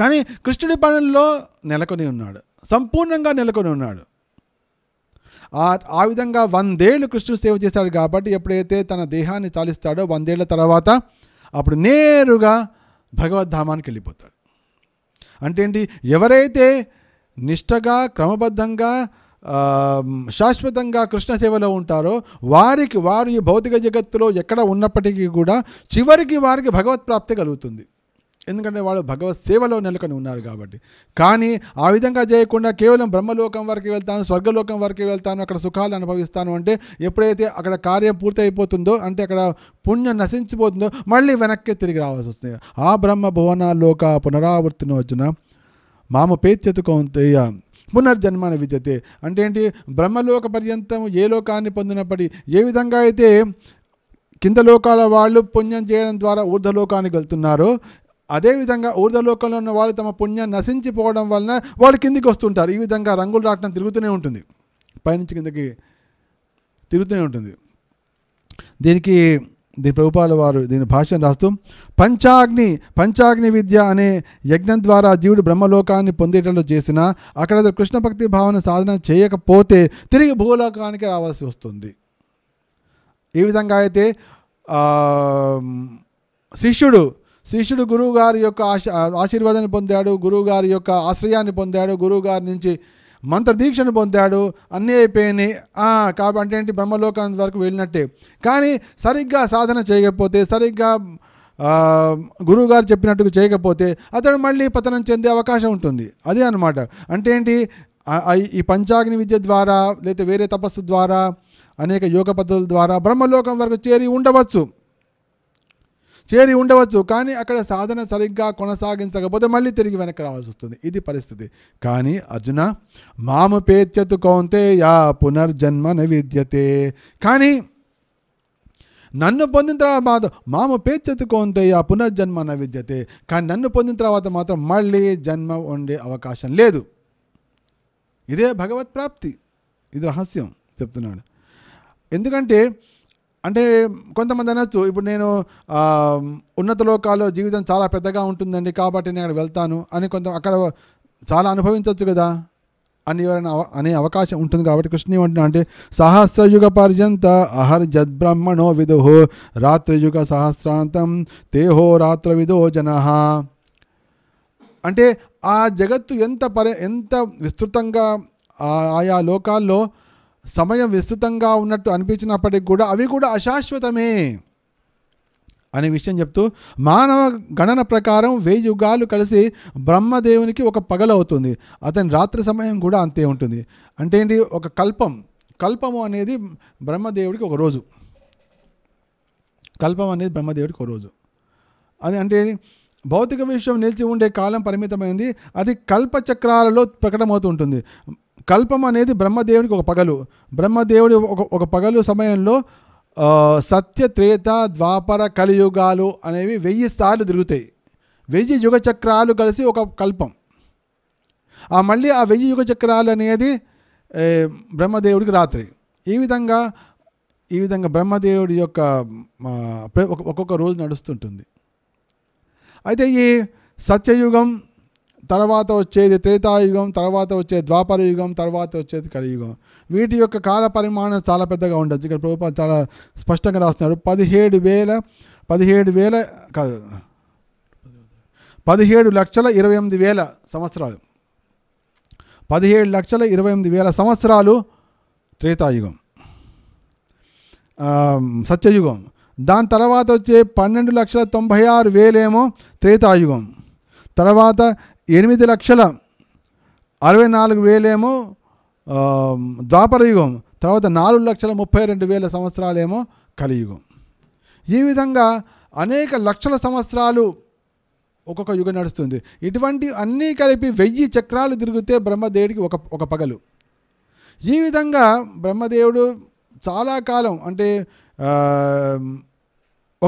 కానీ కృష్ణుడి పనుల్లో నెలకొని ఉన్నాడు సంపూర్ణంగా నెలకొని ఉన్నాడు ఆ విధంగా వందేళ్ళు కృష్ణుడు సేవ చేశాడు కాబట్టి ఎప్పుడైతే తన దేహాన్ని చాలిస్తాడో వందేళ్ల తర్వాత అప్పుడు నేరుగా భగవద్ధామానికి వెళ్ళిపోతాడు అంటే ఏంటి ఎవరైతే నిష్టగా క్రమబద్ధంగా శాశ్వతంగా కృష్ణ సేవలో ఉంటారో వారికి వారు ఈ భౌతిక జగత్తులో ఎక్కడ ఉన్నప్పటికీ కూడా చివరికి వారికి భగవత్ ప్రాప్తి కలుగుతుంది ఎందుకంటే వాళ్ళు భగవత్ సేవలో నెలకొని ఉన్నారు కాబట్టి కానీ ఆ విధంగా చేయకుండా కేవలం బ్రహ్మలోకం వరకు వెళ్తాను స్వర్గలోకం వరకు వెళ్తాను అక్కడ సుఖాలు అనుభవిస్తాను అంటే ఎప్పుడైతే అక్కడ కార్యం పూర్తి అయిపోతుందో అంటే అక్కడ పుణ్యం నశించిపోతుందో మళ్ళీ వెనక్కి తిరిగి రావాల్సి వస్తుంది ఆ బ్రహ్మ లోక పునరావృత్తిని వచ్చిన మామ పేత్యతు కౌంతయ్య పునర్జన్మాన్ని విద్యతే అంటే ఏంటి బ్రహ్మలోక పర్యంతం ఏ లోకాన్ని పొందినప్పటి ఏ విధంగా అయితే కింద లోకాల వాళ్ళు పుణ్యం చేయడం ద్వారా ఊర్ధ్వలోకానికి వెళ్తున్నారో అదేవిధంగా ఊర్ధలోకంలో ఉన్న వాళ్ళు తమ పుణ్యం నశించిపోవడం వలన వాళ్ళు కిందికి వస్తుంటారు ఈ విధంగా రంగులు రాటం తిరుగుతూనే ఉంటుంది పైనుంచి కిందకి తిరుగుతూనే ఉంటుంది దీనికి దీని ప్రభుపాల వారు దీని భాష్యం రాస్తూ పంచాగ్ని పంచాగ్ని విద్య అనే యజ్ఞం ద్వారా జీవుడు బ్రహ్మలోకాన్ని పొందేటట్లు చేసిన అక్కడ కృష్ణ భక్తి భావన సాధన చేయకపోతే తిరిగి భూలోకానికి రావాల్సి వస్తుంది ఈ విధంగా అయితే శిష్యుడు శిష్యుడు గురువుగారి యొక్క ఆశ ఆశీర్వాదాన్ని పొందాడు గురువుగారి యొక్క ఆశ్రయాన్ని పొందాడు గురువుగారి నుంచి మంత్రదీక్షను పొందాడు అన్నీ అయిపోయినాయి కాబట్టి ఏంటి బ్రహ్మలోకం వరకు వెళ్ళినట్టే కానీ సరిగ్గా సాధన చేయకపోతే సరిగ్గా గురువుగారు చెప్పినట్టుగా చేయకపోతే అతడు మళ్ళీ పతనం చెందే అవకాశం ఉంటుంది అదే అనమాట అంటే ఏంటి ఈ పంచాగ్ని విద్య ద్వారా లేదా వేరే తపస్సు ద్వారా అనేక యోగ పద్ధతుల ద్వారా బ్రహ్మలోకం వరకు చేరి ఉండవచ్చు చేరి ఉండవచ్చు కానీ అక్కడ సాధన సరిగ్గా కొనసాగించకపోతే మళ్ళీ తిరిగి వెనక్కి రావాల్సి వస్తుంది ఇది పరిస్థితి కానీ అర్జున పేత్యతు కౌంతే యా పునర్జన్మ విద్యతే కానీ నన్ను పొందిన తర్వాత మాత్రం మామ పేచెత్తుకోంతే ఆ పునర్జన్మ అన్న విద్యతే కానీ నన్ను పొందిన తర్వాత మాత్రం మళ్ళీ జన్మ ఉండే అవకాశం లేదు ఇదే భగవత్ ప్రాప్తి ఇది రహస్యం చెప్తున్నాడు ఎందుకంటే అంటే కొంతమంది అనొచ్చు ఇప్పుడు నేను ఉన్నత లోకాల్లో జీవితం చాలా పెద్దగా ఉంటుందండి కాబట్టి నేను అక్కడ వెళ్తాను అని కొంత అక్కడ చాలా అనుభవించవచ్చు కదా అని ఎవరైనా అనే అవకాశం ఉంటుంది కాబట్టి కృష్ణ ఏమంటున్నా అంటే సహస్రయుగ పర్యంత అహర్ జద్బ్రహ్మణో విధుహో రాత్రియుగ సహస్రాంతం తేహో రాత్ర విధో జన అంటే ఆ జగత్తు ఎంత పరి ఎంత విస్తృతంగా ఆయా లోకాల్లో సమయం విస్తృతంగా ఉన్నట్టు అనిపించినప్పటికి కూడా అవి కూడా అశాశ్వతమే అనే విషయం చెప్తూ మానవ గణన ప్రకారం వెయ్యి యుగాలు కలిసి బ్రహ్మదేవునికి ఒక పగలవుతుంది అతని రాత్రి సమయం కూడా అంతే ఉంటుంది అంటే ఏంటి ఒక కల్పం కల్పము అనేది బ్రహ్మదేవుడికి ఒక రోజు కల్పం అనేది బ్రహ్మదేవుడికి ఒక రోజు అది అంటే భౌతిక విశ్వం నిలిచి ఉండే కాలం పరిమితమైంది అది కల్పచక్రాలలో ప్రకటమవుతూ ఉంటుంది కల్పం అనేది బ్రహ్మదేవునికి ఒక పగలు బ్రహ్మదేవుడి ఒక ఒక పగలు సమయంలో సత్య త్రేత ద్వాపర కలియుగాలు అనేవి వెయ్యి సార్లు తిరుగుతాయి వెయ్యి యుగ చక్రాలు కలిసి ఒక కల్పం ఆ మళ్ళీ ఆ వెయ్యి యుగ చక్రాలు అనేది బ్రహ్మదేవుడికి రాత్రి ఈ విధంగా ఈ విధంగా బ్రహ్మదేవుడి యొక్క ఒక్కొక్క రోజు నడుస్తుంటుంది అయితే ఈ సత్యయుగం తర్వాత వచ్చేది త్రేతాయుగం తర్వాత వచ్చేది ద్వాపర యుగం తర్వాత వచ్చేది కలియుగం వీటి యొక్క కాల పరిమాణం చాలా పెద్దగా ఉండొచ్చు ఇక్కడ ప్రభుత్వం చాలా స్పష్టంగా రాస్తున్నారు పదిహేడు వేల పదిహేడు వేల కాదు పదిహేడు లక్షల ఇరవై ఎనిమిది వేల సంవత్సరాలు పదిహేడు లక్షల ఇరవై ఎనిమిది వేల సంవత్సరాలు త్రేతాయుగం సత్యయుగం దాని తర్వాత వచ్చే పన్నెండు లక్షల తొంభై ఆరు వేలేమో త్రేతాయుగం తర్వాత ఎనిమిది లక్షల అరవై నాలుగు వేలేమో ద్వాపరయుగం తర్వాత నాలుగు లక్షల ముప్పై రెండు వేల సంవత్సరాలేమో కలియుగం ఈ విధంగా అనేక లక్షల సంవత్సరాలు ఒక్కొక్క యుగం నడుస్తుంది ఇటువంటి అన్నీ కలిపి వెయ్యి చక్రాలు తిరిగితే బ్రహ్మదేవుడికి ఒక ఒక పగలు ఈ విధంగా బ్రహ్మదేవుడు చాలా కాలం అంటే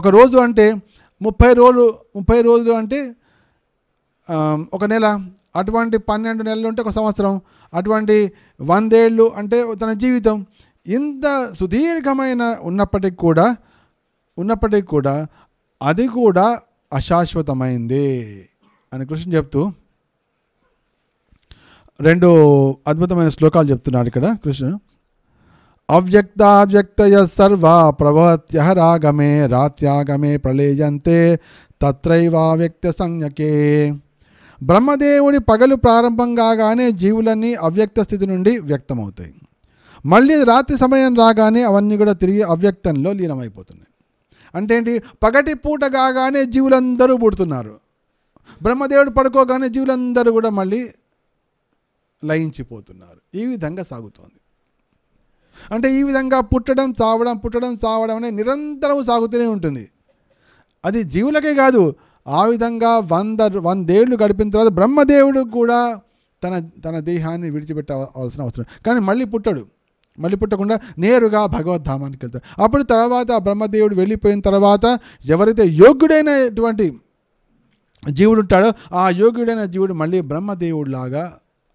ఒక రోజు అంటే ముప్పై రోజులు ముప్పై రోజులు అంటే ఒక నెల అటువంటి పన్నెండు నెలలు ఉంటే ఒక సంవత్సరం అటువంటి వందేళ్ళు అంటే తన జీవితం ఇంత సుదీర్ఘమైన ఉన్నప్పటికి కూడా ఉన్నప్పటికి కూడా అది కూడా అశాశ్వతమైంది అని కృష్ణ చెప్తూ రెండు అద్భుతమైన శ్లోకాలు చెప్తున్నాడు ఇక్కడ కృష్ణ అవ్యక్తావ్యక్తయ సర్వ ప్రభవత్య రాగమే రాత్యాగమే తత్రైవా వ్యక్త సంజ్ఞకే బ్రహ్మదేవుడి పగలు ప్రారంభం కాగానే జీవులన్నీ అవ్యక్త స్థితి నుండి వ్యక్తమవుతాయి మళ్ళీ రాత్రి సమయం రాగానే అవన్నీ కూడా తిరిగి అవ్యక్తంలో లీనమైపోతున్నాయి అంటే ఏంటి పగటి పూట కాగానే జీవులందరూ పుడుతున్నారు బ్రహ్మదేవుడు పడుకోగానే జీవులందరూ కూడా మళ్ళీ లయించిపోతున్నారు ఈ విధంగా సాగుతోంది అంటే ఈ విధంగా పుట్టడం చావడం పుట్టడం చావడం అనే నిరంతరం సాగుతూనే ఉంటుంది అది జీవులకే కాదు ఆ విధంగా వంద వందేళ్లు గడిపిన తర్వాత బ్రహ్మదేవుడు కూడా తన తన దేహాన్ని విడిచిపెట్టవలసిన అవసరం కానీ మళ్ళీ పుట్టడు మళ్ళీ పుట్టకుండా నేరుగా భగవద్ధామానికి వెళ్తాడు అప్పుడు తర్వాత ఆ బ్రహ్మదేవుడు వెళ్ళిపోయిన తర్వాత ఎవరైతే యోగ్యుడైనటువంటి జీవుడు ఉంటాడో ఆ యోగ్యుడైన జీవుడు మళ్ళీ బ్రహ్మదేవుడిలాగా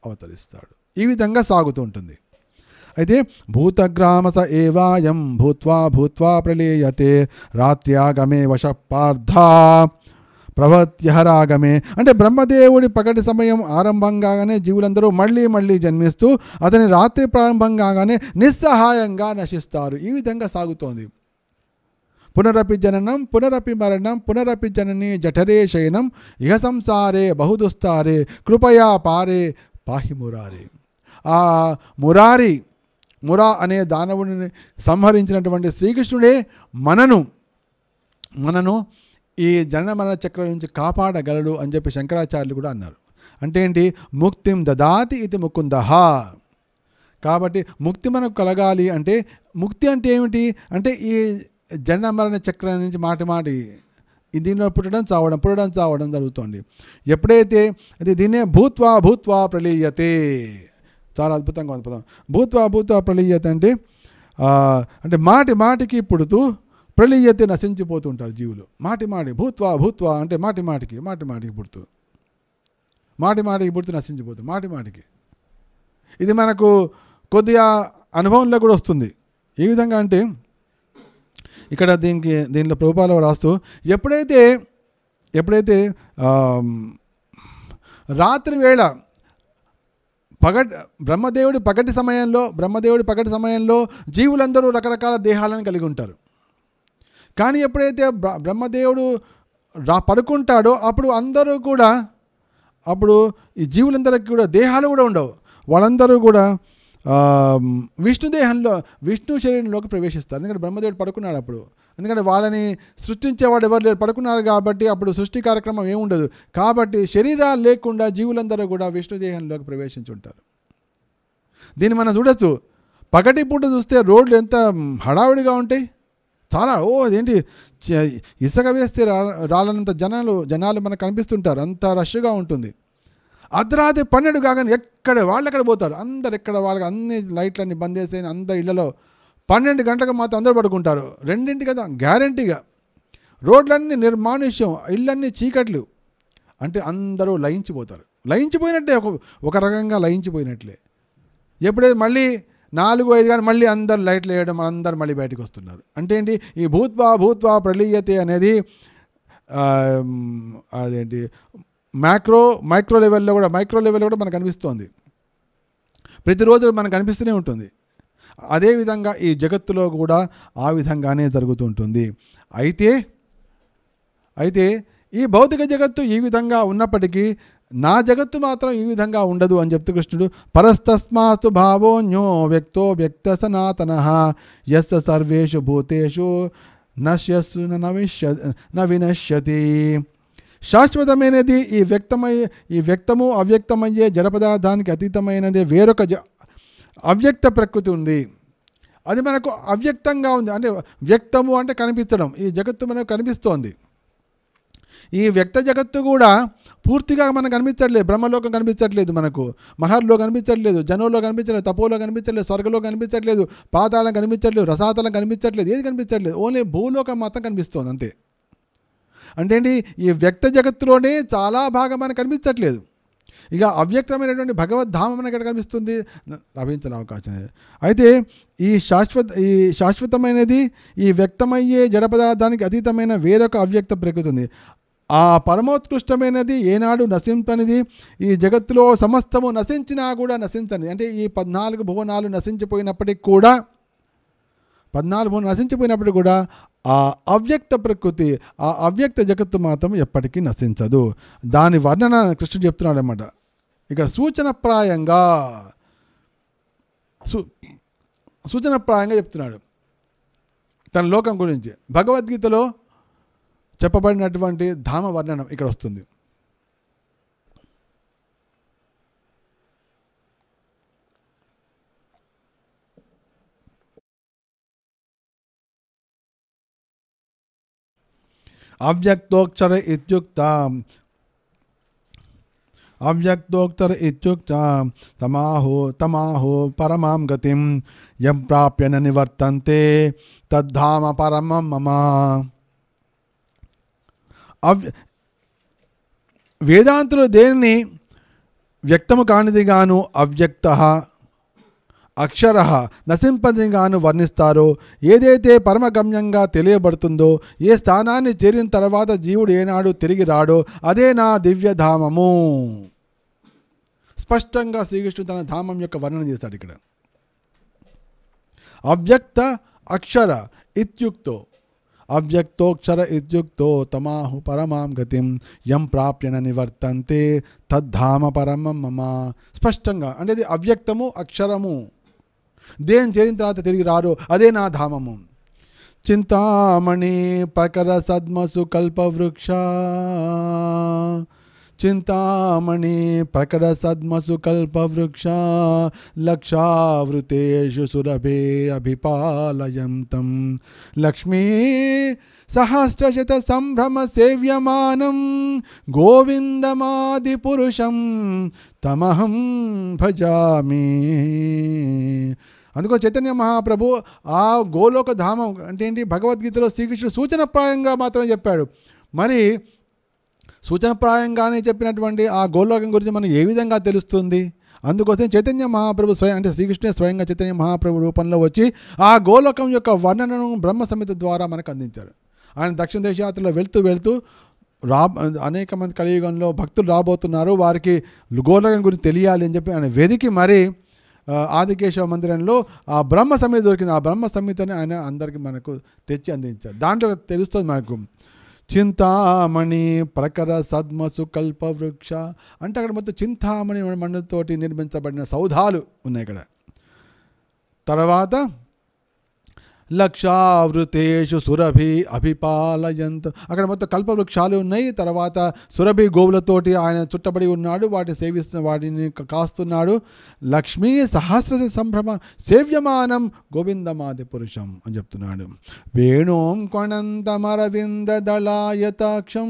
అవతరిస్తాడు ఈ విధంగా సాగుతూ ఉంటుంది అయితే భూతగ్రామస ఏవాయం భూత్వా భూత్వా ప్రళీయతే రాత్ర్యాగమే వశ పార్థ ప్రభత్యహరాగమే అంటే బ్రహ్మదేవుడి పగటి సమయం ఆరంభంగానే జీవులందరూ మళ్ళీ మళ్ళీ జన్మిస్తూ అతని రాత్రి ప్రారంభంగానే నిస్సహాయంగా నశిస్తారు ఈ విధంగా సాగుతోంది పునరపి జననం పునరపి మరణం పునరపి జనని జఠరే శయనం ఇహ సంసారే బహుదుస్తారే కృపయా పారే పాహి మురారి ఆ మురారి మురా అనే దానవుడిని సంహరించినటువంటి శ్రీకృష్ణుడే మనను మనను ఈ జనన మరణ చక్రం నుంచి కాపాడగలడు అని చెప్పి శంకరాచార్యులు కూడా అన్నారు అంటే ఏంటి ముక్తిం దదాతి ఇది ముకుందహ కాబట్టి ముక్తి మనకు కలగాలి అంటే ముక్తి అంటే ఏమిటి అంటే ఈ జనన మరణ చక్రం నుంచి మాటి మాటి దీనిలో పుట్టడం చావడం పుట్టడం చావడం జరుగుతుంది ఎప్పుడైతే అది దీన్నే భూత్వా భూత్వా ప్రళీయతే చాలా అద్భుతంగా అద్భుతం భూత్వా భూత్వా ప్రళీయత అంటే అంటే మాటి మాటికి పుడుతూ ప్రళీయతే నశించిపోతుంటారు జీవులు మాటి మాటి భూత్వా భూత్వా అంటే మాటి మాటికి మాటి మాటికి పుడుతూ మాటి మాటికి పుడుతూ నశించిపోతుంది మాటి మాటికి ఇది మనకు కొద్దిగా అనుభవంలో కూడా వస్తుంది ఏ విధంగా అంటే ఇక్కడ దీనికి దీనిలో ప్రభుపాల రాస్తూ ఎప్పుడైతే ఎప్పుడైతే రాత్రి వేళ పగటి బ్రహ్మదేవుడి పగటి సమయంలో బ్రహ్మదేవుడి పగటి సమయంలో జీవులందరూ రకరకాల దేహాలను కలిగి ఉంటారు కానీ ఎప్పుడైతే బ్రహ్మదేవుడు రా పడుకుంటాడో అప్పుడు అందరూ కూడా అప్పుడు ఈ జీవులందరికీ కూడా దేహాలు కూడా ఉండవు వాళ్ళందరూ కూడా విష్ణు దేహంలో విష్ణు శరీరంలోకి ప్రవేశిస్తారు ఎందుకంటే బ్రహ్మదేవుడు పడుకున్నాడు అప్పుడు ఎందుకంటే వాళ్ళని సృష్టించేవాడు ఎవరు లేరు పడుకున్నారు కాబట్టి అప్పుడు సృష్టి కార్యక్రమం ఏముండదు కాబట్టి శరీరాలు లేకుండా జీవులందరూ కూడా విష్ణు దేహంలోకి ప్రవేశించుంటారు దీన్ని మనం చూడొచ్చు పగటి పూట చూస్తే రోడ్లు ఎంత హడావుడిగా ఉంటాయి చాలా ఓ అదేంటి ఇసుక వేస్తే రాలనంత జనాలు జనాలు మనకు కనిపిస్తుంటారు అంత రష్గా ఉంటుంది అర్ధరాత్రి పన్నెండు కాగానే ఎక్కడ వాళ్ళు ఎక్కడ పోతారు అందరు ఎక్కడ వాళ్ళకి అన్ని లైట్లన్నీ బంద్ చేసి అంత ఇళ్లలో పన్నెండు గంటలకు మాత్రం అందరూ పడుకుంటారు రెండింటి కదా గ్యారంటీగా రోడ్లన్నీ నిర్మానుష్యం ఇళ్ళన్నీ చీకట్లు అంటే అందరూ లయించిపోతారు లయించిపోయినట్టే ఒక ఒక రకంగా లయించిపోయినట్లే ఎప్పుడైతే మళ్ళీ నాలుగు ఐదు కానీ మళ్ళీ అందరు లైట్లు వేయడం అందరు మళ్ళీ బయటకు వస్తున్నారు అంటే ఏంటి ఈ భూత్వా భూత్వ ప్రళీయత అనేది అదేంటి మ్యాక్రో మైక్రో లెవెల్లో కూడా మైక్రో లెవెల్లో కూడా మనకు అనిపిస్తోంది ప్రతిరోజు మనకు కనిపిస్తూనే ఉంటుంది అదేవిధంగా ఈ జగత్తులో కూడా ఆ విధంగానే జరుగుతుంటుంది అయితే అయితే ఈ భౌతిక జగత్తు ఈ విధంగా ఉన్నప్పటికీ నా జగత్తు మాత్రం ఈ విధంగా ఉండదు అని చెప్తూ కృష్ణుడు పరస్తస్మాస్తు భావోన్యో వ్యక్తో వ్యక్త సనాతన ఎస్ సర్వేషు భూతేషు నశ్యస్సు నవిష్య వినశ్యతి శాశ్వతమైనది ఈ వ్యక్తమై ఈ వ్యక్తము అవ్యక్తమయ్యే జడ పదార్థానికి అతీతమైనది వేరొక జ అవ్యక్త ప్రకృతి ఉంది అది మనకు అవ్యక్తంగా ఉంది అంటే వ్యక్తము అంటే కనిపించడం ఈ జగత్తు మనకు కనిపిస్తోంది ఈ వ్యక్త జగత్తు కూడా పూర్తిగా మనకు కనిపించట్లేదు బ్రహ్మలోకం కనిపించట్లేదు మనకు మహర్లో కనిపించట్లేదు జనంలో కనిపించలేదు తపోలో కనిపించట్లేదు స్వర్గలో కనిపించట్లేదు పాతాళం కనిపించట్లేదు రసాతలం కనిపించట్లేదు ఏది కనిపించట్లేదు ఓన్లీ భూలోకం మాత్రం కనిపిస్తుంది అంతే అంటే ఈ వ్యక్త జగత్తులోనే చాలా భాగం మనకు కనిపించట్లేదు ఇక అవ్యక్తమైనటువంటి భగవద్ధామం మనకి ఎక్కడ కనిపిస్తుంది లభించిన అవకాశం అయితే ఈ శాశ్వత ఈ శాశ్వతమైనది ఈ వ్యక్తమయ్యే జడ పదార్థానికి అతీతమైన వేరొక అవ్యక్త ప్రకృతి ఉంది ఆ పరమోత్కృష్టమైనది ఏనాడు నశింపనిది ఈ జగత్తులో సమస్తము నశించినా కూడా నశించనిది అంటే ఈ పద్నాలుగు భువనాలు నశించిపోయినప్పటికి కూడా పద్నాలుగు భువనాలు నశించిపోయినప్పటికీ కూడా ఆ అవ్యక్త ప్రకృతి ఆ అవ్యక్త జగత్తు మాత్రం ఎప్పటికీ నశించదు దాని వర్ణన కృష్ణుడు చెప్తున్నాడు అనమాట ఇక్కడ సూచనప్రాయంగా సూ సూచనప్రాయంగా చెప్తున్నాడు తన లోకం గురించి భగవద్గీతలో చెప్పబడినటువంటి ధామ వర్ణనం ఇక్కడ వస్తుంది అవ్యక్తోక్షర ఇత్యుక్త అవ్యక్తోక్తర్ ఇత్యుక్త తమాహో తమాహో పరమాం గతిం యం ప్రాప్య నివర్తంతే తద్ధామ పరమం మమా వేదాంతులు దేనిని వ్యక్తము కానిదిగాను అవ్యక్త అక్షర నశింపదిగాను వర్ణిస్తారో ఏదైతే పరమగమ్యంగా తెలియబడుతుందో ఏ స్థానాన్ని చేరిన తర్వాత జీవుడు ఏనాడు తిరిగి రాడో అదే నా దివ్యధామము స్పష్టంగా శ్రీకృష్ణుడు తన ధామం యొక్క వర్ణన చేశాడు ఇక్కడ అవ్యక్త అక్షర ఇత్యుక్తో अव्यक्तोक्षर इत्युक्तो तमाहु परमां गतिं యం ప్రాప్యన నివర్తంతే తద్ధామ పరమ మమ స్పష్టంగా అంటే అది అవ్యక్తము అక్షరము దేని చేరిన తర్వాత తిరిగి రారు అదే నా ధామము చింతామణి ప్రకర సద్మసు కల్పవృక్ష చింతామణి ప్రకట సద్మసు కల్పవృక్ష లక్షావృతేషు సురభే అభిపాలయంతం లక్ష్మీ సహస్రశత సంభ్రమ సేవ్యమానం గోవిందమాది పురుషం తమహం భజామి అందుకో చైతన్య మహాప్రభు ఆ గోలోక ధామం అంటే ఏంటి భగవద్గీతలో శ్రీకృష్ణుడు సూచనప్రాయంగా మాత్రమే చెప్పాడు మరి సూచనప్రాయంగానే చెప్పినటువంటి ఆ గోలోకం గురించి మనం ఏ విధంగా తెలుస్తుంది అందుకోసం చైతన్య మహాప్రభు స్వయం అంటే శ్రీకృష్ణే స్వయంగా చైతన్య మహాప్రభు రూపంలో వచ్చి ఆ గోలోకం యొక్క వర్ణనను బ్రహ్మ సమిత ద్వారా మనకు అందించారు ఆయన దక్షిణ దేశ యాత్రలో వెళ్తూ వెళ్తూ రా అనేక మంది కలియుగంలో భక్తులు రాబోతున్నారు వారికి గోలోకం గురించి తెలియాలి అని చెప్పి ఆయన వేదికి మరీ ఆదికేశవ మందిరంలో ఆ బ్రహ్మ సమితి దొరికింది ఆ బ్రహ్మ సమితిని ఆయన అందరికీ మనకు తెచ్చి అందించారు దాంట్లో తెలుస్తుంది మనకు చింతామణి ప్రకర సద్మసు వృక్ష అంటే అక్కడ మొత్తం చింతామణి మండలతోటి నిర్మించబడిన సౌధాలు ఉన్నాయి ఇక్కడ తర్వాత లక్షావృతేషు సురభి అభిపాలయంత్ అక్కడ మొత్తం కల్పవృక్షాలు ఉన్నాయి తర్వాత సురభి గోవులతోటి ఆయన చుట్టబడి ఉన్నాడు వాటి సేవిస్తున్న వాటిని కాస్తున్నాడు లక్ష్మీ సహస్ర సంభ్రమ సేవ్యమానం గోవిందమాది పురుషం అని చెప్తున్నాడు వేణుం కొణంతమరవింద దళాయతాక్షం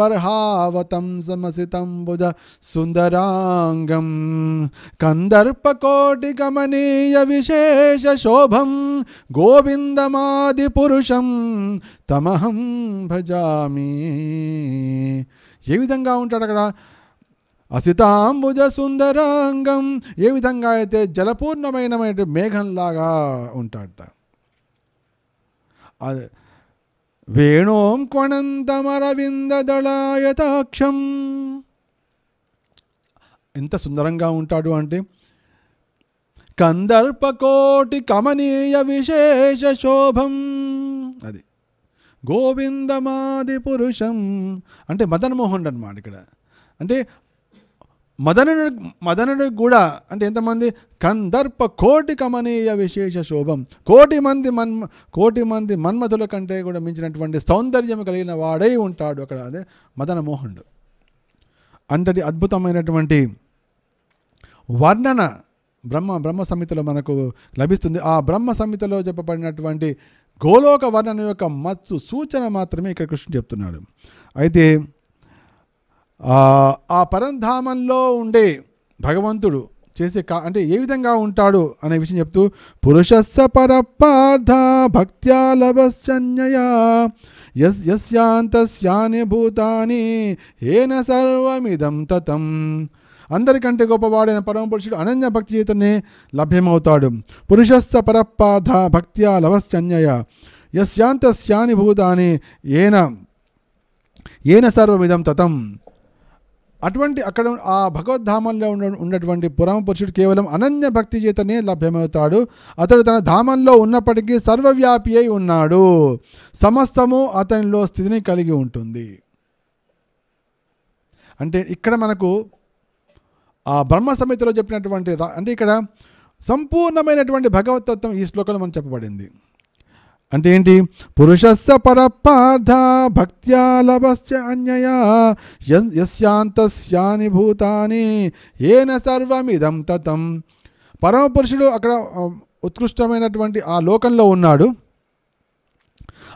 బర్హావతం సమసితం బుధ సుందరాంగం కందర్పకోటి గమనీయ విశేష శోభం పురుషం తమహం భజామి ఏ విధంగా ఉంటాడు అక్కడ అసితాంబుజ సుందరాంగం ఏ విధంగా అయితే జలపూర్ణమైన మేఘంలాగా ఉంటాడట వేణోం క్వణంతమరవిందదళాయతాక్షం ఎంత సుందరంగా ఉంటాడు అంటే కందర్పకోటి కమనీయ విశేష శోభం అది గోవిందమాది పురుషం అంటే మదన్మోహన్ అనమాట ఇక్కడ అంటే మదనుడు మదనుడు కూడా అంటే ఎంతమంది కందర్ప కోటి కమనీయ విశేష శోభం కోటి మంది మన్ కోటి మంది మన్మధుల కంటే కూడా మించినటువంటి సౌందర్యం కలిగిన వాడై ఉంటాడు అక్కడ అదే మదనమోహనుడు అంతటి అద్భుతమైనటువంటి వర్ణన బ్రహ్మ బ్రహ్మ సంహితలో మనకు లభిస్తుంది ఆ బ్రహ్మ సంహితలో చెప్పబడినటువంటి గోలోక వర్ణన యొక్క మత్తు సూచన మాత్రమే ఇక్కడ కృష్ణుడు చెప్తున్నాడు అయితే ఆ పరంధామంలో ఉండే భగవంతుడు చేసే కా అంటే ఏ విధంగా ఉంటాడు అనే విషయం చెప్తూ పురుషస్స పరపార్థ భక్త్యా లభస్యన్యయా భూతాని ఏన సర్వమిదం తతం అందరికంటే గొప్పవాడైన పరమపురుషుడు అనన్య భక్తి చేతనే లభ్యమవుతాడు పురుషస్థ పరపార్థ భక్త్యా లవశ్చన్యయ యశాంతస్యాని భూతాని ఏన ఏన సర్వవిధం తతం అటువంటి అక్కడ ఆ భగవద్ధామంలో ఉండ ఉన్నటువంటి పురుషుడు కేవలం అనన్య భక్తి చేతనే లభ్యమవుతాడు అతడు తన ధామంలో ఉన్నప్పటికీ సర్వవ్యాపి అయి ఉన్నాడు సమస్తము అతనిలో స్థితిని కలిగి ఉంటుంది అంటే ఇక్కడ మనకు ఆ బ్రహ్మ సమితిలో చెప్పినటువంటి అంటే ఇక్కడ సంపూర్ణమైనటువంటి భగవతత్వం ఈ శ్లోకంలో మనం చెప్పబడింది అంటే ఏంటి పురుషస్య పరపార్థ భక్త్యాలభస్య అన్యయా యస్యాంతస్యాని భూతాని ఏన సర్వమిదం తతం పరమపురుషుడు అక్కడ ఉత్కృష్టమైనటువంటి ఆ లోకంలో ఉన్నాడు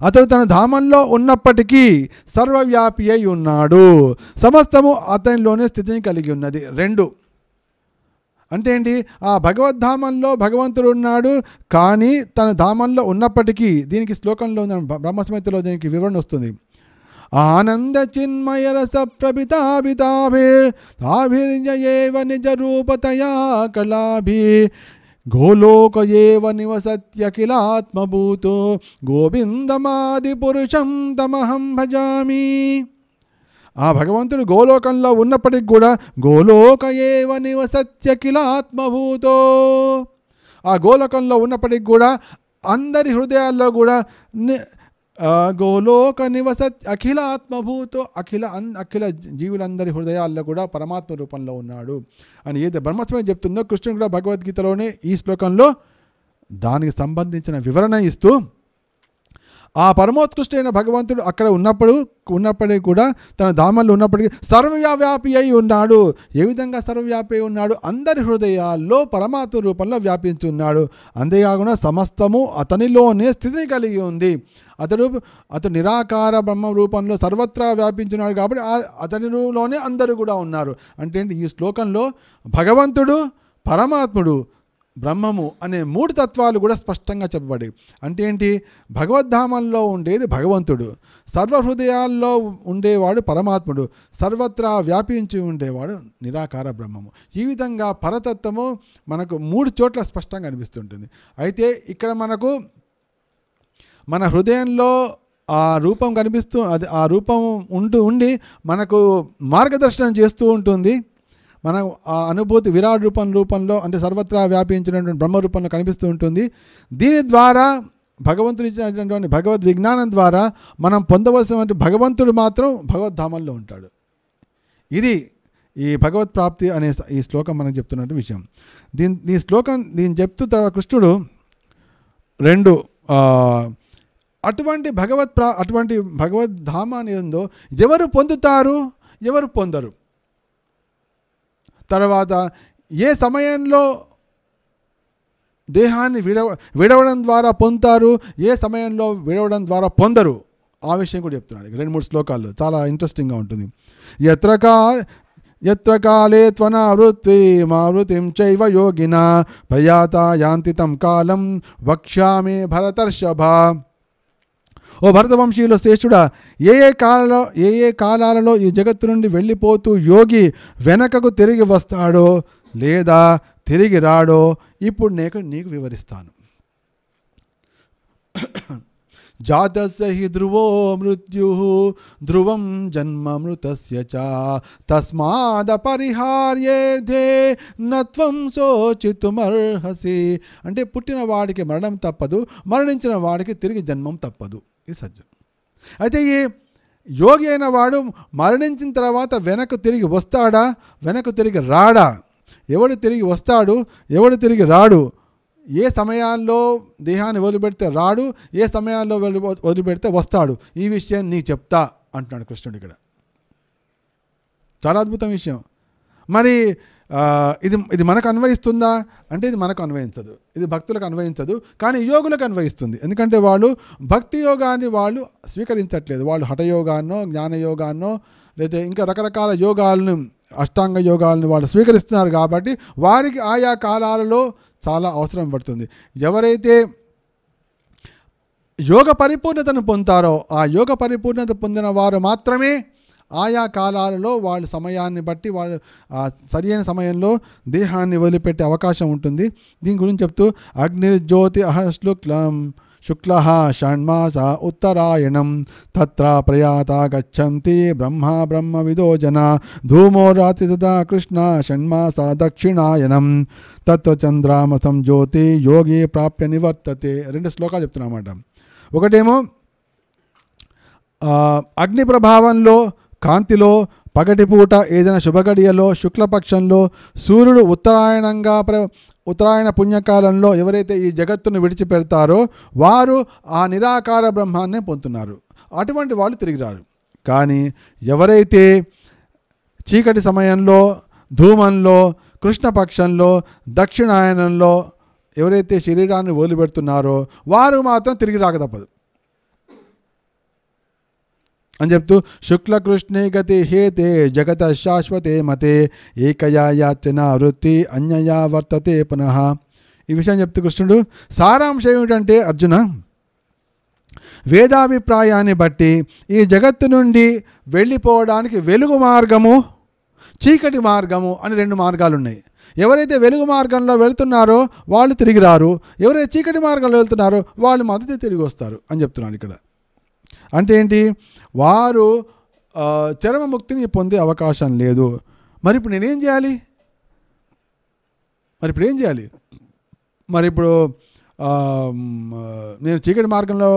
అతడు తన ధామంలో ఉన్నప్పటికీ సర్వవ్యాపి అయి ఉన్నాడు సమస్తము అతనిలోనే స్థితిని కలిగి ఉన్నది రెండు అంటే ఏంటి ఆ భగవద్ధామంలో భగవంతుడు ఉన్నాడు కానీ తన ధామంలో ఉన్నప్పటికీ దీనికి శ్లోకంలో బ్రహ్మసమితిలో దీనికి వివరణ వస్తుంది ఆనంద చిన్మయ రస ప్రభితాభితాభిర్ తాభిర్యయేవ నిజ రూపతయా కళాభి गोलोकयेव निवसत्यखिलात्मभूतो గోవిందమాదిపురుషం తమహం భజామి ఆ భగవంతుడు గోలోకంలో ఉన్నప్పటికి కూడా గోలోక ఏవ నివసత్యఖిలాత్మభూతో ఆ గోలోకంలో ఉన్నప్పటికి కూడా అందరి హృదయాల్లో కూడా గోలోక నివసత్ అఖిల ఆత్మభూతో అఖిల అన్ అఖిల జీవులందరి హృదయాల్లో కూడా పరమాత్మ రూపంలో ఉన్నాడు అని ఏదైతే బ్రహ్మస్వామి చెప్తుందో కృష్ణుడు కూడా భగవద్గీతలోనే ఈ శ్లోకంలో దానికి సంబంధించిన వివరణ ఇస్తూ ఆ పరమోత్కృష్టమైన భగవంతుడు అక్కడ ఉన్నప్పుడు ఉన్నప్పటికీ కూడా తన ధామంలో ఉన్నప్పటికీ సర్వవ్యాపి అయి ఉన్నాడు ఏ విధంగా సర్వవ్యాపి ఉన్నాడు అందరి హృదయాల్లో పరమాత్మ రూపంలో వ్యాపించి ఉన్నాడు అంతేకాకుండా సమస్తము అతనిలోనే స్థితి కలిగి ఉంది అతడు అతడు నిరాకార బ్రహ్మ రూపంలో సర్వత్రా వ్యాపించున్నాడు కాబట్టి అతని రూపంలోనే అందరూ కూడా ఉన్నారు అంటే ఈ శ్లోకంలో భగవంతుడు పరమాత్ముడు బ్రహ్మము అనే మూడు తత్వాలు కూడా స్పష్టంగా చెప్పబడి అంటే ఏంటి భగవద్ధామంలో ఉండేది భగవంతుడు సర్వహృదయాల్లో ఉండేవాడు పరమాత్ముడు సర్వత్రా వ్యాపించి ఉండేవాడు నిరాకార బ్రహ్మము ఈ విధంగా పరతత్వము మనకు మూడు చోట్ల స్పష్టంగా అనిపిస్తుంటుంది అయితే ఇక్కడ మనకు మన హృదయంలో ఆ రూపం కనిపిస్తూ అది ఆ రూపం ఉంటూ ఉండి మనకు మార్గదర్శనం చేస్తూ ఉంటుంది మనం ఆ అనుభూతి విరాట్ రూపం రూపంలో అంటే సర్వత్రా వ్యాపించినటువంటి బ్రహ్మ రూపంలో కనిపిస్తూ ఉంటుంది దీని ద్వారా భగవంతుడు ఇచ్చినటువంటి భగవద్ విజ్ఞానం ద్వారా మనం పొందవలసినటువంటి భగవంతుడు మాత్రం భగవద్ధామంలో ఉంటాడు ఇది ఈ భగవత్ ప్రాప్తి అనే ఈ శ్లోకం మనకు చెప్తున్నటువంటి విషయం దీని ఈ శ్లోకం దీన్ని చెప్తూ తర్వాత కృష్ణుడు రెండు అటువంటి భగవత్ ప్రా అటువంటి భగవద్ధామ అనేది ఉందో ఎవరు పొందుతారు ఎవరు పొందరు తర్వాత ఏ సమయంలో దేహాన్ని విడవ విడవడం ద్వారా పొందుతారు ఏ సమయంలో విడవడం ద్వారా పొందరు ఆ విషయం కూడా చెప్తున్నాడు రెండు మూడు శ్లోకాల్లో చాలా ఇంట్రెస్టింగ్గా ఉంటుంది ఎత్రకా ఎత్ర కాలే త్వనావృత్తి మావృతిం చైవ యోగిన ప్రయాత యాంతితం కాలం వక్ష్యామి భరతర్షభ ఓ భరతవంశీయుల శ్రేష్ఠుడా ఏ ఏ కాలలో ఏ ఏ కాలాలలో ఈ జగత్తు నుండి వెళ్ళిపోతూ యోగి వెనకకు తిరిగి వస్తాడో లేదా తిరిగి రాడో ఇప్పుడు నేను నీకు వివరిస్తాను జాతస్య హి ధ్రువో మృత్యు ధ్రువం జన్మ మృతస్య చ నత్వం శోచితుమర్హసి అంటే పుట్టిన వాడికి మరణం తప్పదు మరణించిన వాడికి తిరిగి జన్మం తప్పదు ఇది సత్యం అయితే ఈ యోగి అయిన వాడు మరణించిన తర్వాత వెనక్కు తిరిగి వస్తాడా వెనక్కు తిరిగి రాడా ఎవడు తిరిగి వస్తాడు ఎవడు తిరిగి రాడు ఏ సమయాల్లో దేహాన్ని వదిలిపెడితే రాడు ఏ సమయాల్లో వదిలిపెడితే వస్తాడు ఈ విషయం నీకు చెప్తా అంటున్నాడు కృష్ణుడు ఇక్కడ చాలా అద్భుతం విషయం మరి ఇది ఇది మనకు అన్వయిస్తుందా అంటే ఇది మనకు అన్వయించదు ఇది భక్తులకు అన్వయించదు కానీ యోగులకు అన్వయిస్తుంది ఎందుకంటే వాళ్ళు భక్తి యోగాన్ని వాళ్ళు స్వీకరించట్లేదు వాళ్ళు హఠయోగాన్నో జ్ఞానయోగాన్నో లేదా ఇంకా రకరకాల యోగాలను అష్టాంగ యోగాలను వాళ్ళు స్వీకరిస్తున్నారు కాబట్టి వారికి ఆయా కాలాలలో చాలా అవసరం పడుతుంది ఎవరైతే యోగ పరిపూర్ణతను పొందుతారో ఆ యోగ పరిపూర్ణత పొందిన వారు మాత్రమే ఆయా కాలాలలో వాళ్ళ సమయాన్ని బట్టి వాళ్ళు సరియైన సమయంలో దేహాన్ని వదిలిపెట్టే అవకాశం ఉంటుంది దీని గురించి చెప్తూ అగ్నిర్జ్యోతి అహశ్లుక్లం శుక్ల షణ్మాస ఉత్తరాయణం తత్ర ప్రయాత గచ్చంతి బ్రహ్మ బ్రహ్మ విదోజన ధూమో రాత్రి తదా కృష్ణ షణ్మాస దక్షిణాయనం తత్వ చంద్రామసం జ్యోతి యోగి ప్రాప్య నివర్తతే రెండు శ్లోకాలు అన్నమాట ఒకటేమో అగ్ని ప్రభావంలో కాంతిలో పగటిపూట ఏదైనా శుభగడియలో శుక్లపక్షంలో సూర్యుడు ఉత్తరాయణంగా ప్ర ఉత్తరాయణ పుణ్యకాలంలో ఎవరైతే ఈ జగత్తును విడిచిపెడతారో వారు ఆ నిరాకార బ్రహ్మాన్నే పొందుతున్నారు అటువంటి వాళ్ళు తిరిగి రారు కానీ ఎవరైతే చీకటి సమయంలో ధూమంలో కృష్ణపక్షంలో దక్షిణాయనంలో ఎవరైతే శరీరాన్ని వదిలిపెడుతున్నారో వారు మాత్రం తిరిగి రాక తప్పదు అని చెప్తూ శుక్లకృష్ణే గతి హేతే జగత శాశ్వతే మతే ఏకయా యాచన వృత్తి అన్యయా వర్తతే పునః ఈ విషయం చెప్తూ కృష్ణుడు సారాంశం ఏమిటంటే అర్జున వేదాభిప్రాయాన్ని బట్టి ఈ జగత్తు నుండి వెళ్ళిపోవడానికి వెలుగు మార్గము చీకటి మార్గము అని రెండు మార్గాలు ఉన్నాయి ఎవరైతే వెలుగు మార్గంలో వెళుతున్నారో వాళ్ళు తిరిగి రారు ఎవరైతే చీకటి మార్గంలో వెళ్తున్నారో వాళ్ళు మద్దతు తిరిగి వస్తారు అని చెప్తున్నాను ఇక్కడ అంటే ఏంటి వారు చరమముక్తిని పొందే అవకాశం లేదు మరి ఇప్పుడు నేనేం చేయాలి మరి ఇప్పుడు ఏం చేయాలి మరి ఇప్పుడు నేను చీకటి మార్గంలో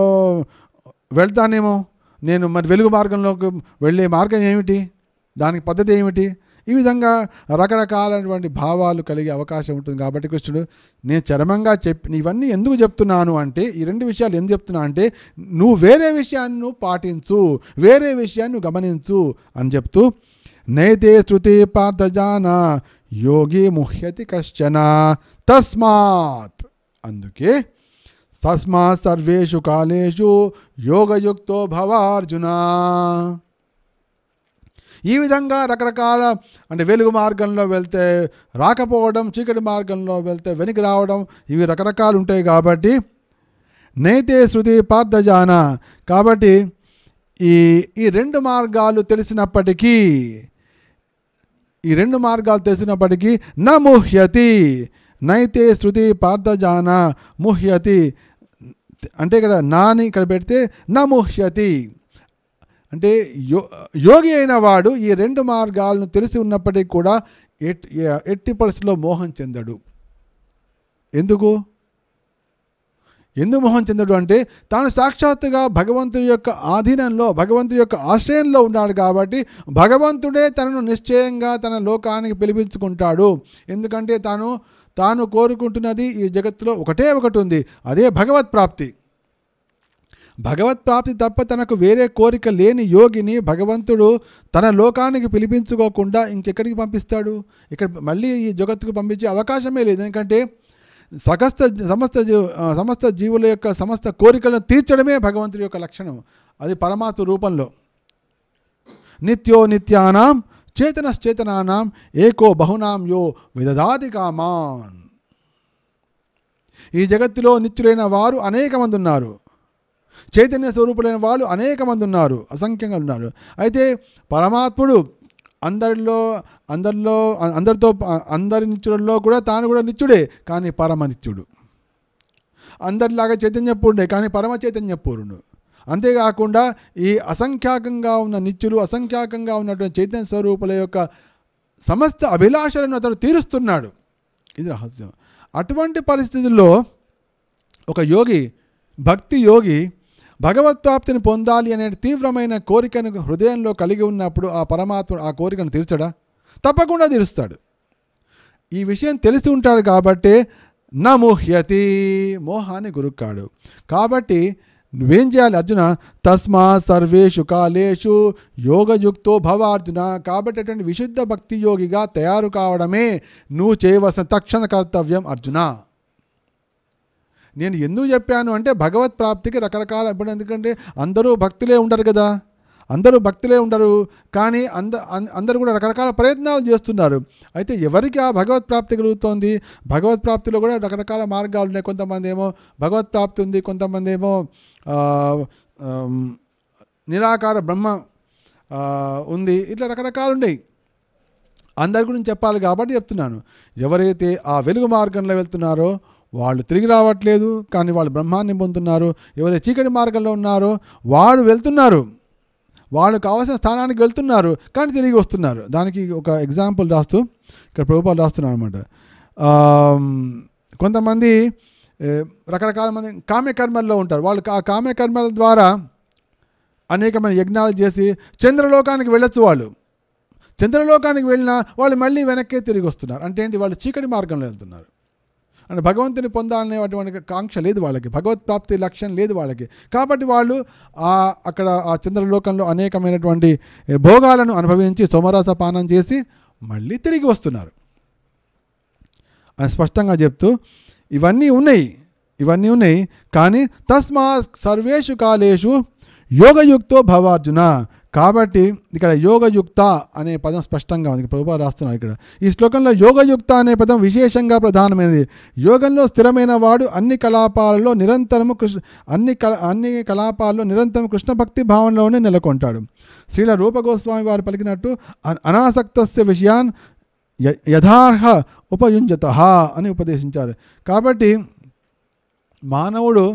వెళ్తానేమో నేను మరి వెలుగు మార్గంలోకి వెళ్ళే మార్గం ఏమిటి దానికి పద్ధతి ఏమిటి ఈ విధంగా రకరకాలైనటువంటి భావాలు కలిగే అవకాశం ఉంటుంది కాబట్టి కృష్ణుడు నేను చరమంగా చెప్పి ఇవన్నీ ఎందుకు చెప్తున్నాను అంటే ఈ రెండు విషయాలు ఎందుకు చెప్తున్నా అంటే నువ్వు వేరే విషయాన్ని నువ్వు పాటించు వేరే విషయాన్ని గమనించు అని చెప్తూ నైతే శృతి పార్థజాన యోగి ముహ్యతి కశ్చన తస్మాత్ అందుకే తస్మాత్ సర్వేషు కాలేషు యోగయుక్తో భవార్జున ఈ విధంగా రకరకాల అంటే వెలుగు మార్గంలో వెళ్తే రాకపోవడం చీకటి మార్గంలో వెళ్తే వెనక్కి రావడం ఇవి రకరకాలు ఉంటాయి కాబట్టి నైతే శృతి పార్థజాన కాబట్టి ఈ ఈ రెండు మార్గాలు తెలిసినప్పటికీ ఈ రెండు మార్గాలు తెలిసినప్పటికీ నా ముహ్యతి నైతే శృతి పార్థజాన ముహ్యతి అంటే ఇక్కడ నాని ఇక్కడ పెడితే నా ముహ్యతి అంటే యో యోగి అయిన వాడు ఈ రెండు మార్గాలను తెలిసి ఉన్నప్పటికీ కూడా ఎట్టి పరిస్థితిలో మోహం చెందడు ఎందుకు ఎందుకు మోహం చెందడు అంటే తాను సాక్షాత్తుగా భగవంతుడి యొక్క ఆధీనంలో భగవంతుడి యొక్క ఆశ్రయంలో ఉన్నాడు కాబట్టి భగవంతుడే తనను నిశ్చయంగా తన లోకానికి పిలిపించుకుంటాడు ఎందుకంటే తాను తాను కోరుకుంటున్నది ఈ జగత్తులో ఒకటే ఒకటి ఉంది అదే భగవత్ ప్రాప్తి భగవత్ ప్రాప్తి తప్ప తనకు వేరే కోరిక లేని యోగిని భగవంతుడు తన లోకానికి పిలిపించుకోకుండా ఇంకెక్కడికి పంపిస్తాడు ఇక్కడ మళ్ళీ ఈ జగత్తుకు పంపించే అవకాశమే లేదు ఎందుకంటే సమస్త సమస్త సమస్త జీవుల యొక్క సమస్త కోరికలను తీర్చడమే భగవంతుడి యొక్క లక్షణం అది పరమాత్మ రూపంలో నిత్యో నిత్యానాం చేతనశ్చేతనానాం ఏకో బహునాం యో విదధాది కామాన్ ఈ జగత్తులో నిత్యులైన వారు అనేక మంది ఉన్నారు చైతన్య స్వరూపులైన వాళ్ళు అనేక మంది ఉన్నారు అసంఖ్యంగా ఉన్నారు అయితే పరమాత్ముడు అందరిలో అందరిలో అందరితో అందరి నిత్యుడిలో కూడా తాను కూడా నిత్యుడే కానీ పరమ నిత్యుడు అందరిలాగా చైతన్యపూర్ణే కానీ పరమ చైతన్యపూర్ణుడు అంతేకాకుండా ఈ అసంఖ్యాకంగా ఉన్న నిత్యులు అసంఖ్యాకంగా ఉన్నటువంటి చైతన్య స్వరూపుల యొక్క సమస్త అభిలాషలను అతడు తీరుస్తున్నాడు ఇది రహస్యం అటువంటి పరిస్థితుల్లో ఒక యోగి భక్తి యోగి భగవత్ ప్రాప్తిని పొందాలి అనే తీవ్రమైన కోరికను హృదయంలో కలిగి ఉన్నప్పుడు ఆ పరమాత్మ ఆ కోరికను తీర్చడా తప్పకుండా తీరుస్తాడు ఈ విషయం తెలిసి ఉంటాడు కాబట్టే నమోహ్యతి మోహాన్ని గురుక్కాడు కాబట్టి నువ్వేం చేయాలి అర్జున తస్మా సర్వేషు కాలేషు యోగయుక్తో భవ అర్జున కాబట్టి అటువంటి విశుద్ధ భక్తి యోగిగా తయారు కావడమే నువ్వు చేయవలసిన తక్షణ కర్తవ్యం అర్జున నేను ఎందుకు చెప్పాను అంటే భగవత్ ప్రాప్తికి రకరకాల ఇప్పుడు ఎందుకంటే అందరూ భక్తులే ఉండరు కదా అందరూ భక్తులే ఉండరు కానీ అంద అందరూ కూడా రకరకాల ప్రయత్నాలు చేస్తున్నారు అయితే ఎవరికి ఆ భగవత్ ప్రాప్తి కలుగుతోంది భగవత్ ప్రాప్తిలో కూడా రకరకాల మార్గాలు ఉన్నాయి కొంతమంది ఏమో భగవత్ ప్రాప్తి ఉంది కొంతమంది ఏమో నిరాకార బ్రహ్మ ఉంది ఇట్లా రకరకాలు ఉన్నాయి అందరి గురించి చెప్పాలి కాబట్టి చెప్తున్నాను ఎవరైతే ఆ వెలుగు మార్గంలో వెళ్తున్నారో వాళ్ళు తిరిగి రావట్లేదు కానీ వాళ్ళు బ్రహ్మాన్ని పొందుతున్నారు ఎవరైతే చీకటి మార్గంలో ఉన్నారో వాళ్ళు వెళ్తున్నారు వాళ్ళు కావాల్సిన స్థానానికి వెళ్తున్నారు కానీ తిరిగి వస్తున్నారు దానికి ఒక ఎగ్జాంపుల్ రాస్తూ ఇక్కడ ప్రభుపాలు రాస్తున్నారు అనమాట కొంతమంది రకరకాల మంది కామ్యకర్మల్లో ఉంటారు వాళ్ళు ఆ కామ్యకర్మల ద్వారా అనేకమైన యజ్ఞాలు చేసి చంద్రలోకానికి వెళ్ళొచ్చు వాళ్ళు చంద్రలోకానికి వెళ్ళినా వాళ్ళు మళ్ళీ వెనక్కే తిరిగి వస్తున్నారు అంటే ఏంటి వాళ్ళు చీకటి మార్గంలో వెళ్తున్నారు అండ్ భగవంతుని పొందాలనే కాంక్ష లేదు వాళ్ళకి భగవత్ ప్రాప్తి లక్ష్యం లేదు వాళ్ళకి కాబట్టి వాళ్ళు ఆ అక్కడ ఆ చంద్రలోకంలో అనేకమైనటువంటి భోగాలను అనుభవించి సోమరస పానం చేసి మళ్ళీ తిరిగి వస్తున్నారు అని స్పష్టంగా చెప్తూ ఇవన్నీ ఉన్నాయి ఇవన్నీ ఉన్నాయి కానీ తస్మా సర్వేషు కాలేషు యోగయుక్తో భవార్జున కాబట్టి ఇక్కడ యోగయుక్త అనే పదం స్పష్టంగా ఉంది ప్రభుపా రాస్తున్నారు ఇక్కడ ఈ శ్లోకంలో యోగయుక్త అనే పదం విశేషంగా ప్రధానమైనది యోగంలో స్థిరమైన వాడు అన్ని కలాపాలలో నిరంతరము కృష్ణ అన్ని కల అన్ని కలాపాల్లో నిరంతరం కృష్ణ భక్తి భావనలోనే నెలకొంటాడు శ్రీల రూపగోస్వామి వారు పలికినట్టు అనాసక్తస్య విషయాన్ యథార్హ ఉపయుంజత అని ఉపదేశించారు కాబట్టి మానవుడు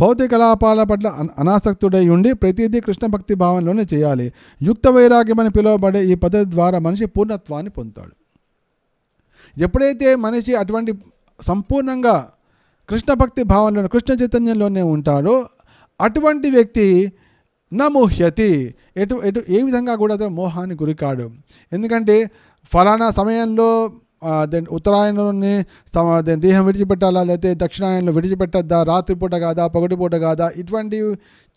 భౌతిక కలాపాల పట్ల అనాసక్తుడై ఉండి ప్రతిదీ కృష్ణ భక్తి భావనలోనే చేయాలి యుక్త వైరాగ్యం అని పిలువబడే ఈ పద్ధతి ద్వారా మనిషి పూర్ణత్వాన్ని పొందుతాడు ఎప్పుడైతే మనిషి అటువంటి సంపూర్ణంగా కృష్ణ భక్తి భావనలో కృష్ణ చైతన్యంలోనే ఉంటాడో అటువంటి వ్యక్తి నమోహ్యతి ఎటు ఎటు ఏ విధంగా కూడా అతను మోహానికి గురికాడు ఎందుకంటే ఫలానా సమయంలో దెన్ ఉత్తరాయణని దెన్ దేహం విడిచిపెట్టాలా లేకపోతే దక్షిణాయనంలో విడిచిపెట్టద్దా రాత్రిపూట కాదా పగటిపూట కాదా ఇటువంటి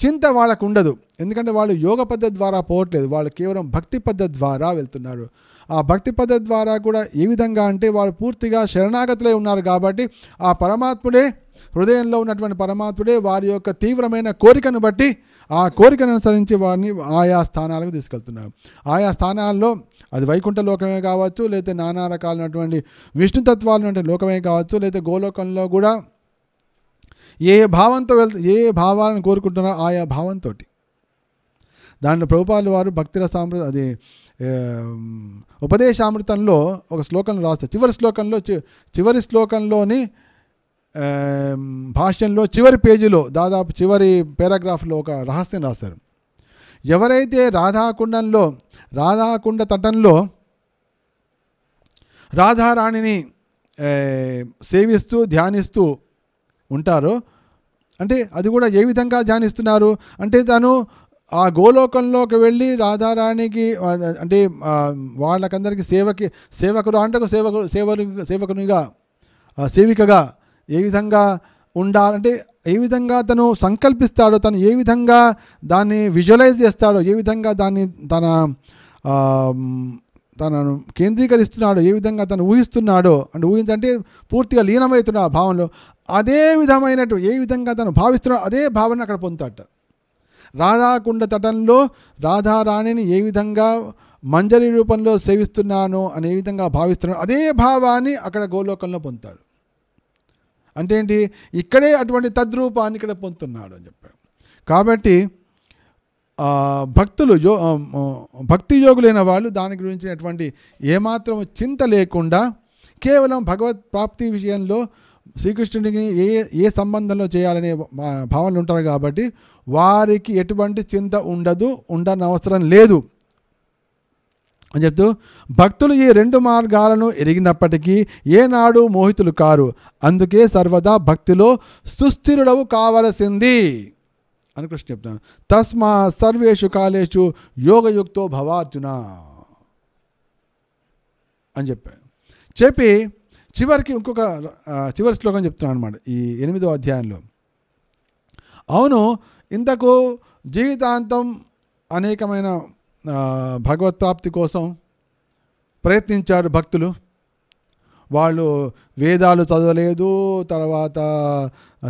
చింత వాళ్ళకు ఉండదు ఎందుకంటే వాళ్ళు యోగ పద్ధతి ద్వారా పోవట్లేదు వాళ్ళు కేవలం భక్తి పద్ధతి ద్వారా వెళ్తున్నారు ఆ భక్తి పద్ధతి ద్వారా కూడా ఏ విధంగా అంటే వాళ్ళు పూర్తిగా శరణాగతులై ఉన్నారు కాబట్టి ఆ పరమాత్ముడే హృదయంలో ఉన్నటువంటి పరమాత్ముడే వారి యొక్క తీవ్రమైన కోరికను బట్టి ఆ కోరికను అనుసరించి వారిని ఆయా స్థానాలకు తీసుకెళ్తున్నారు ఆయా స్థానాల్లో అది వైకుంఠ లోకమే కావచ్చు లేకపోతే నానా రకాలైనటువంటి విష్ణుతత్వాలు అంటే లోకమే కావచ్చు లేకపోతే గోలోకంలో కూడా ఏ భావంతో వెళ్తూ ఏ భావాలను కోరుకుంటున్నారో ఆయా భావంతో దాంట్లో ప్రభుపాలు వారు భక్తిర సామృ అది ఉపదేశామృతంలో ఒక శ్లోకం రాస్తారు చివరి శ్లోకంలో చివరి శ్లోకంలోని భాష్యంలో చివరి పేజీలో దాదాపు చివరి పారాగ్రాఫ్లో ఒక రహస్యం రాశారు ఎవరైతే రాధాకుండంలో రాధాకుండ తటంలో రాధారాణిని సేవిస్తూ ధ్యానిస్తూ ఉంటారో అంటే అది కూడా ఏ విధంగా ధ్యానిస్తున్నారు అంటే తను ఆ గోలోకంలోకి వెళ్ళి రాధారాణికి అంటే వాళ్ళకందరికీ సేవకి సేవకుడు అంటకు సేవకు సేవ సేవకునిగా సేవికగా ఏ విధంగా ఉండాలంటే ఏ విధంగా తను సంకల్పిస్తాడో తను ఏ విధంగా దాన్ని విజువలైజ్ చేస్తాడో ఏ విధంగా దాన్ని తన తనను కేంద్రీకరిస్తున్నాడో ఏ విధంగా తను ఊహిస్తున్నాడో అంటే ఊహించంటే పూర్తిగా లీనమవుతున్నాడు ఆ భావనలో అదే విధమైనట్టు ఏ విధంగా తను భావిస్తున్నాడో అదే భావన అక్కడ పొందుతాడు రాధాకుండ తటంలో రాధారాణిని ఏ విధంగా మంజరి రూపంలో సేవిస్తున్నాను అనే విధంగా భావిస్తున్నాడు అదే భావాన్ని అక్కడ గోలోకంలో పొందుతాడు అంటే ఏంటి ఇక్కడే అటువంటి తద్రూపాన్ని ఇక్కడ పొందుతున్నాడు అని చెప్పాడు కాబట్టి భక్తులు యో భక్తి యోగులైన వాళ్ళు దాని గురించినటువంటి ఏమాత్రం చింత లేకుండా కేవలం భగవత్ ప్రాప్తి విషయంలో శ్రీకృష్ణుడికి ఏ ఏ సంబంధంలో చేయాలనే భావనలు ఉంటారు కాబట్టి వారికి ఎటువంటి చింత ఉండదు ఉండనవసరం లేదు అని చెప్తూ భక్తులు ఈ రెండు మార్గాలను ఎరిగినప్పటికీ ఏనాడు మోహితులు కారు అందుకే సర్వదా భక్తిలో సుస్థిరుడవు కావలసింది అని కృష్ణ చెప్తాను తస్మా సర్వేషు కాలేషు యోగయుక్తో భవార్జున అని చెప్పాను చెప్పి చివరికి ఇంకొక చివరి శ్లోకం చెప్తున్నాను అనమాట ఈ ఎనిమిదో అధ్యాయంలో అవును ఇంతకు జీవితాంతం అనేకమైన భగవత్ ప్రాప్తి కోసం ప్రయత్నించారు భక్తులు వాళ్ళు వేదాలు చదవలేదు తర్వాత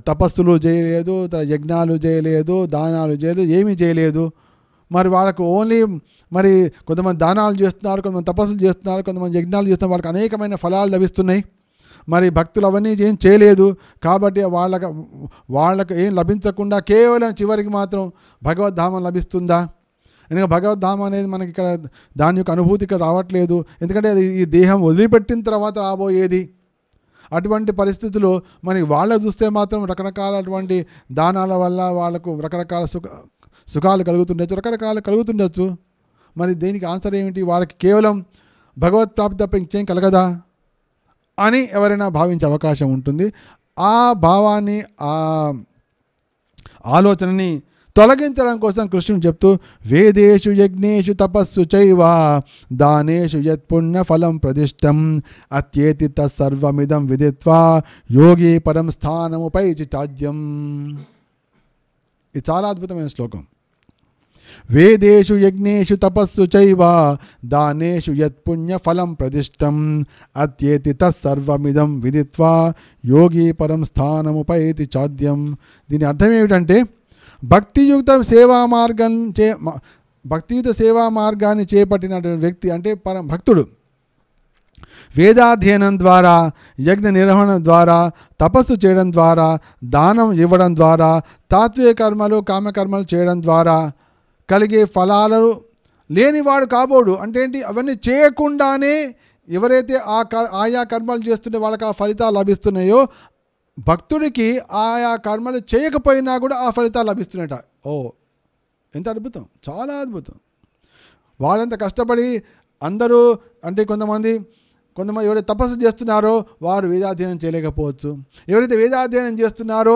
తపస్సులు చేయలేదు యజ్ఞాలు చేయలేదు దానాలు చేయలేదు ఏమీ చేయలేదు మరి వాళ్ళకు ఓన్లీ మరి కొంతమంది దానాలు చేస్తున్నారు కొంతమంది తపస్సులు చేస్తున్నారు కొంతమంది యజ్ఞాలు చేస్తున్నారు వాళ్ళకి అనేకమైన ఫలాలు లభిస్తున్నాయి మరి భక్తులు అవన్నీ ఏం చేయలేదు కాబట్టి వాళ్ళకి వాళ్ళకు ఏం లభించకుండా కేవలం చివరికి మాత్రం భగవద్ధామం లభిస్తుందా ఎందుకంటే భగవద్ధామ అనేది మనకి ఇక్కడ దాని యొక్క అనుభూతి ఇక్కడ రావట్లేదు ఎందుకంటే అది ఈ దేహం వదిలిపెట్టిన తర్వాత రాబోయేది అటువంటి పరిస్థితులు మనకి వాళ్ళ చూస్తే మాత్రం రకరకాల అటువంటి దానాల వల్ల వాళ్ళకు రకరకాల సుఖ సుఖాలు కలుగుతుండొచ్చు రకరకాలు కలుగుతుండొచ్చు మరి దీనికి ఆన్సర్ ఏమిటి వాళ్ళకి కేవలం భగవత్ ప్రాప్తి తప్ప ఇంకేం కలగదా అని ఎవరైనా భావించే అవకాశం ఉంటుంది ఆ భావాన్ని ఆ ఆలోచనని తొలగించడం కోసం కృష్ణుడు చెప్తూ వేదేషు యజ్ఞేషు తపస్సు చైవ దానేషు యత్పుణ్య ఫలం ప్రదిష్టం అత్యేతి తత్సర్వమిదం విదిత్వా యోగి పరం స్థానముపై చాద్యం ఇది చాలా అద్భుతమైన శ్లోకం వేదేషు యజ్ఞేషు తపస్సు చైవ దానేషు యత్పుణ్య ఫలం ప్రదిష్టం అత్యేతి తత్సర్వమిదం విదిత్వా యోగి పరం స్థానముపైతి చాద్యం దీని అర్థం ఏమిటంటే భక్తియుక్త సేవా మార్గం చే భక్తియుత సేవా మార్గాన్ని చేపట్టినటువంటి వ్యక్తి అంటే పరం భక్తుడు వేదాధ్యయనం ద్వారా యజ్ఞ నిర్వహణ ద్వారా తపస్సు చేయడం ద్వారా దానం ఇవ్వడం ద్వారా తాత్విక కర్మలు కామకర్మలు చేయడం ద్వారా కలిగే ఫలాలు లేనివాడు కాబోడు అంటే ఏంటి అవన్నీ చేయకుండానే ఎవరైతే ఆ ఆయా కర్మలు చేస్తుంటే వాళ్ళకి ఆ ఫలితాలు లభిస్తున్నాయో భక్తుడికి ఆయా కర్మలు చేయకపోయినా కూడా ఆ ఫలితాలు లభిస్తున్నాయట ఓ ఎంత అద్భుతం చాలా అద్భుతం వాళ్ళంత కష్టపడి అందరూ అంటే కొంతమంది కొంతమంది ఎవరైతే తపస్సు చేస్తున్నారో వారు వేదాధ్యయనం చేయలేకపోవచ్చు ఎవరైతే వేదాధ్యయనం చేస్తున్నారో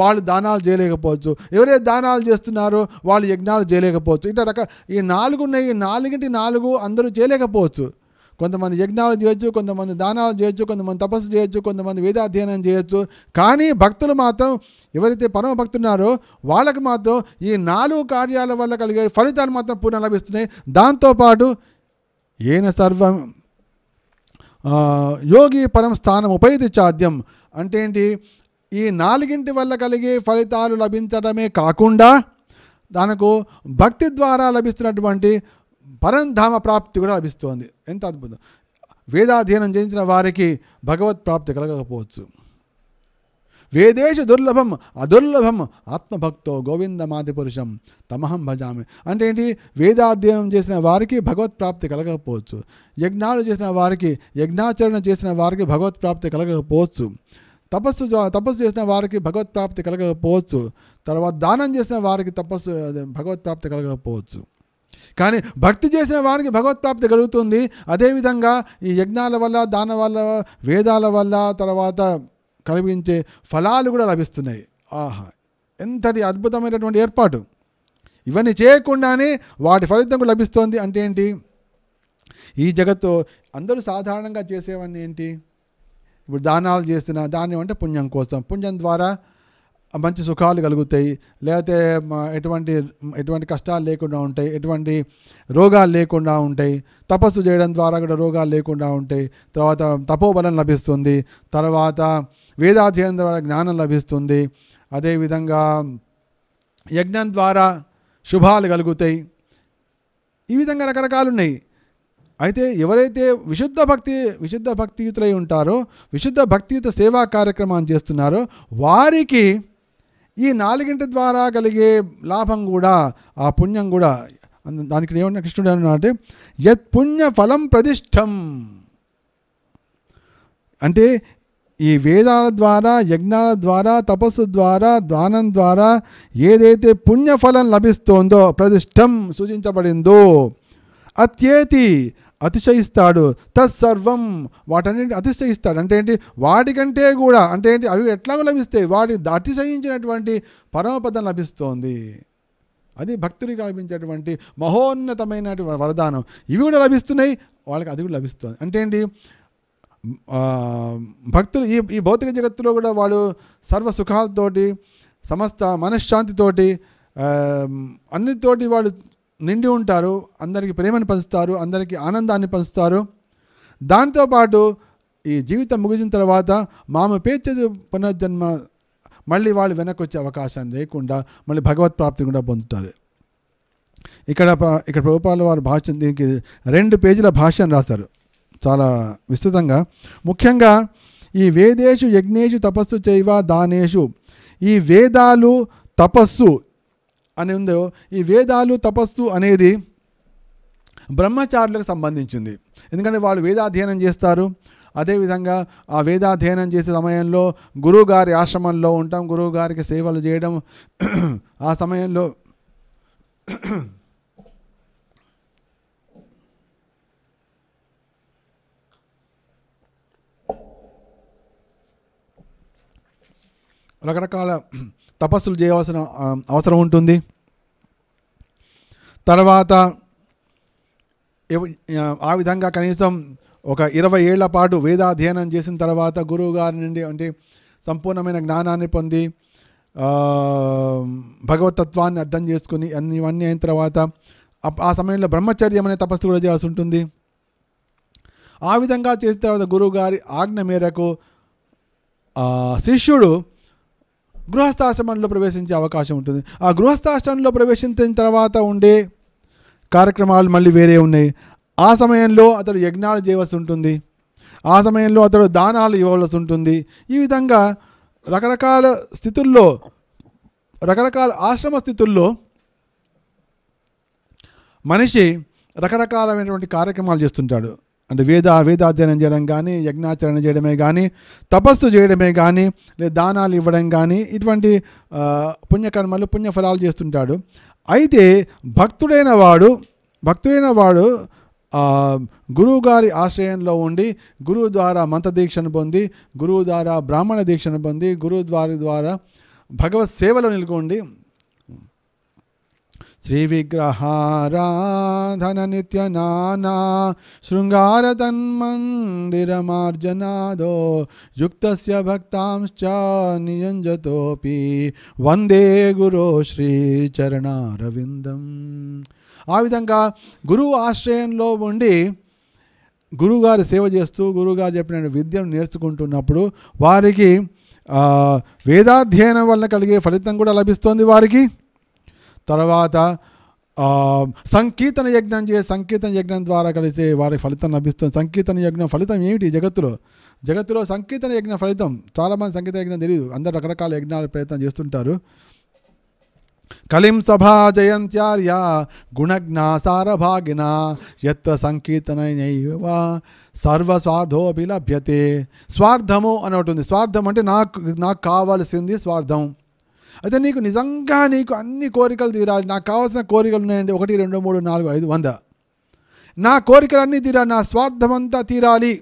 వాళ్ళు దానాలు చేయలేకపోవచ్చు ఎవరైతే దానాలు చేస్తున్నారో వాళ్ళు యజ్ఞాలు చేయలేకపోవచ్చు ఇట్లా రక ఈ నాలుగు ఉన్నాయి ఈ నాలుగింటి నాలుగు అందరూ చేయలేకపోవచ్చు కొంతమంది యజ్ఞాలు చేయొచ్చు కొంతమంది దానాలు చేయొచ్చు కొంతమంది తపస్సు చేయొచ్చు కొంతమంది వేదాధ్యయనం చేయొచ్చు కానీ భక్తులు మాత్రం ఎవరైతే పరమ భక్తున్నారో వాళ్ళకు మాత్రం ఈ నాలుగు కార్యాల వల్ల కలిగే ఫలితాలు మాత్రం పూర్ణ లభిస్తున్నాయి దాంతోపాటు ఏన సర్వం యోగి పరం స్థానం ఉపయోగి చాద్యం అంటే ఏంటి ఈ నాలుగింటి వల్ల కలిగే ఫలితాలు లభించడమే కాకుండా దానకు భక్తి ద్వారా లభిస్తున్నటువంటి పరంధామ ప్రాప్తి కూడా లభిస్తోంది ఎంత అద్భుతం వేదాధ్యయనం చేయించిన వారికి భగవత్ ప్రాప్తి కలగకపోవచ్చు వేదేశ దుర్లభం అదుర్లభం ఆత్మభక్తో గోవిందమాది పురుషం తమహం భజామి అంటే ఏంటి వేదాధ్యయనం చేసిన వారికి భగవత్ ప్రాప్తి కలగకపోవచ్చు యజ్ఞాలు చేసిన వారికి యజ్ఞాచరణ చేసిన వారికి భగవత్ ప్రాప్తి కలగకపోవచ్చు తపస్సు తపస్సు చేసిన వారికి భగవత్ ప్రాప్తి కలగకపోవచ్చు తర్వాత దానం చేసిన వారికి తపస్సు భగవత్ ప్రాప్తి కలగకపోవచ్చు కానీ భక్తి చేసిన వారికి భగవత్ ప్రాప్తి కలుగుతుంది అదేవిధంగా ఈ యజ్ఞాల వల్ల దాన వల్ల వేదాల వల్ల తర్వాత కలిగించే ఫలాలు కూడా లభిస్తున్నాయి ఆహా ఎంతటి అద్భుతమైనటువంటి ఏర్పాటు ఇవన్నీ చేయకుండానే వాటి ఫలితం లభిస్తోంది అంటే ఏంటి ఈ జగత్తు అందరూ సాధారణంగా చేసేవన్నీ ఏంటి ఇప్పుడు దానాలు చేస్తున్న దాన్ని అంటే పుణ్యం కోసం పుణ్యం ద్వారా మంచి సుఖాలు కలుగుతాయి లేకపోతే ఎటువంటి ఎటువంటి కష్టాలు లేకుండా ఉంటాయి ఎటువంటి రోగాలు లేకుండా ఉంటాయి తపస్సు చేయడం ద్వారా కూడా రోగాలు లేకుండా ఉంటాయి తర్వాత తపోబలం లభిస్తుంది తర్వాత వేదాధ్యయనం ద్వారా జ్ఞానం లభిస్తుంది అదేవిధంగా యజ్ఞం ద్వారా శుభాలు కలుగుతాయి ఈ విధంగా రకరకాలు ఉన్నాయి అయితే ఎవరైతే విశుద్ధ భక్తి విశుద్ధ భక్తియుతులై ఉంటారో విశుద్ధ భక్తియుత సేవా కార్యక్రమాన్ని చేస్తున్నారో వారికి ఈ నాలుగింటి ద్వారా కలిగే లాభం కూడా ఆ పుణ్యం కూడా దానికి ఏమన్నా కృష్ణుడు అంటే యత్ పుణ్య ఫలం ప్రతిష్టం అంటే ఈ వేదాల ద్వారా యజ్ఞాల ద్వారా తపస్సు ద్వారా ద్వానం ద్వారా ఏదైతే పుణ్యఫలం లభిస్తోందో ప్రతిష్టం సూచించబడిందో అత్యేతి అతిశయిస్తాడు తత్సర్వం వాటన్నింటి అతిశయిస్తాడు అంటే ఏంటి వాటికంటే కూడా అంటే ఏంటి అవి ఎట్లాగో లభిస్తాయి వాటి అతిశయించినటువంటి పరమపదం లభిస్తోంది అది భక్తుడికి లభించేటువంటి మహోన్నతమైన వరదానం ఇవి కూడా లభిస్తున్నాయి వాళ్ళకి అది కూడా లభిస్తుంది అంటే ఏంటి భక్తులు ఈ ఈ భౌతిక జగత్తులో కూడా వాళ్ళు సర్వ సుఖాలతోటి సమస్త మనశ్శాంతితోటి అన్నితోటి వాళ్ళు నిండి ఉంటారు అందరికీ ప్రేమను పంచుతారు అందరికీ ఆనందాన్ని పంచుతారు దాంతోపాటు ఈ జీవితం ముగిసిన తర్వాత మామ పేచదు పునర్జన్మ మళ్ళీ వాళ్ళు వెనక్కి వచ్చే అవకాశం లేకుండా మళ్ళీ భగవత్ ప్రాప్తి కూడా పొందుతారు ఇక్కడ ఇక్కడ ప్రభుపాల వారు భాష దీనికి రెండు పేజీల భాష్యం రాస్తారు చాలా విస్తృతంగా ముఖ్యంగా ఈ వేదేషు యజ్ఞేషు తపస్సు చేయవా దానేషు ఈ వేదాలు తపస్సు అని ఉందో ఈ వేదాలు తపస్సు అనేది బ్రహ్మచారులకు సంబంధించింది ఎందుకంటే వాళ్ళు వేదాధ్యయనం చేస్తారు అదేవిధంగా ఆ వేదాధ్యయనం చేసే సమయంలో గురువుగారి ఆశ్రమంలో ఉంటాం గురువుగారికి సేవలు చేయడం ఆ సమయంలో రకరకాల తపస్సులు చేయవలసిన అవసరం ఉంటుంది తర్వాత ఆ విధంగా కనీసం ఒక ఇరవై ఏళ్ల పాటు వేదాధ్యయనం చేసిన తర్వాత గురువు గారి నుండి అంటే సంపూర్ణమైన జ్ఞానాన్ని పొంది భగవతత్వాన్ని అర్థం చేసుకుని అన్ని ఇవన్నీ అయిన తర్వాత ఆ సమయంలో బ్రహ్మచర్యం అనే తపస్సు కూడా చేయాల్సి ఉంటుంది ఆ విధంగా చేసిన తర్వాత గురువుగారి ఆజ్ఞ మేరకు శిష్యుడు గృహస్థాశ్రమంలో ప్రవేశించే అవకాశం ఉంటుంది ఆ గృహస్థాశ్రమంలో ప్రవేశించిన తర్వాత ఉండే కార్యక్రమాలు మళ్ళీ వేరే ఉన్నాయి ఆ సమయంలో అతడు యజ్ఞాలు చేయవలసి ఉంటుంది ఆ సమయంలో అతడు దానాలు ఇవ్వవలసి ఉంటుంది ఈ విధంగా రకరకాల స్థితుల్లో రకరకాల ఆశ్రమ స్థితుల్లో మనిషి రకరకాలమైనటువంటి కార్యక్రమాలు చేస్తుంటాడు అంటే వేద వేదాధ్యయనం చేయడం కానీ యజ్ఞాచరణ చేయడమే కానీ తపస్సు చేయడమే కానీ లేదా దానాలు ఇవ్వడం కానీ ఇటువంటి పుణ్యకర్మలు పుణ్యఫలాలు చేస్తుంటాడు అయితే భక్తుడైన వాడు భక్తుడైన వాడు గురువు గారి ఆశ్రయంలో ఉండి గురువు ద్వారా మంత్రదీక్షను పొంది గురువు ద్వారా బ్రాహ్మణ దీక్షను పొంది గురువు ద్వారా ద్వారా భగవత్ సేవలో నిల్కొండి శ్రీ విగ్రహారాధన నిత్య నానా శృంగార తన్మందిరమార్జనాదో యుక్త భక్తాంశ్చ నియంజతోపి వందే గురో శ్రీచరణారవిందం ఆ విధంగా గురువు ఆశ్రయంలో ఉండి గురువుగారు సేవ చేస్తూ గురువుగారు చెప్పిన విద్యను నేర్చుకుంటున్నప్పుడు వారికి వేదాధ్యయనం వల్ల కలిగే ఫలితం కూడా లభిస్తోంది వారికి తర్వాత సంకీర్తన యజ్ఞం చేసి సంకీర్తన యజ్ఞం ద్వారా కలిసే వారి ఫలితం లభిస్తుంది సంకీర్తన యజ్ఞం ఫలితం ఏమిటి జగత్తులో జగత్తులో సంకీర్తన యజ్ఞ ఫలితం చాలామంది సంగీత యజ్ఞం తెలియదు అందరు రకరకాల యజ్ఞాలు ప్రయత్నం చేస్తుంటారు కలిం సభా జయంత్యార్య గుణజ్ఞాసార భాగిన ఎత్ర సంకీర్తనైవ సర్వస్వార్థోపి లభ్యతే స్వార్థము అని ఒకటి ఉంది స్వార్థం అంటే నాకు నాకు కావాల్సింది స్వార్థం అయితే నీకు నిజంగా నీకు అన్ని కోరికలు తీరాలి నాకు కావాల్సిన కోరికలు ఉన్నాయండి ఒకటి రెండు మూడు నాలుగు ఐదు వంద నా కోరికలన్నీ తీరాలి నా స్వార్థమంతా తీరాలి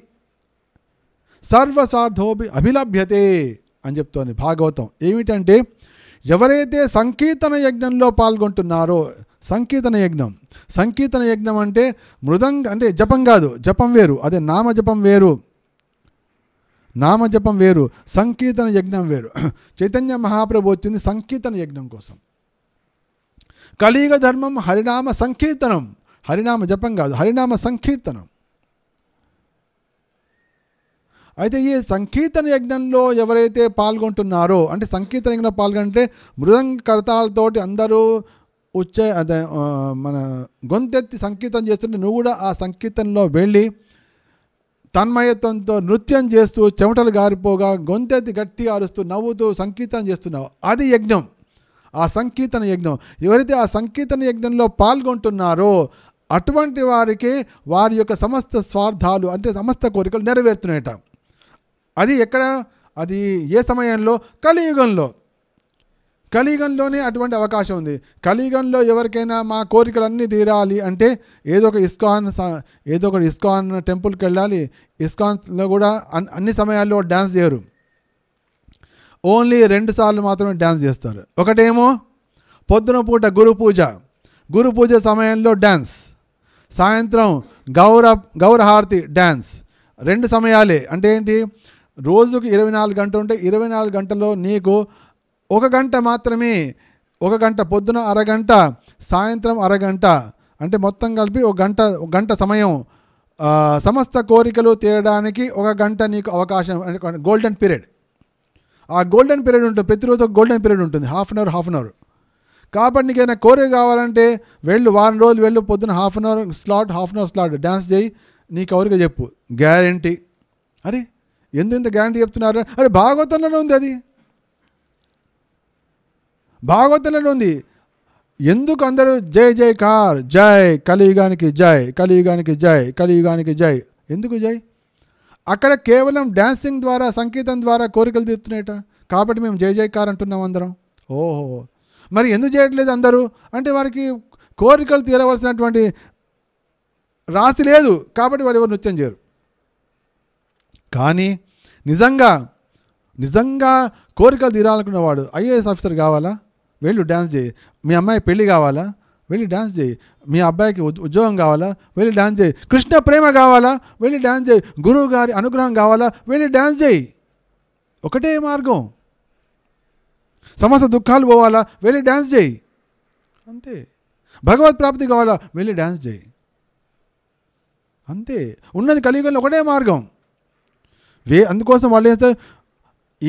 సర్వస్వార్థోపి అభిలభ్యతే అని చెప్తోంది భాగవతం ఏమిటంటే ఎవరైతే సంకీర్తన యజ్ఞంలో పాల్గొంటున్నారో సంకీర్తన యజ్ఞం సంకీర్తన యజ్ఞం అంటే మృదంగ అంటే జపం కాదు జపం వేరు అదే నామ జపం వేరు నామజపం వేరు సంకీర్తన యజ్ఞం వేరు చైతన్య మహాప్రభు వచ్చింది సంకీర్తన యజ్ఞం కోసం కలియుగ ధర్మం హరినామ సంకీర్తనం హరినామ జపం కాదు హరినామ సంకీర్తనం అయితే ఈ సంకీర్తన యజ్ఞంలో ఎవరైతే పాల్గొంటున్నారో అంటే సంకీర్తన యజ్ఞంలో పాల్గొంటే మృదం కడతాలతోటి అందరూ వచ్చే అదే మన గొంతెత్తి సంకీర్తన చేస్తుంటే నువ్వు కూడా ఆ సంకీర్తనలో వెళ్ళి తన్మయత్వంతో నృత్యం చేస్తూ చెమటలు గారిపోగా గొంతెత్తి గట్టి అరుస్తూ నవ్వుతూ సంకీర్తన చేస్తున్నావు అది యజ్ఞం ఆ సంకీర్తన యజ్ఞం ఎవరైతే ఆ సంకీర్తన యజ్ఞంలో పాల్గొంటున్నారో అటువంటి వారికి వారి యొక్క సమస్త స్వార్థాలు అంటే సమస్త కోరికలు నెరవేరుతున్నాయట అది ఎక్కడ అది ఏ సమయంలో కలియుగంలో కలియుగంలోనే అటువంటి అవకాశం ఉంది కలియుగంలో ఎవరికైనా మా కోరికలన్నీ తీరాలి అంటే ఏదో ఒక ఇస్కాన్ ఏదో ఒక ఇస్కాన్ టెంపుల్కి వెళ్ళాలి ఇస్కాన్లో కూడా అన్ని సమయాల్లో డ్యాన్స్ చేయరు ఓన్లీ రెండు సార్లు మాత్రమే డ్యాన్స్ చేస్తారు ఒకటేమో పొద్దున పూట గురు పూజ గురు పూజ సమయంలో డ్యాన్స్ సాయంత్రం గౌర గౌరహారతి డ్యాన్స్ రెండు సమయాలే అంటే ఏంటి రోజుకు ఇరవై నాలుగు గంటలు ఉంటే ఇరవై నాలుగు గంటల్లో నీకు ఒక గంట మాత్రమే ఒక గంట పొద్దున అరగంట సాయంత్రం అరగంట అంటే మొత్తం కలిపి ఒక గంట ఒక గంట సమయం సమస్త కోరికలు తీరడానికి ఒక గంట నీకు అవకాశం గోల్డెన్ పీరియడ్ ఆ గోల్డెన్ పీరియడ్ ఉంటుంది ప్రతిరోజు ఒక గోల్డెన్ పీరియడ్ ఉంటుంది half an hour half an hour కాబట్టి నీకు ఏదైనా కోరిక కావాలంటే వెళ్ళు వారం రోజులు వెళ్ళు పొద్దున half an hour slot half an hour slot dance చేయి నీ ఎవరికి చెప్పు గ్యారంటీ అరే ఎందు ఇంత గ్యారంటీ చెప్తున్నారు అరే భాగవతంలోనే ఉంది అది భాగవతంలో ఉంది ఎందుకు అందరూ జై జై కార్ జై కలియుగానికి జై కలియుగానికి జై కలియుగానికి జై ఎందుకు జై అక్కడ కేవలం డ్యాన్సింగ్ ద్వారా సంగీతం ద్వారా కోరికలు తీరుతున్నాయట కాబట్టి మేము జై జైకార్ అంటున్నాం అందరం ఓహో మరి ఎందుకు చేయట్లేదు అందరూ అంటే వారికి కోరికలు తీరవలసినటువంటి రాసి లేదు కాబట్టి వాళ్ళు ఎవరు నృత్యం చేయరు కానీ నిజంగా నిజంగా కోరికలు తీరాలనుకున్నవాడు ఐఏఎస్ ఆఫీసర్ కావాలా వెల్లి డాన్స్ జే మీ అమ్మాయి పెళ్లి కావాల వెల్లి డాన్స్ జే మీ అబ్బాయికి ఉద్యోగం కావాల వెల్లి డాన్స్ జే కృష్ణ ప్రేమ కావాల వెల్లి డాన్స్ జే గురుగారి అనుగ్రహం కావాల వెల్లి డాన్స్ జే ఒకటే మార్గం సమస్య దుఃఖాల పోవాల వెల్లి డాన్స్ జే అంతే భగవద్ ప్రాప్తి కావాల వెల్లి డాన్స్ జే అంతే ఉన్నది కలియుగంలో ఒకటే మార్గం అందుకోసం వాళ్ళే అంటే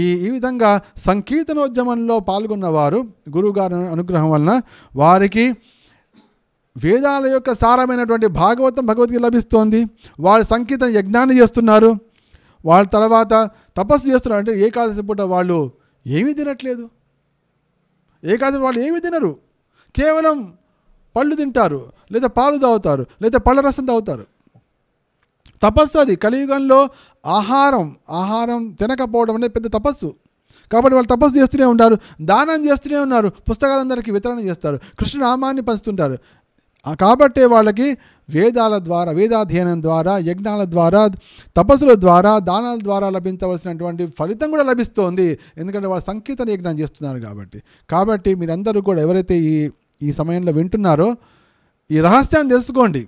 ఈ ఈ విధంగా సంకీర్తనోద్యమంలో పాల్గొన్నవారు గురువుగారి అనుగ్రహం వలన వారికి వేదాల యొక్క సారమైనటువంటి భాగవతం భగవద్గీత లభిస్తోంది వారు సంకీర్తన యజ్ఞాన్ని చేస్తున్నారు వాళ్ళ తర్వాత తపస్సు చేస్తున్నారు అంటే ఏకాదశి పూట వాళ్ళు ఏమీ తినట్లేదు ఏకాదశి వాళ్ళు ఏమీ తినరు కేవలం పళ్ళు తింటారు లేదా పాలు తాగుతారు లేదా పళ్ళ రసం తాగుతారు తపస్సు అది కలియుగంలో ఆహారం ఆహారం తినకపోవడం అనేది పెద్ద తపస్సు కాబట్టి వాళ్ళు తపస్సు చేస్తూనే ఉంటారు దానం చేస్తూనే ఉన్నారు పుస్తకాలందరికీ వితరణ చేస్తారు కృష్ణనామాన్ని పంచుతుంటారు కాబట్టే వాళ్ళకి వేదాల ద్వారా వేదాధ్యయనం ద్వారా యజ్ఞాల ద్వారా తపస్సుల ద్వారా దానాల ద్వారా లభించవలసినటువంటి ఫలితం కూడా లభిస్తోంది ఎందుకంటే వాళ్ళు సంకీర్తన యజ్ఞం చేస్తున్నారు కాబట్టి కాబట్టి మీరందరూ కూడా ఎవరైతే ఈ ఈ సమయంలో వింటున్నారో ఈ రహస్యాన్ని తెలుసుకోండి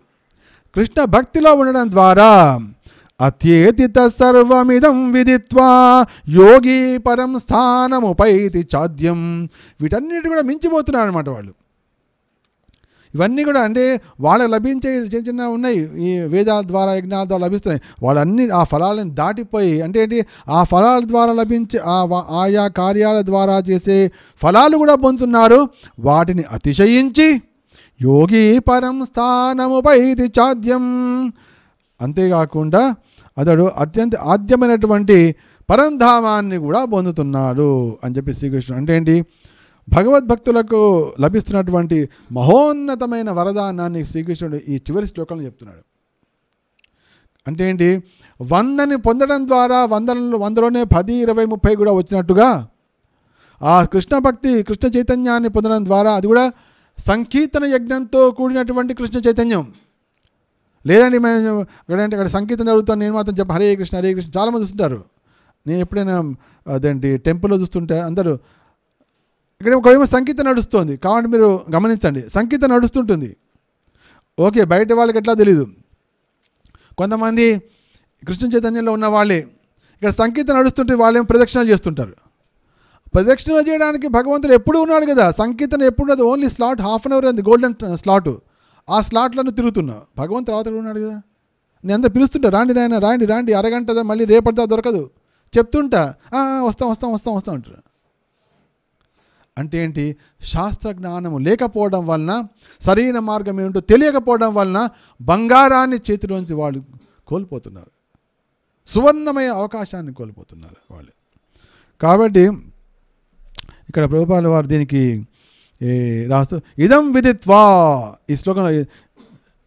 కృష్ణ భక్తిలో ఉండడం ద్వారా అత్యేతిత సర్వమిదం విదిత్వా యోగి పరం స్థానముపైతి చాద్యం వీటన్నిటి కూడా మించిపోతున్నారు అనమాట వాళ్ళు ఇవన్నీ కూడా అంటే వాళ్ళకి లభించే చిన్న చిన్న ఉన్నాయి ఈ వేదాల ద్వారా యజ్ఞాల ద్వారా లభిస్తున్నాయి వాళ్ళన్నీ ఆ ఫలాలను దాటిపోయి అంటే ఏంటి ఆ ఫలాల ద్వారా లభించే ఆయా కార్యాల ద్వారా చేసే ఫలాలు కూడా పొందుతున్నారు వాటిని అతిశయించి యోగి పరం స్థానము స్థానముపైది చాద్యం అంతేకాకుండా అతడు అత్యంత ఆద్యమైనటువంటి పరంధామాన్ని కూడా పొందుతున్నాడు అని చెప్పి శ్రీకృష్ణుడు అంటే ఏంటి భగవద్భక్తులకు లభిస్తున్నటువంటి మహోన్నతమైన వరదానాన్ని శ్రీకృష్ణుడు ఈ చివరి శ్లోకంలో చెప్తున్నాడు అంటే ఏంటి వందని పొందడం ద్వారా వందలు వందలోనే పది ఇరవై ముప్పై కూడా వచ్చినట్టుగా ఆ కృష్ణ భక్తి కృష్ణ చైతన్యాన్ని పొందడం ద్వారా అది కూడా సంకీర్తన యజ్ఞంతో కూడినటువంటి కృష్ణ చైతన్యం లేదండి మేము అంటే అక్కడ సంకీర్తన జరుగుతాను నేను మాత్రం చెప్ప హరే కృష్ణ హరే కృష్ణ చాలామంది చూస్తుంటారు నేను ఎప్పుడైనా అదేంటి టెంపుల్లో చూస్తుంటే అందరూ ఇక్కడ ఒకవేమో సంకీర్తన నడుస్తుంది కాబట్టి మీరు గమనించండి సంకీర్తన నడుస్తుంటుంది ఓకే బయట వాళ్ళకి ఎట్లా తెలీదు కొంతమంది కృష్ణ చైతన్యంలో ఉన్న వాళ్ళే ఇక్కడ సంకీర్తన నడుస్తుంటే వాళ్ళేమో ప్రదక్షిణలు చేస్తుంటారు ప్రదక్షిణ చేయడానికి భగవంతుడు ఎప్పుడు ఉన్నాడు కదా సంకీర్తన ఎప్పుడు ఉన్నది only slot half an hour అంది గోల్డెన్ స్లాట్ uh, ఆ స్లాట్లను తిరుగుతున్నా భగవంతుడు రావతడు ఉన్నాడు కదా నేను అంతా పిలుస్తుంటా రాండి నాయన రాండి రాండి అరగంటదా మళ్ళీ రేపటిదా దొరకదు చెప్తుంటా వస్తాం వస్తాం వస్తాం వస్తాం అంటారు అంటే ఏంటి శాస్త్ర జ్ఞానము లేకపోవడం వలన సరైన మార్గం ఏమిటో తెలియకపోవడం వలన బంగారాన్ని చేతిలోంచి వాళ్ళు కోల్పోతున్నారు సువర్ణమయ అవకాశాన్ని కోల్పోతున్నారు వాళ్ళు కాబట్టి ఇక్కడ ప్రభుపాల వారు దీనికి రాస్తూ ఇదం విదిత్వా ఈ శ్లోకం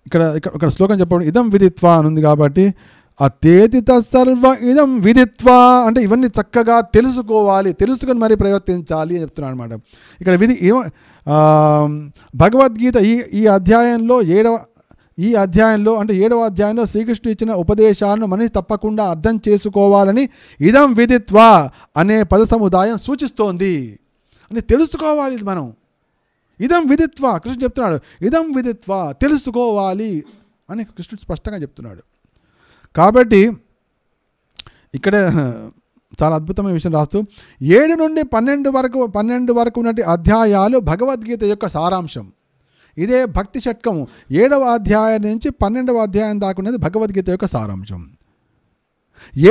ఇక్కడ ఇక్కడ శ్లోకం చెప్పడం ఇదం విదిత్వా అని ఉంది కాబట్టి ఆ తేదిత సర్వ ఇదం విదిత్వా అంటే ఇవన్నీ చక్కగా తెలుసుకోవాలి తెలుసుకొని మరీ ప్రవర్తించాలి అని చెప్తున్నాను అనమాట ఇక్కడ విధి భగవద్గీత ఈ ఈ అధ్యాయంలో ఏడవ ఈ అధ్యాయంలో అంటే ఏడవ అధ్యాయంలో శ్రీకృష్ణుడు ఇచ్చిన ఉపదేశాలను మనిషి తప్పకుండా అర్థం చేసుకోవాలని ఇదం విదిత్వా అనే పద సముదాయం సూచిస్తోంది అని తెలుసుకోవాలి ఇది మనం ఇదం విధిత్వ కృష్ణుడు చెప్తున్నాడు ఇదం విధిత్వ తెలుసుకోవాలి అని కృష్ణుడు స్పష్టంగా చెప్తున్నాడు కాబట్టి ఇక్కడ చాలా అద్భుతమైన విషయం రాస్తూ ఏడు నుండి పన్నెండు వరకు పన్నెండు వరకు ఉన్నటి అధ్యాయాలు భగవద్గీత యొక్క సారాంశం ఇదే భక్తి షట్కము ఏడవ అధ్యాయం నుంచి పన్నెండవ అధ్యాయం దాకా ఉన్నది భగవద్గీత యొక్క సారాంశం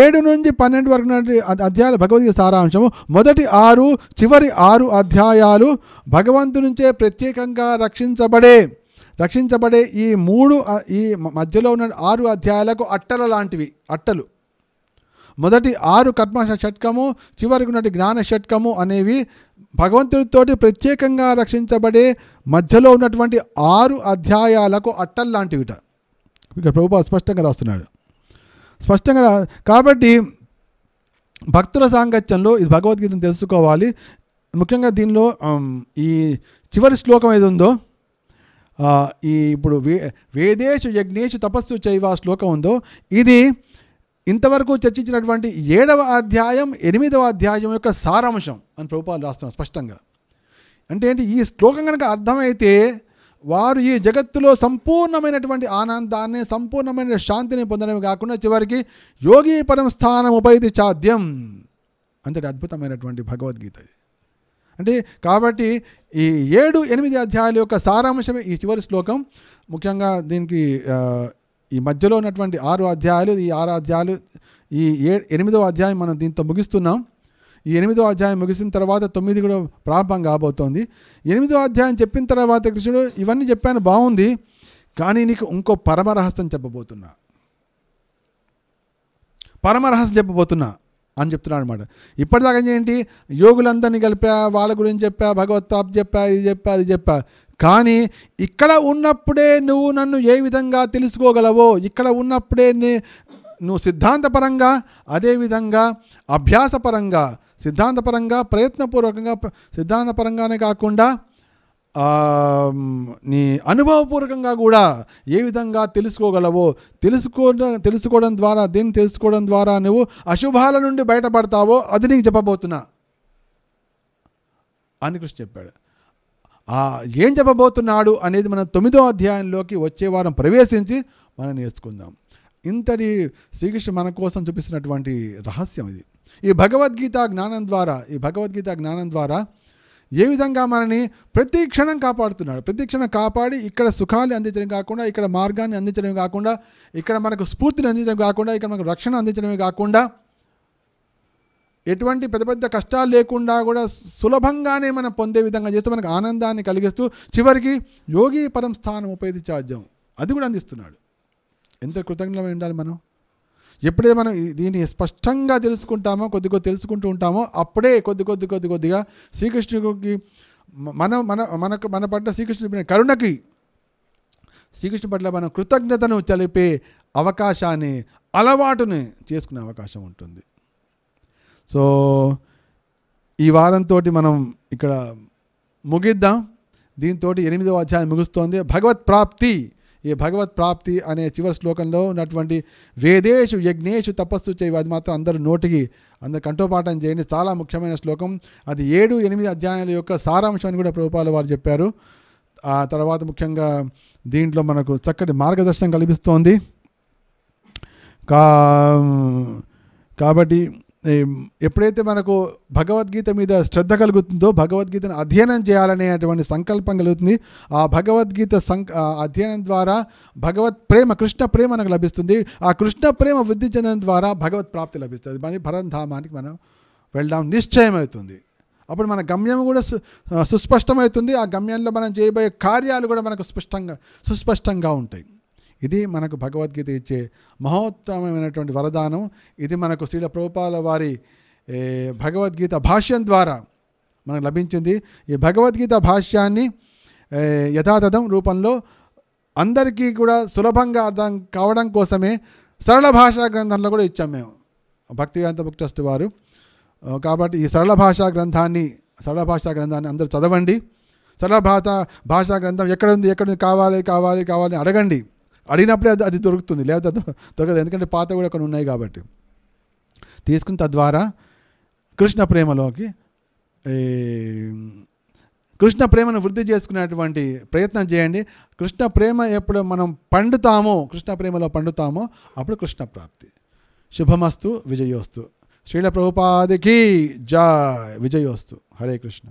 ఏడు నుంచి పన్నెండు వరకు అధ్యాయాల భగవద్గీత సారాంశము మొదటి ఆరు చివరి ఆరు అధ్యాయాలు భగవంతు నుంచే ప్రత్యేకంగా రక్షించబడే రక్షించబడే ఈ మూడు ఈ మధ్యలో ఉన్న ఆరు అధ్యాయాలకు అట్టల లాంటివి అట్టలు మొదటి ఆరు కర్మ షట్కము చివరికి ఉన్నటి జ్ఞాన షట్కము అనేవి భగవంతుడితోటి ప్రత్యేకంగా రక్షించబడే మధ్యలో ఉన్నటువంటి ఆరు అధ్యాయాలకు లాంటివిట ఇక్కడ ప్రభుపా స్పష్టంగా రాస్తున్నాడు స్పష్టంగా కాబట్టి భక్తుల సాంగత్యంలో ఇది భగవద్గీతను తెలుసుకోవాలి ముఖ్యంగా దీనిలో ఈ చివరి శ్లోకం ఏది ఉందో ఈ ఇప్పుడు వే వేదేషు యజ్ఞేషు తపస్సు చేయవ శ్లోకం ఉందో ఇది ఇంతవరకు చర్చించినటువంటి ఏడవ అధ్యాయం ఎనిమిదవ అధ్యాయం యొక్క సారాంశం అని ప్రభుపాలు రాస్తున్నారు స్పష్టంగా అంటే ఏంటి ఈ శ్లోకం కనుక అర్థమైతే వారు ఈ జగత్తులో సంపూర్ణమైనటువంటి ఆనందాన్ని సంపూర్ణమైన శాంతిని పొందడమే కాకుండా చివరికి యోగి పరం స్థానం ఉపైతి సాధ్యం అంతటి అద్భుతమైనటువంటి భగవద్గీత అంటే కాబట్టి ఈ ఏడు ఎనిమిది అధ్యాయాల యొక్క సారాంశమే ఈ చివరి శ్లోకం ముఖ్యంగా దీనికి ఈ మధ్యలో ఉన్నటువంటి ఆరు అధ్యాయాలు ఈ ఆరు అధ్యాయాలు ఈ ఏ ఎనిమిదవ అధ్యాయం మనం దీంతో ముగిస్తున్నాం ఈ ఎనిమిదో అధ్యాయం ముగిసిన తర్వాత తొమ్మిది కూడా ప్రారంభం కాబోతోంది ఎనిమిదో అధ్యాయం చెప్పిన తర్వాత కృష్ణుడు ఇవన్నీ చెప్పాను బాగుంది కానీ నీకు ఇంకో పరమరహస్యం చెప్పబోతున్నా పరమరహస్యం చెప్పబోతున్నా అని చెప్తున్నాడు అనమాట ఇప్పటిదాకా ఏంటి యోగులందరినీ కలిపా వాళ్ళ గురించి చెప్పా ప్రాప్తి చెప్పా ఇది చెప్పా అది చెప్పా కానీ ఇక్కడ ఉన్నప్పుడే నువ్వు నన్ను ఏ విధంగా తెలుసుకోగలవో ఇక్కడ ఉన్నప్పుడే నువ్వు సిద్ధాంతపరంగా అదేవిధంగా అభ్యాసపరంగా సిద్ధాంతపరంగా ప్రయత్నపూర్వకంగా సిద్ధాంతపరంగానే కాకుండా నీ అనుభవపూర్వకంగా కూడా ఏ విధంగా తెలుసుకోగలవో తెలుసుకో తెలుసుకోవడం ద్వారా దీన్ని తెలుసుకోవడం ద్వారా నువ్వు అశుభాల నుండి బయటపడతావో అది నీకు చెప్పబోతున్నా అని కృష్ణ చెప్పాడు ఏం చెప్పబోతున్నాడు అనేది మనం తొమ్మిదో అధ్యాయంలోకి వచ్చే వారం ప్రవేశించి మనం నేర్చుకుందాం ఇంతటి శ్రీకృష్ణ మన కోసం చూపిస్తున్నటువంటి రహస్యం ఇది ఈ భగవద్గీత జ్ఞానం ద్వారా ఈ భగవద్గీత జ్ఞానం ద్వారా ఏ విధంగా మనని ప్రతి క్షణం కాపాడుతున్నాడు ప్రతి క్షణం కాపాడి ఇక్కడ సుఖాన్ని అందించడం కాకుండా ఇక్కడ మార్గాన్ని అందించడమే కాకుండా ఇక్కడ మనకు స్ఫూర్తిని అందించడం కాకుండా ఇక్కడ మనకు రక్షణ అందించడమే కాకుండా ఎటువంటి పెద్ద పెద్ద కష్టాలు లేకుండా కూడా సులభంగానే మనం పొందే విధంగా చేస్తూ మనకు ఆనందాన్ని కలిగిస్తూ చివరికి యోగి పరం స్థానం ఉపయోగించాజ్యం అది కూడా అందిస్తున్నాడు ఎంత కృతజ్ఞత ఉండాలి మనం ఎప్పుడైతే మనం దీన్ని స్పష్టంగా తెలుసుకుంటామో కొద్ది కొద్ది తెలుసుకుంటూ ఉంటామో అప్పుడే కొద్ది కొద్ది కొద్ది కొద్దిగా శ్రీకృష్ణుడికి మన మన మనకు మన పట్ల శ్రీకృష్ణుడి కరుణకి శ్రీకృష్ణు పట్ల మనం కృతజ్ఞతను తెలిపే అవకాశాన్ని అలవాటుని చేసుకునే అవకాశం ఉంటుంది సో ఈ వారంతో మనం ఇక్కడ ముగిద్దాం దీంతో ఎనిమిదవ అధ్యాయం ముగుస్తోంది భగవత్ ప్రాప్తి ఈ భగవత్ ప్రాప్తి అనే చివరి శ్లోకంలో ఉన్నటువంటి వేదేషు యజ్ఞేషు తపస్సు చేయు అది మాత్రం అందరూ నోటికి అందరు కంఠోపాఠం చేయండి చాలా ముఖ్యమైన శ్లోకం అది ఏడు ఎనిమిది అధ్యాయాల యొక్క అని కూడా ప్రభుపాలు వారు చెప్పారు ఆ తర్వాత ముఖ్యంగా దీంట్లో మనకు చక్కటి మార్గదర్శనం కల్పిస్తోంది కా కాబట్టి ఎప్పుడైతే మనకు భగవద్గీత మీద శ్రద్ధ కలుగుతుందో భగవద్గీతను అధ్యయనం చేయాలనేటువంటి సంకల్పం కలుగుతుంది ఆ భగవద్గీత సం అధ్యయనం ద్వారా భగవత్ ప్రేమ కృష్ణ ప్రేమ మనకు లభిస్తుంది ఆ కృష్ణ ప్రేమ వృద్ధి చెందడం ద్వారా భగవత్ ప్రాప్తి లభిస్తుంది మన భరంధామానికి మనం వెళ్దాం నిశ్చయమవుతుంది అప్పుడు మన గమ్యం కూడా సుస్పష్టమవుతుంది ఆ గమ్యంలో మనం చేయబోయే కార్యాలు కూడా మనకు స్పష్టంగా సుస్పష్టంగా ఉంటాయి ఇది మనకు భగవద్గీత ఇచ్చే మహోత్తమైనటువంటి వరదానం ఇది మనకు శ్రీల ప్రభుపాల వారి భగవద్గీత భాష్యం ద్వారా మనకు లభించింది ఈ భగవద్గీత భాష్యాన్ని యథాతథం రూపంలో అందరికీ కూడా సులభంగా అర్థం కావడం కోసమే సరళ భాషా గ్రంథంలో కూడా ఇచ్చాం మేము భక్తివేంత బుక్ ట్రస్ట్ వారు కాబట్టి ఈ సరళ భాషా గ్రంథాన్ని సరళ భాషా గ్రంథాన్ని అందరూ చదవండి సరళ భాష భాషా గ్రంథం ఎక్కడుంది ఎక్కడుంది కావాలి కావాలి కావాలి అడగండి అడిగినప్పుడే అది అది దొరుకుతుంది లేకపోతే దొరకదు ఎందుకంటే పాత కూడా అక్కడ ఉన్నాయి కాబట్టి తీసుకుని తద్వారా కృష్ణ ప్రేమలోకి కృష్ణ ప్రేమను వృద్ధి చేసుకునేటువంటి ప్రయత్నం చేయండి కృష్ణ ప్రేమ ఎప్పుడు మనం పండుతామో కృష్ణ ప్రేమలో పండుతామో అప్పుడు కృష్ణ ప్రాప్తి శుభమస్తు విజయోస్తు శ్రీల ప్రభుపాదికి జా విజయోస్తు హరే కృష్ణ